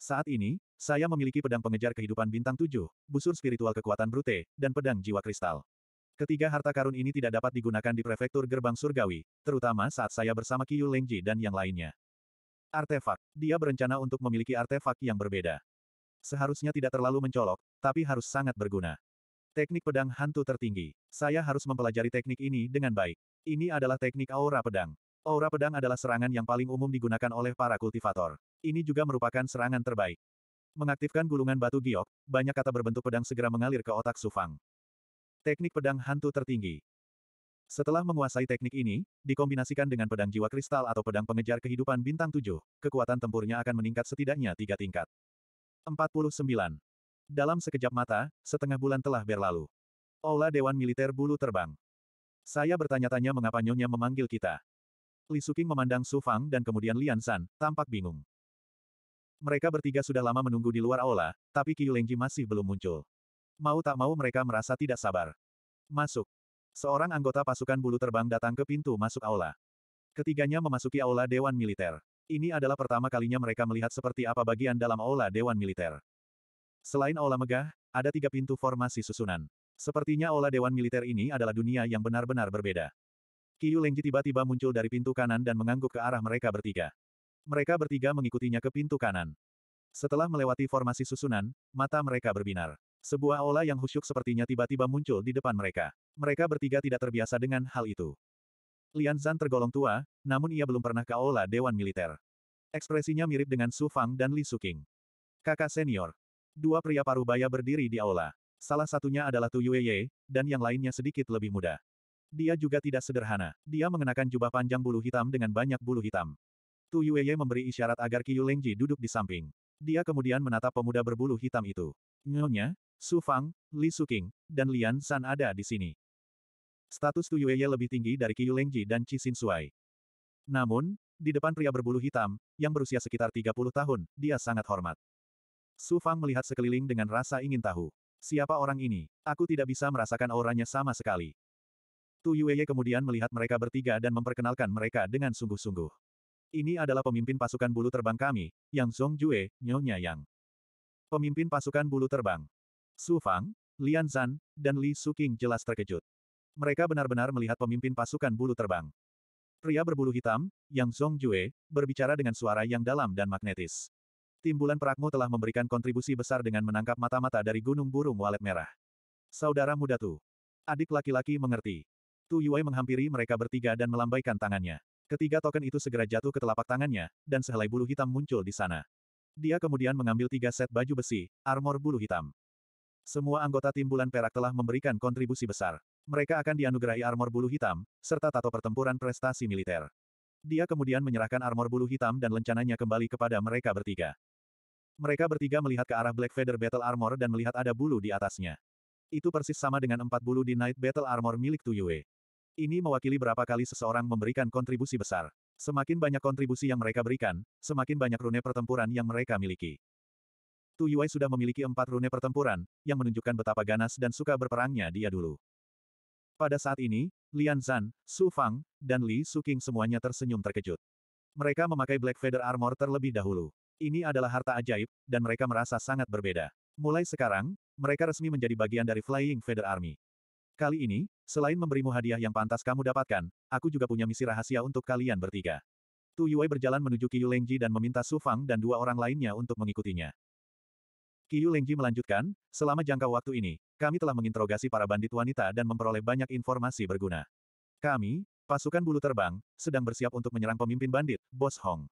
Saat ini, saya memiliki pedang pengejar kehidupan bintang tujuh, busur spiritual kekuatan brute, dan pedang jiwa kristal. Ketiga harta karun ini tidak dapat digunakan di prefektur gerbang surgawi, terutama saat saya bersama Kiyu Lengji dan yang lainnya. Artefak. Dia berencana untuk memiliki artefak yang berbeda. Seharusnya tidak terlalu mencolok, tapi harus sangat berguna. Teknik pedang hantu tertinggi. Saya harus mempelajari teknik ini dengan baik. Ini adalah teknik aura pedang. Aura pedang adalah serangan yang paling umum digunakan oleh para kultivator. Ini juga merupakan serangan terbaik. Mengaktifkan gulungan batu giok, banyak kata berbentuk pedang segera mengalir ke otak Sufang. Teknik pedang hantu tertinggi. Setelah menguasai teknik ini, dikombinasikan dengan pedang jiwa kristal atau pedang pengejar kehidupan bintang tujuh, kekuatan tempurnya akan meningkat setidaknya tiga tingkat. 49. Dalam sekejap mata, setengah bulan telah berlalu. Ola Dewan Militer Bulu Terbang. Saya bertanya-tanya mengapa Nyonya memanggil kita. Li Suking memandang Su Fang dan kemudian Lian San, tampak bingung. Mereka bertiga sudah lama menunggu di luar aula, tapi Qiu Lengji masih belum muncul. Mau tak mau mereka merasa tidak sabar. Masuk. Seorang anggota pasukan bulu terbang datang ke pintu masuk aula. Ketiganya memasuki aula Dewan Militer. Ini adalah pertama kalinya mereka melihat seperti apa bagian dalam aula Dewan Militer. Selain aula megah, ada tiga pintu formasi susunan. Sepertinya aula Dewan Militer ini adalah dunia yang benar-benar berbeda. Qiu Lengji tiba-tiba muncul dari pintu kanan dan mengangguk ke arah mereka bertiga. Mereka bertiga mengikutinya ke pintu kanan. Setelah melewati formasi susunan, mata mereka berbinar. Sebuah aula yang khusyuk sepertinya tiba-tiba muncul di depan mereka. Mereka bertiga tidak terbiasa dengan hal itu. Lian Zhan tergolong tua, namun ia belum pernah ke aula Dewan Militer. Ekspresinya mirip dengan Su Fang dan Li King. Kakak senior. Dua pria parubaya berdiri di aula. Salah satunya adalah Tu Yueye, dan yang lainnya sedikit lebih muda. Dia juga tidak sederhana. Dia mengenakan jubah panjang bulu hitam dengan banyak bulu hitam. Tu Yueye memberi isyarat agar Qiu Lengji duduk di samping. Dia kemudian menatap pemuda berbulu hitam itu. Nyonya, Su Fang, Li Suking, dan Lian San ada di sini. Status Tu Yueye lebih tinggi dari Qiu Lengji dan Qi Xin Sui. Namun, di depan pria berbulu hitam, yang berusia sekitar 30 tahun, dia sangat hormat. Su Fang melihat sekeliling dengan rasa ingin tahu. Siapa orang ini? Aku tidak bisa merasakan auranya sama sekali. Tu Yueye kemudian melihat mereka bertiga dan memperkenalkan mereka dengan sungguh-sungguh. Ini adalah pemimpin pasukan bulu terbang kami, Yang Song Jue, Nyonya Yang. Pemimpin pasukan bulu terbang. Su Fang, Lian Zan, dan Li Su King jelas terkejut. Mereka benar-benar melihat pemimpin pasukan bulu terbang. Pria berbulu hitam, Yang Song Jue, berbicara dengan suara yang dalam dan magnetis. Timbulan perakmu telah memberikan kontribusi besar dengan menangkap mata-mata dari gunung burung walet merah. Saudara muda Tu. Adik laki-laki mengerti. Tu Yue menghampiri mereka bertiga dan melambaikan tangannya. Ketiga token itu segera jatuh ke telapak tangannya, dan sehelai bulu hitam muncul di sana. Dia kemudian mengambil tiga set baju besi, armor bulu hitam. Semua anggota tim bulan perak telah memberikan kontribusi besar. Mereka akan dianugerahi armor bulu hitam, serta tato pertempuran prestasi militer. Dia kemudian menyerahkan armor bulu hitam dan lencananya kembali kepada mereka bertiga. Mereka bertiga melihat ke arah Black Feather Battle Armor dan melihat ada bulu di atasnya. Itu persis sama dengan empat bulu di Night Battle Armor milik Tuyue. Ini mewakili berapa kali seseorang memberikan kontribusi besar. Semakin banyak kontribusi yang mereka berikan, semakin banyak rune pertempuran yang mereka miliki. Tu Yue sudah memiliki empat rune pertempuran, yang menunjukkan betapa ganas dan suka berperangnya dia dulu. Pada saat ini, Lian Zan, Su Fang, dan Li King semuanya tersenyum terkejut. Mereka memakai Black Feather Armor terlebih dahulu. Ini adalah harta ajaib, dan mereka merasa sangat berbeda. Mulai sekarang, mereka resmi menjadi bagian dari Flying Feather Army. Kali ini, selain memberimu hadiah yang pantas kamu dapatkan, aku juga punya misi rahasia untuk kalian bertiga. Tu Yue berjalan menuju Qiu Lengji dan meminta Su Fang dan dua orang lainnya untuk mengikutinya. Qiu Lengji melanjutkan, selama jangka waktu ini, kami telah menginterogasi para bandit wanita dan memperoleh banyak informasi berguna. Kami, pasukan bulu terbang, sedang bersiap untuk menyerang pemimpin bandit, Bos Hong.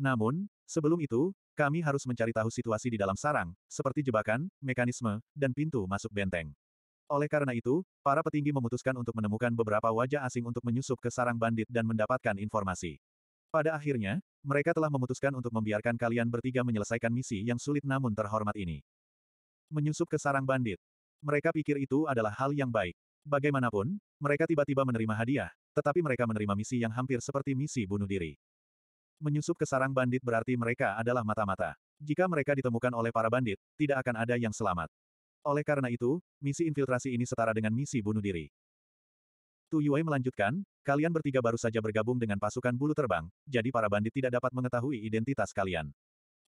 Namun, sebelum itu, kami harus mencari tahu situasi di dalam sarang, seperti jebakan, mekanisme, dan pintu masuk benteng. Oleh karena itu, para petinggi memutuskan untuk menemukan beberapa wajah asing untuk menyusup ke sarang bandit dan mendapatkan informasi. Pada akhirnya, mereka telah memutuskan untuk membiarkan kalian bertiga menyelesaikan misi yang sulit namun terhormat ini. Menyusup ke sarang bandit. Mereka pikir itu adalah hal yang baik. Bagaimanapun, mereka tiba-tiba menerima hadiah, tetapi mereka menerima misi yang hampir seperti misi bunuh diri. Menyusup ke sarang bandit berarti mereka adalah mata-mata. Jika mereka ditemukan oleh para bandit, tidak akan ada yang selamat. Oleh karena itu, misi infiltrasi ini setara dengan misi bunuh diri. Tu Yue melanjutkan, kalian bertiga baru saja bergabung dengan pasukan bulu terbang, jadi para bandit tidak dapat mengetahui identitas kalian.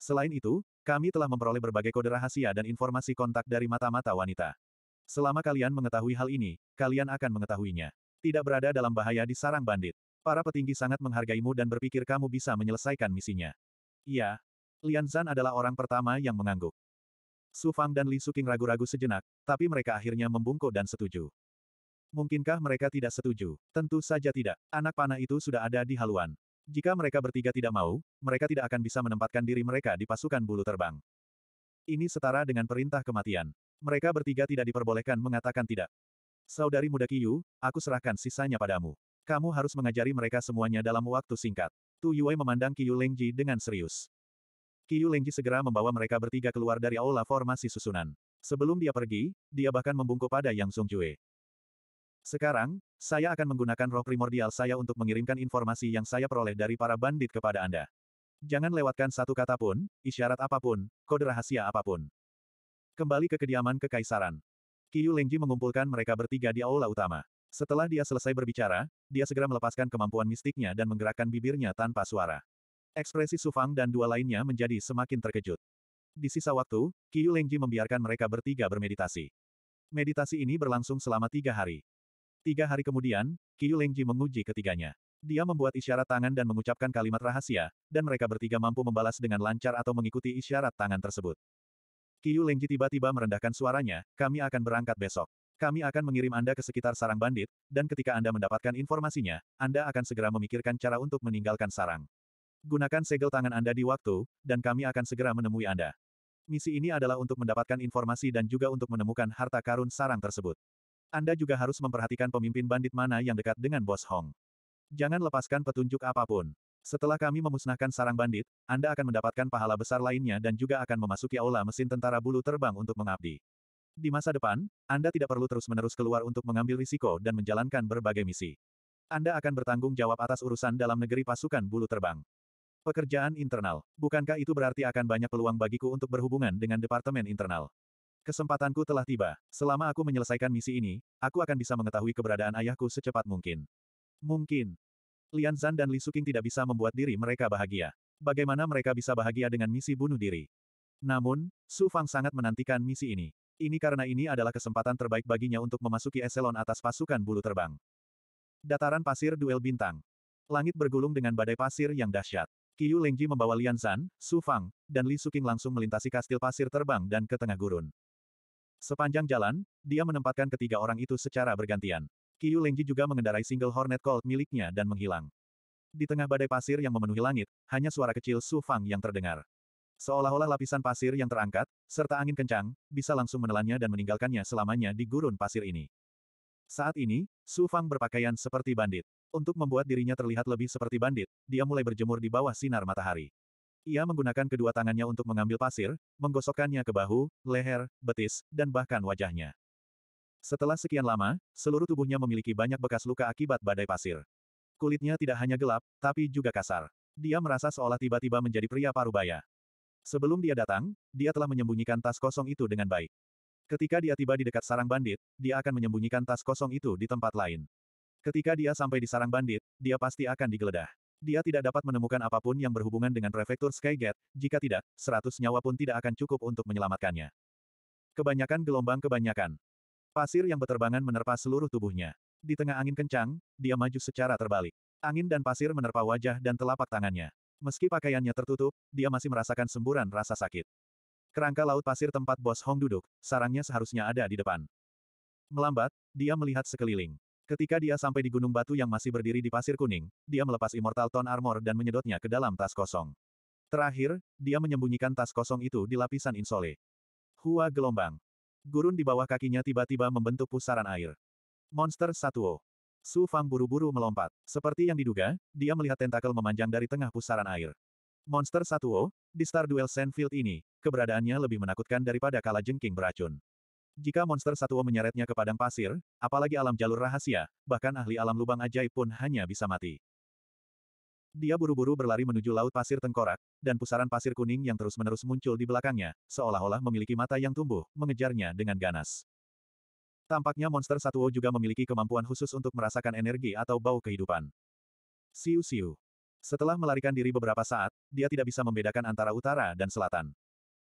Selain itu, kami telah memperoleh berbagai kode rahasia dan informasi kontak dari mata-mata wanita. Selama kalian mengetahui hal ini, kalian akan mengetahuinya. Tidak berada dalam bahaya di sarang bandit. Para petinggi sangat menghargaimu dan berpikir kamu bisa menyelesaikan misinya. Iya. Lian Zan adalah orang pertama yang mengangguk. Su Fang dan Li King ragu-ragu sejenak, tapi mereka akhirnya membungkuk dan setuju. Mungkinkah mereka tidak setuju? Tentu saja tidak. Anak panah itu sudah ada di haluan. Jika mereka bertiga tidak mau, mereka tidak akan bisa menempatkan diri mereka di pasukan bulu terbang. Ini setara dengan perintah kematian. Mereka bertiga tidak diperbolehkan mengatakan tidak. Saudari muda Kiyu, aku serahkan sisanya padamu. Kamu harus mengajari mereka semuanya dalam waktu singkat. Tu Yue memandang Kiyu Lengji dengan serius. Yu Lengji segera membawa mereka bertiga keluar dari aula formasi susunan. Sebelum dia pergi, dia bahkan membungkuk pada Yang Song Jue. Sekarang, saya akan menggunakan roh primordial saya untuk mengirimkan informasi yang saya peroleh dari para bandit kepada Anda. Jangan lewatkan satu kata pun, isyarat apapun, kode rahasia apapun. Kembali ke kediaman kekaisaran. Yu Lengji mengumpulkan mereka bertiga di aula utama. Setelah dia selesai berbicara, dia segera melepaskan kemampuan mistiknya dan menggerakkan bibirnya tanpa suara. Ekspresi Sufang dan dua lainnya menjadi semakin terkejut. Di sisa waktu, Yu Lengji membiarkan mereka bertiga bermeditasi. Meditasi ini berlangsung selama tiga hari. Tiga hari kemudian, Yu Lengji menguji ketiganya. Dia membuat isyarat tangan dan mengucapkan kalimat rahasia, dan mereka bertiga mampu membalas dengan lancar atau mengikuti isyarat tangan tersebut. Yu Lengji tiba-tiba merendahkan suaranya, kami akan berangkat besok. Kami akan mengirim Anda ke sekitar sarang bandit, dan ketika Anda mendapatkan informasinya, Anda akan segera memikirkan cara untuk meninggalkan sarang. Gunakan segel tangan Anda di waktu, dan kami akan segera menemui Anda. Misi ini adalah untuk mendapatkan informasi dan juga untuk menemukan harta karun sarang tersebut. Anda juga harus memperhatikan pemimpin bandit mana yang dekat dengan bos Hong. Jangan lepaskan petunjuk apapun. Setelah kami memusnahkan sarang bandit, Anda akan mendapatkan pahala besar lainnya dan juga akan memasuki aula mesin tentara bulu terbang untuk mengabdi. Di masa depan, Anda tidak perlu terus-menerus keluar untuk mengambil risiko dan menjalankan berbagai misi. Anda akan bertanggung jawab atas urusan dalam negeri pasukan bulu terbang. Pekerjaan internal. Bukankah itu berarti akan banyak peluang bagiku untuk berhubungan dengan Departemen Internal? Kesempatanku telah tiba. Selama aku menyelesaikan misi ini, aku akan bisa mengetahui keberadaan ayahku secepat mungkin. Mungkin. Lian Zan dan Li Suking tidak bisa membuat diri mereka bahagia. Bagaimana mereka bisa bahagia dengan misi bunuh diri? Namun, Su Fang sangat menantikan misi ini. Ini karena ini adalah kesempatan terbaik baginya untuk memasuki eselon atas pasukan bulu terbang. Dataran pasir duel bintang. Langit bergulung dengan badai pasir yang dahsyat. Qiyu Lengji membawa Lian Zan, Su Fang, dan Li Suking langsung melintasi kastil pasir terbang dan ke tengah gurun. Sepanjang jalan, dia menempatkan ketiga orang itu secara bergantian. Qiyu Lengji juga mengendarai single Hornet Colt miliknya dan menghilang. Di tengah badai pasir yang memenuhi langit, hanya suara kecil Su Fang yang terdengar. Seolah-olah lapisan pasir yang terangkat, serta angin kencang, bisa langsung menelannya dan meninggalkannya selamanya di gurun pasir ini. Saat ini, Su Fang berpakaian seperti bandit. Untuk membuat dirinya terlihat lebih seperti bandit, dia mulai berjemur di bawah sinar matahari. Ia menggunakan kedua tangannya untuk mengambil pasir, menggosokkannya ke bahu, leher, betis, dan bahkan wajahnya. Setelah sekian lama, seluruh tubuhnya memiliki banyak bekas luka akibat badai pasir. Kulitnya tidak hanya gelap, tapi juga kasar. Dia merasa seolah tiba-tiba menjadi pria parubaya. Sebelum dia datang, dia telah menyembunyikan tas kosong itu dengan baik. Ketika dia tiba di dekat sarang bandit, dia akan menyembunyikan tas kosong itu di tempat lain. Ketika dia sampai di sarang bandit, dia pasti akan digeledah. Dia tidak dapat menemukan apapun yang berhubungan dengan prefektur Skygate, jika tidak, seratus nyawa pun tidak akan cukup untuk menyelamatkannya. Kebanyakan gelombang kebanyakan. Pasir yang berterbangan menerpa seluruh tubuhnya. Di tengah angin kencang, dia maju secara terbalik. Angin dan pasir menerpa wajah dan telapak tangannya. Meski pakaiannya tertutup, dia masih merasakan semburan rasa sakit. Kerangka laut pasir tempat bos Hong duduk, sarangnya seharusnya ada di depan. Melambat, dia melihat sekeliling. Ketika dia sampai di gunung batu yang masih berdiri di pasir kuning, dia melepas Immortal Tone Armor dan menyedotnya ke dalam tas kosong. Terakhir, dia menyembunyikan tas kosong itu di lapisan insole. Hua gelombang. Gurun di bawah kakinya tiba-tiba membentuk pusaran air. Monster Satuo. Su Fang buru-buru melompat. Seperti yang diduga, dia melihat tentakel memanjang dari tengah pusaran air. Monster Satuo, di Star Duel Sandfield ini, keberadaannya lebih menakutkan daripada kala jengking beracun. Jika monster Satuo menyeretnya ke padang pasir, apalagi alam jalur rahasia, bahkan ahli alam lubang ajaib pun hanya bisa mati. Dia buru-buru berlari menuju laut pasir tengkorak, dan pusaran pasir kuning yang terus-menerus muncul di belakangnya, seolah-olah memiliki mata yang tumbuh, mengejarnya dengan ganas. Tampaknya monster Satuo juga memiliki kemampuan khusus untuk merasakan energi atau bau kehidupan. Siu-siu. Setelah melarikan diri beberapa saat, dia tidak bisa membedakan antara utara dan selatan.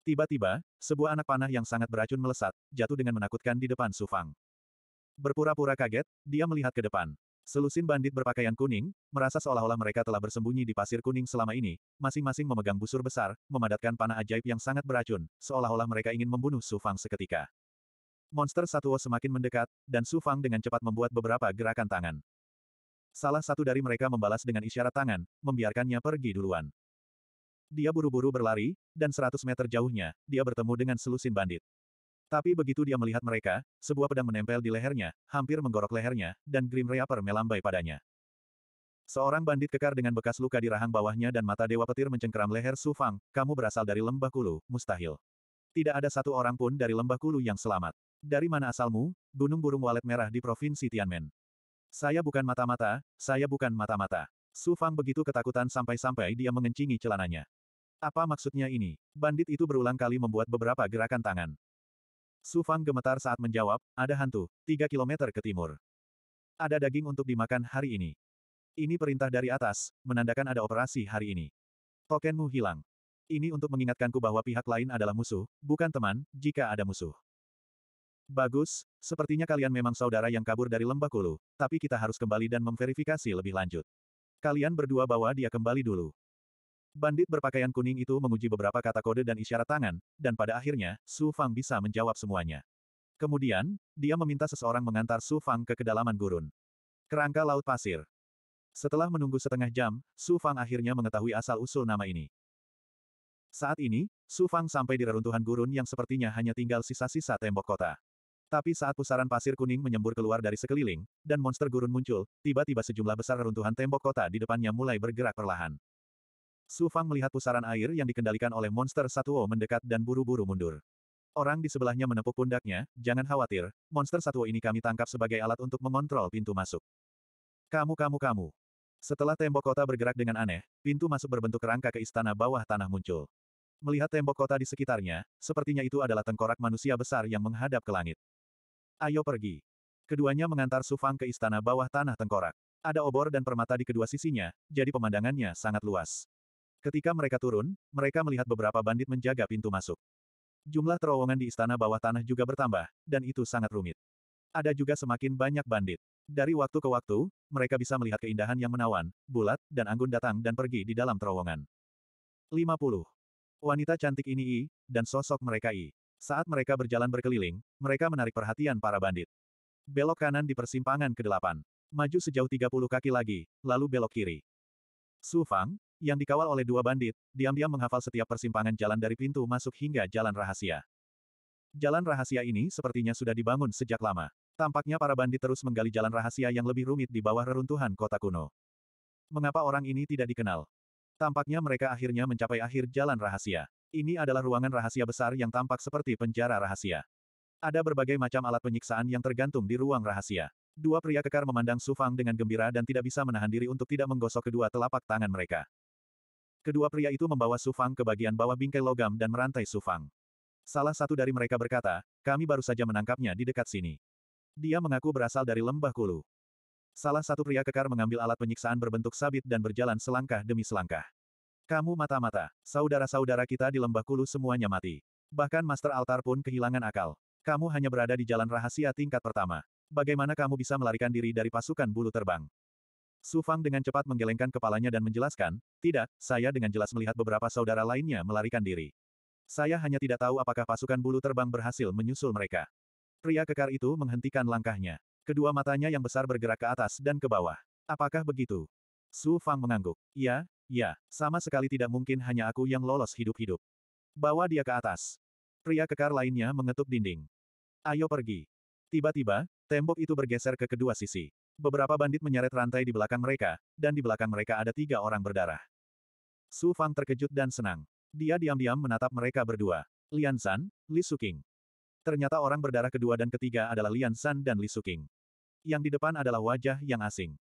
Tiba-tiba, sebuah anak panah yang sangat beracun melesat, jatuh dengan menakutkan di depan Sufang. Berpura-pura kaget, dia melihat ke depan. Selusin bandit berpakaian kuning, merasa seolah-olah mereka telah bersembunyi di pasir kuning selama ini, masing-masing memegang busur besar, memadatkan panah ajaib yang sangat beracun, seolah-olah mereka ingin membunuh Su Fang seketika. Monster Satuo semakin mendekat, dan Su Fang dengan cepat membuat beberapa gerakan tangan. Salah satu dari mereka membalas dengan isyarat tangan, membiarkannya pergi duluan dia buru-buru berlari, dan 100 meter jauhnya, dia bertemu dengan selusin bandit. Tapi begitu dia melihat mereka, sebuah pedang menempel di lehernya, hampir menggorok lehernya, dan Grim Reaper melambai padanya. Seorang bandit kekar dengan bekas luka di rahang bawahnya dan mata dewa petir mencengkeram leher Su Fang, kamu berasal dari lembah kulu, mustahil. Tidak ada satu orang pun dari lembah kulu yang selamat. Dari mana asalmu, gunung burung walet merah di provinsi Tianmen. Saya bukan mata-mata, saya bukan mata-mata. Su Fang begitu ketakutan sampai-sampai dia mengencingi celananya. Apa maksudnya ini? Bandit itu berulang kali membuat beberapa gerakan tangan. Su Fang gemetar saat menjawab, ada hantu, tiga kilometer ke timur. Ada daging untuk dimakan hari ini. Ini perintah dari atas, menandakan ada operasi hari ini. Tokenmu hilang. Ini untuk mengingatkanku bahwa pihak lain adalah musuh, bukan teman, jika ada musuh. Bagus, sepertinya kalian memang saudara yang kabur dari lembah kulu, tapi kita harus kembali dan memverifikasi lebih lanjut. Kalian berdua bawa dia kembali dulu. Bandit berpakaian kuning itu menguji beberapa kata kode dan isyarat tangan, dan pada akhirnya, Su Fang bisa menjawab semuanya. Kemudian, dia meminta seseorang mengantar Su Fang ke kedalaman gurun. Kerangka Laut Pasir. Setelah menunggu setengah jam, Su Fang akhirnya mengetahui asal-usul nama ini. Saat ini, Su Fang sampai di reruntuhan gurun yang sepertinya hanya tinggal sisa-sisa tembok kota. Tapi saat pusaran pasir kuning menyembur keluar dari sekeliling, dan monster gurun muncul, tiba-tiba sejumlah besar reruntuhan tembok kota di depannya mulai bergerak perlahan. Su Fang melihat pusaran air yang dikendalikan oleh monster Satuo mendekat dan buru-buru mundur. Orang di sebelahnya menepuk pundaknya, jangan khawatir, monster Satuo ini kami tangkap sebagai alat untuk mengontrol pintu masuk. Kamu kamu kamu. Setelah tembok kota bergerak dengan aneh, pintu masuk berbentuk rangka ke istana bawah tanah muncul. Melihat tembok kota di sekitarnya, sepertinya itu adalah tengkorak manusia besar yang menghadap ke langit. Ayo pergi. Keduanya mengantar Su Fang ke istana bawah tanah tengkorak. Ada obor dan permata di kedua sisinya, jadi pemandangannya sangat luas. Ketika mereka turun, mereka melihat beberapa bandit menjaga pintu masuk. Jumlah terowongan di istana bawah tanah juga bertambah, dan itu sangat rumit. Ada juga semakin banyak bandit. Dari waktu ke waktu, mereka bisa melihat keindahan yang menawan, bulat, dan anggun datang dan pergi di dalam terowongan. 50. Wanita cantik ini I, dan sosok mereka I. Saat mereka berjalan berkeliling, mereka menarik perhatian para bandit. Belok kanan di persimpangan ke-8. Maju sejauh 30 kaki lagi, lalu belok kiri. Su Fang, yang dikawal oleh dua bandit, diam-diam menghafal setiap persimpangan jalan dari pintu masuk hingga jalan rahasia. Jalan rahasia ini sepertinya sudah dibangun sejak lama. Tampaknya para bandit terus menggali jalan rahasia yang lebih rumit di bawah reruntuhan kota kuno. Mengapa orang ini tidak dikenal? Tampaknya mereka akhirnya mencapai akhir jalan rahasia. Ini adalah ruangan rahasia besar yang tampak seperti penjara rahasia. Ada berbagai macam alat penyiksaan yang tergantung di ruang rahasia. Dua pria kekar memandang Sufang dengan gembira dan tidak bisa menahan diri untuk tidak menggosok kedua telapak tangan mereka. Kedua pria itu membawa Sufang ke bagian bawah bingkai logam dan merantai Sufang. Salah satu dari mereka berkata, kami baru saja menangkapnya di dekat sini. Dia mengaku berasal dari lembah kulu. Salah satu pria kekar mengambil alat penyiksaan berbentuk sabit dan berjalan selangkah demi selangkah. Kamu mata-mata, saudara-saudara kita di lembah kulu semuanya mati. Bahkan Master Altar pun kehilangan akal. Kamu hanya berada di jalan rahasia tingkat pertama. Bagaimana kamu bisa melarikan diri dari pasukan bulu terbang? Su Fang dengan cepat menggelengkan kepalanya dan menjelaskan, tidak, saya dengan jelas melihat beberapa saudara lainnya melarikan diri. Saya hanya tidak tahu apakah pasukan bulu terbang berhasil menyusul mereka. Pria kekar itu menghentikan langkahnya. Kedua matanya yang besar bergerak ke atas dan ke bawah. Apakah begitu? Su Fang mengangguk. Ya, ya, sama sekali tidak mungkin hanya aku yang lolos hidup-hidup. Bawa dia ke atas. Pria kekar lainnya mengetuk dinding. Ayo pergi. Tiba-tiba, tembok itu bergeser ke kedua sisi. Beberapa bandit menyeret rantai di belakang mereka, dan di belakang mereka ada tiga orang berdarah. Su Fang terkejut dan senang. Dia diam-diam menatap mereka berdua. Lian San, Li Suking. Ternyata orang berdarah kedua dan ketiga adalah Lian San dan Li Suking. Yang di depan adalah wajah yang asing.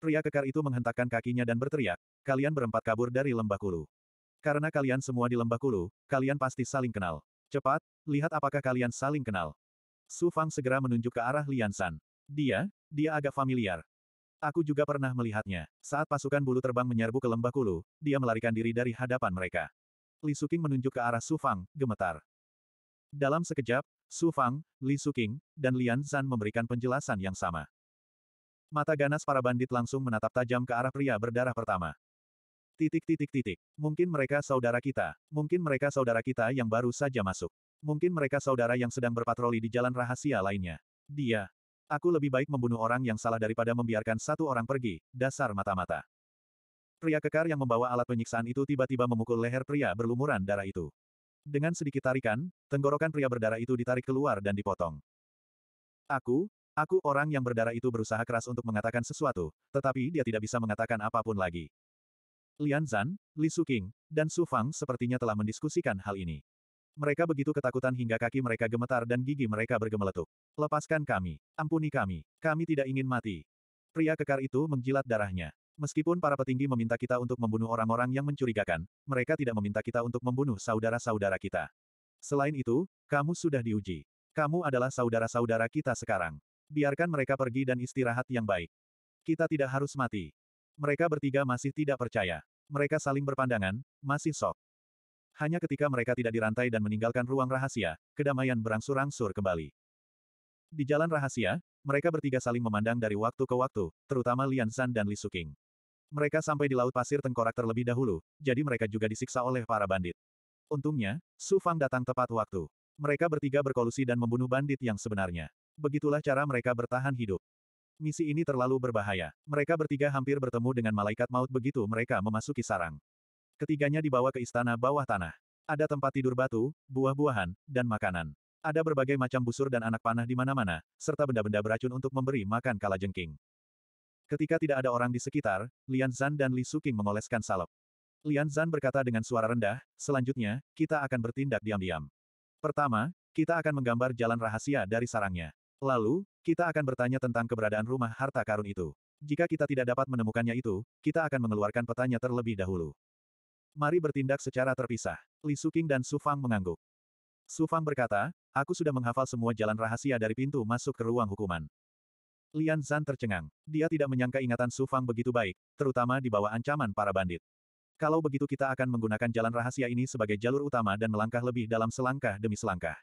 Pria kekar itu menghentakkan kakinya dan berteriak, kalian berempat kabur dari lembah kulu. Karena kalian semua di lembah kulu, kalian pasti saling kenal. Cepat, lihat apakah kalian saling kenal. Su Fang segera menunjuk ke arah Lian San. Dia, dia agak familiar. Aku juga pernah melihatnya. Saat pasukan bulu terbang menyerbu ke lembah kulu, dia melarikan diri dari hadapan mereka. Li Suking menunjuk ke arah Su Fang, gemetar. Dalam sekejap, Su Fang, Li Suking, dan Lian Zan memberikan penjelasan yang sama. Mata ganas para bandit langsung menatap tajam ke arah pria berdarah pertama. Titik titik titik. Mungkin mereka saudara kita. Mungkin mereka saudara kita yang baru saja masuk. Mungkin mereka saudara yang sedang berpatroli di jalan rahasia lainnya. Dia, Aku lebih baik membunuh orang yang salah daripada membiarkan satu orang pergi, dasar mata-mata. Pria kekar yang membawa alat penyiksaan itu tiba-tiba memukul leher pria berlumuran darah itu. Dengan sedikit tarikan, tenggorokan pria berdarah itu ditarik keluar dan dipotong. Aku, aku orang yang berdarah itu berusaha keras untuk mengatakan sesuatu, tetapi dia tidak bisa mengatakan apapun lagi. Lian Zan, Li Suqing, dan Su Fang sepertinya telah mendiskusikan hal ini. Mereka begitu ketakutan hingga kaki mereka gemetar dan gigi mereka bergemeletuk. Lepaskan kami. Ampuni kami. Kami tidak ingin mati. Pria kekar itu menjilat darahnya. Meskipun para petinggi meminta kita untuk membunuh orang-orang yang mencurigakan, mereka tidak meminta kita untuk membunuh saudara-saudara kita. Selain itu, kamu sudah diuji. Kamu adalah saudara-saudara kita sekarang. Biarkan mereka pergi dan istirahat yang baik. Kita tidak harus mati. Mereka bertiga masih tidak percaya. Mereka saling berpandangan, masih sok. Hanya ketika mereka tidak dirantai dan meninggalkan ruang rahasia, kedamaian berangsur-angsur kembali. Di jalan rahasia, mereka bertiga saling memandang dari waktu ke waktu, terutama Lian Zan dan Li Suking. Mereka sampai di Laut Pasir Tengkorak terlebih dahulu, jadi mereka juga disiksa oleh para bandit. Untungnya, Su Fang datang tepat waktu. Mereka bertiga berkolusi dan membunuh bandit yang sebenarnya. Begitulah cara mereka bertahan hidup. Misi ini terlalu berbahaya. Mereka bertiga hampir bertemu dengan malaikat maut begitu mereka memasuki sarang. Ketiganya dibawa ke istana bawah tanah. Ada tempat tidur batu, buah-buahan, dan makanan. Ada berbagai macam busur dan anak panah di mana-mana, serta benda-benda beracun untuk memberi makan jengking. Ketika tidak ada orang di sekitar, Lian Zan dan Li Suking mengoleskan salep. Lian Zan berkata dengan suara rendah, selanjutnya, kita akan bertindak diam-diam. Pertama, kita akan menggambar jalan rahasia dari sarangnya. Lalu, kita akan bertanya tentang keberadaan rumah harta karun itu. Jika kita tidak dapat menemukannya itu, kita akan mengeluarkan petanya terlebih dahulu. Mari bertindak secara terpisah. Li Suking dan Su Fang mengangguk. Su Fang berkata, aku sudah menghafal semua jalan rahasia dari pintu masuk ke ruang hukuman. Lian Zan tercengang. Dia tidak menyangka ingatan Su Fang begitu baik, terutama di bawah ancaman para bandit. Kalau begitu kita akan menggunakan jalan rahasia ini sebagai jalur utama dan melangkah lebih dalam selangkah demi selangkah.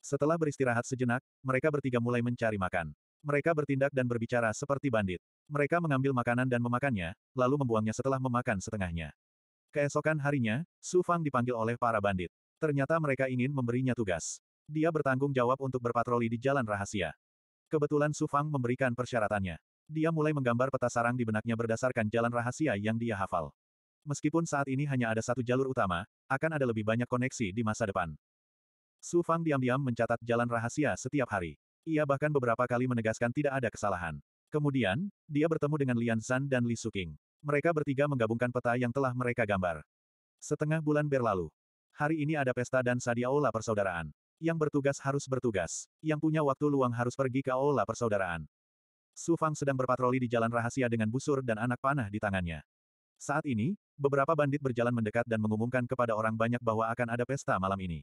Setelah beristirahat sejenak, mereka bertiga mulai mencari makan. Mereka bertindak dan berbicara seperti bandit. Mereka mengambil makanan dan memakannya, lalu membuangnya setelah memakan setengahnya. Keesokan harinya, Su Fang dipanggil oleh para bandit. Ternyata mereka ingin memberinya tugas. Dia bertanggung jawab untuk berpatroli di jalan rahasia. Kebetulan Su Fang memberikan persyaratannya. Dia mulai menggambar peta sarang di benaknya berdasarkan jalan rahasia yang dia hafal. Meskipun saat ini hanya ada satu jalur utama, akan ada lebih banyak koneksi di masa depan. Su Fang diam-diam mencatat jalan rahasia setiap hari. Ia bahkan beberapa kali menegaskan tidak ada kesalahan. Kemudian, dia bertemu dengan Lian Zan dan Li Suking. Mereka bertiga menggabungkan peta yang telah mereka gambar. Setengah bulan berlalu. Hari ini ada pesta dan di Aula Persaudaraan. Yang bertugas harus bertugas. Yang punya waktu luang harus pergi ke Aula Persaudaraan. Su Fang sedang berpatroli di jalan rahasia dengan busur dan anak panah di tangannya. Saat ini, beberapa bandit berjalan mendekat dan mengumumkan kepada orang banyak bahwa akan ada pesta malam ini.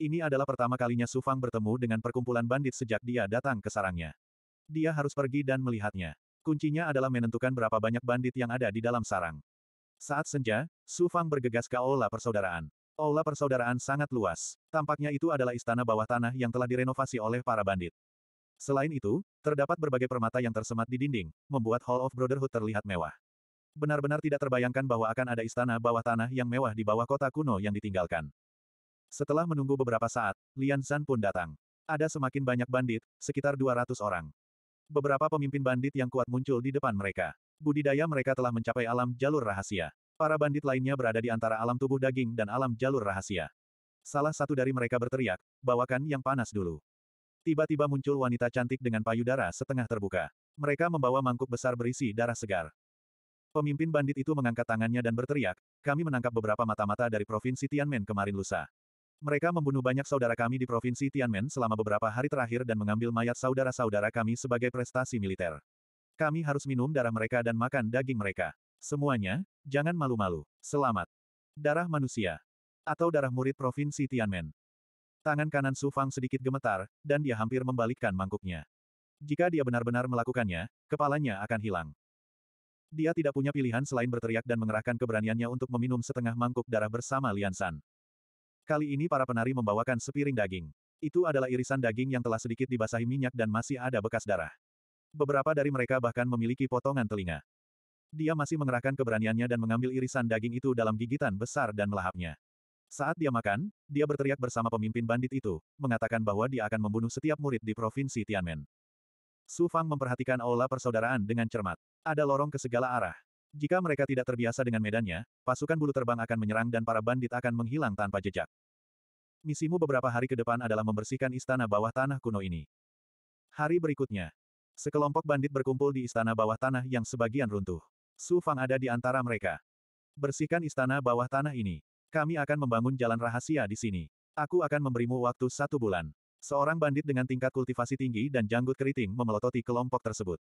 Ini adalah pertama kalinya Su Fang bertemu dengan perkumpulan bandit sejak dia datang ke sarangnya. Dia harus pergi dan melihatnya. Kuncinya adalah menentukan berapa banyak bandit yang ada di dalam sarang. Saat senja, Su Fang bergegas ke Aula Persaudaraan. Aula Persaudaraan sangat luas. Tampaknya itu adalah istana bawah tanah yang telah direnovasi oleh para bandit. Selain itu, terdapat berbagai permata yang tersemat di dinding, membuat Hall of Brotherhood terlihat mewah. Benar-benar tidak terbayangkan bahwa akan ada istana bawah tanah yang mewah di bawah kota kuno yang ditinggalkan. Setelah menunggu beberapa saat, Lian Zan pun datang. Ada semakin banyak bandit, sekitar 200 orang. Beberapa pemimpin bandit yang kuat muncul di depan mereka. Budidaya mereka telah mencapai alam jalur rahasia. Para bandit lainnya berada di antara alam tubuh daging dan alam jalur rahasia. Salah satu dari mereka berteriak, bawakan yang panas dulu. Tiba-tiba muncul wanita cantik dengan payudara setengah terbuka. Mereka membawa mangkuk besar berisi darah segar. Pemimpin bandit itu mengangkat tangannya dan berteriak, kami menangkap beberapa mata-mata dari provinsi Tianmen kemarin lusa. Mereka membunuh banyak saudara kami di Provinsi Tianmen selama beberapa hari terakhir dan mengambil mayat saudara-saudara kami sebagai prestasi militer. Kami harus minum darah mereka dan makan daging mereka. Semuanya, jangan malu-malu. Selamat. Darah manusia. Atau darah murid Provinsi Tianmen. Tangan kanan Su Fang sedikit gemetar, dan dia hampir membalikkan mangkuknya. Jika dia benar-benar melakukannya, kepalanya akan hilang. Dia tidak punya pilihan selain berteriak dan mengerahkan keberaniannya untuk meminum setengah mangkuk darah bersama Lian San. Kali ini para penari membawakan sepiring daging. Itu adalah irisan daging yang telah sedikit dibasahi minyak dan masih ada bekas darah. Beberapa dari mereka bahkan memiliki potongan telinga. Dia masih mengerahkan keberaniannya dan mengambil irisan daging itu dalam gigitan besar dan melahapnya. Saat dia makan, dia berteriak bersama pemimpin bandit itu, mengatakan bahwa dia akan membunuh setiap murid di provinsi Tianmen. Su Fang memperhatikan aula persaudaraan dengan cermat. Ada lorong ke segala arah. Jika mereka tidak terbiasa dengan medannya, pasukan bulu terbang akan menyerang dan para bandit akan menghilang tanpa jejak. Misimu beberapa hari ke depan adalah membersihkan istana bawah tanah kuno ini. Hari berikutnya, sekelompok bandit berkumpul di istana bawah tanah yang sebagian runtuh. Su Fang ada di antara mereka. Bersihkan istana bawah tanah ini. Kami akan membangun jalan rahasia di sini. Aku akan memberimu waktu satu bulan. Seorang bandit dengan tingkat kultivasi tinggi dan janggut keriting memelototi kelompok tersebut.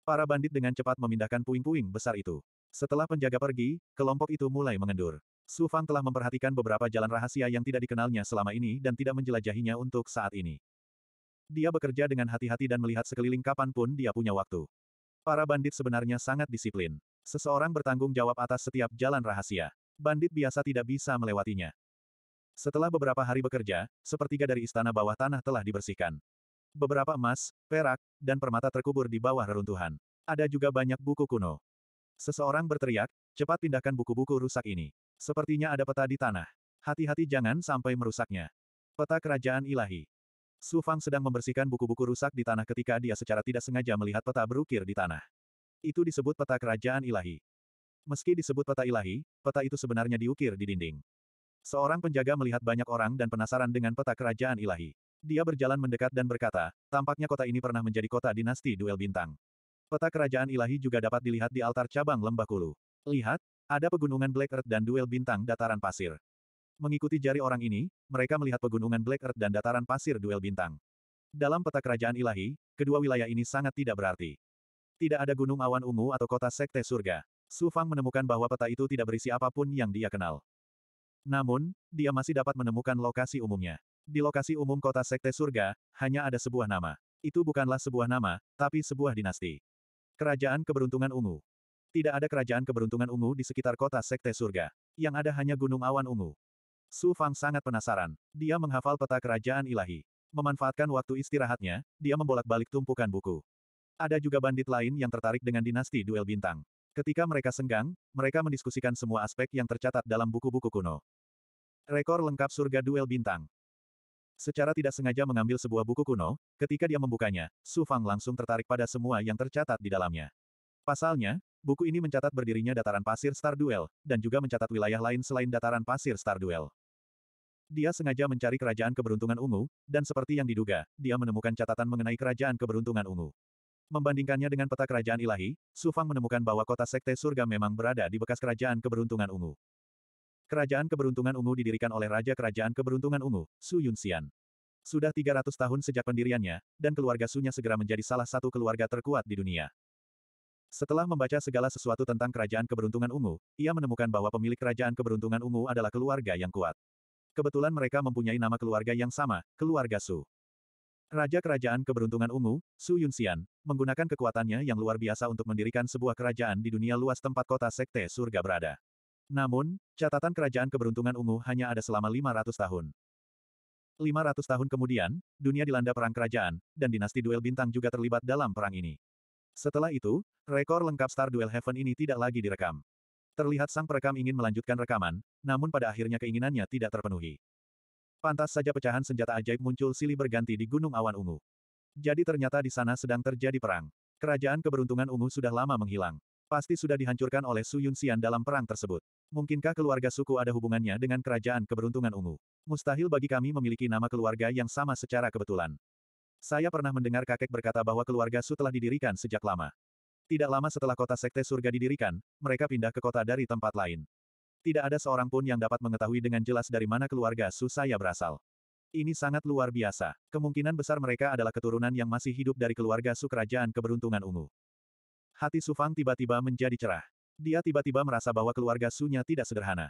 Para bandit dengan cepat memindahkan puing-puing besar itu. Setelah penjaga pergi, kelompok itu mulai mengendur. Su Fang telah memperhatikan beberapa jalan rahasia yang tidak dikenalnya selama ini dan tidak menjelajahinya untuk saat ini. Dia bekerja dengan hati-hati dan melihat sekeliling kapanpun dia punya waktu. Para bandit sebenarnya sangat disiplin. Seseorang bertanggung jawab atas setiap jalan rahasia. Bandit biasa tidak bisa melewatinya. Setelah beberapa hari bekerja, sepertiga dari istana bawah tanah telah dibersihkan. Beberapa emas, perak, dan permata terkubur di bawah reruntuhan. Ada juga banyak buku kuno. Seseorang berteriak, cepat pindahkan buku-buku rusak ini. Sepertinya ada peta di tanah. Hati-hati jangan sampai merusaknya. Peta Kerajaan Ilahi. Su Fang sedang membersihkan buku-buku rusak di tanah ketika dia secara tidak sengaja melihat peta berukir di tanah. Itu disebut peta Kerajaan Ilahi. Meski disebut peta ilahi, peta itu sebenarnya diukir di dinding. Seorang penjaga melihat banyak orang dan penasaran dengan peta kerajaan ilahi. Dia berjalan mendekat dan berkata, tampaknya kota ini pernah menjadi kota dinasti duel bintang. Peta kerajaan ilahi juga dapat dilihat di altar cabang Lembah Kulu. Lihat, ada pegunungan Black Earth dan duel bintang dataran pasir. Mengikuti jari orang ini, mereka melihat pegunungan Black Earth dan dataran pasir duel bintang. Dalam peta kerajaan ilahi, kedua wilayah ini sangat tidak berarti. Tidak ada gunung awan ungu atau kota sekte surga. Su Fang menemukan bahwa peta itu tidak berisi apapun yang dia kenal. Namun, dia masih dapat menemukan lokasi umumnya. Di lokasi umum kota Sekte Surga, hanya ada sebuah nama. Itu bukanlah sebuah nama, tapi sebuah dinasti. Kerajaan Keberuntungan Ungu. Tidak ada kerajaan keberuntungan ungu di sekitar kota Sekte Surga. Yang ada hanya gunung awan ungu. Su Fang sangat penasaran. Dia menghafal peta kerajaan ilahi. Memanfaatkan waktu istirahatnya, dia membolak-balik tumpukan buku. Ada juga bandit lain yang tertarik dengan dinasti duel bintang. Ketika mereka senggang, mereka mendiskusikan semua aspek yang tercatat dalam buku-buku kuno. Rekor lengkap surga duel bintang secara tidak sengaja mengambil sebuah buku kuno, ketika dia membukanya, Su Fang langsung tertarik pada semua yang tercatat di dalamnya. Pasalnya, buku ini mencatat berdirinya dataran pasir Star Duel, dan juga mencatat wilayah lain selain dataran pasir Star Duel. Dia sengaja mencari kerajaan keberuntungan ungu, dan seperti yang diduga, dia menemukan catatan mengenai kerajaan keberuntungan ungu. Membandingkannya dengan peta kerajaan ilahi, Su Fang menemukan bahwa kota sekte surga memang berada di bekas kerajaan keberuntungan ungu. Kerajaan Keberuntungan Ungu didirikan oleh Raja Kerajaan Keberuntungan Ungu, Su Yunxian. Sudah 300 tahun sejak pendiriannya, dan keluarga Sunya segera menjadi salah satu keluarga terkuat di dunia. Setelah membaca segala sesuatu tentang Kerajaan Keberuntungan Ungu, ia menemukan bahwa pemilik Kerajaan Keberuntungan Ungu adalah keluarga yang kuat. Kebetulan mereka mempunyai nama keluarga yang sama, keluarga Su. Raja Kerajaan Keberuntungan Ungu, Su Yunxian, menggunakan kekuatannya yang luar biasa untuk mendirikan sebuah kerajaan di dunia luas tempat kota Sekte Surga berada. Namun, catatan kerajaan keberuntungan ungu hanya ada selama 500 tahun. 500 tahun kemudian, dunia dilanda perang kerajaan, dan dinasti duel bintang juga terlibat dalam perang ini. Setelah itu, rekor lengkap Star Duel Heaven ini tidak lagi direkam. Terlihat sang perekam ingin melanjutkan rekaman, namun pada akhirnya keinginannya tidak terpenuhi. Pantas saja pecahan senjata ajaib muncul silih berganti di Gunung Awan Ungu. Jadi ternyata di sana sedang terjadi perang. Kerajaan keberuntungan ungu sudah lama menghilang. Pasti sudah dihancurkan oleh Su Yunxian dalam perang tersebut. Mungkinkah keluarga suku ada hubungannya dengan kerajaan keberuntungan ungu? Mustahil bagi kami memiliki nama keluarga yang sama secara kebetulan. Saya pernah mendengar kakek berkata bahwa keluarga Su telah didirikan sejak lama. Tidak lama setelah kota Sekte Surga didirikan, mereka pindah ke kota dari tempat lain. Tidak ada seorang pun yang dapat mengetahui dengan jelas dari mana keluarga Su saya berasal. Ini sangat luar biasa. Kemungkinan besar mereka adalah keturunan yang masih hidup dari keluarga Su Kerajaan Keberuntungan Ungu. Hati Sufang tiba-tiba menjadi cerah. Dia tiba-tiba merasa bahwa keluarga Sunya tidak sederhana.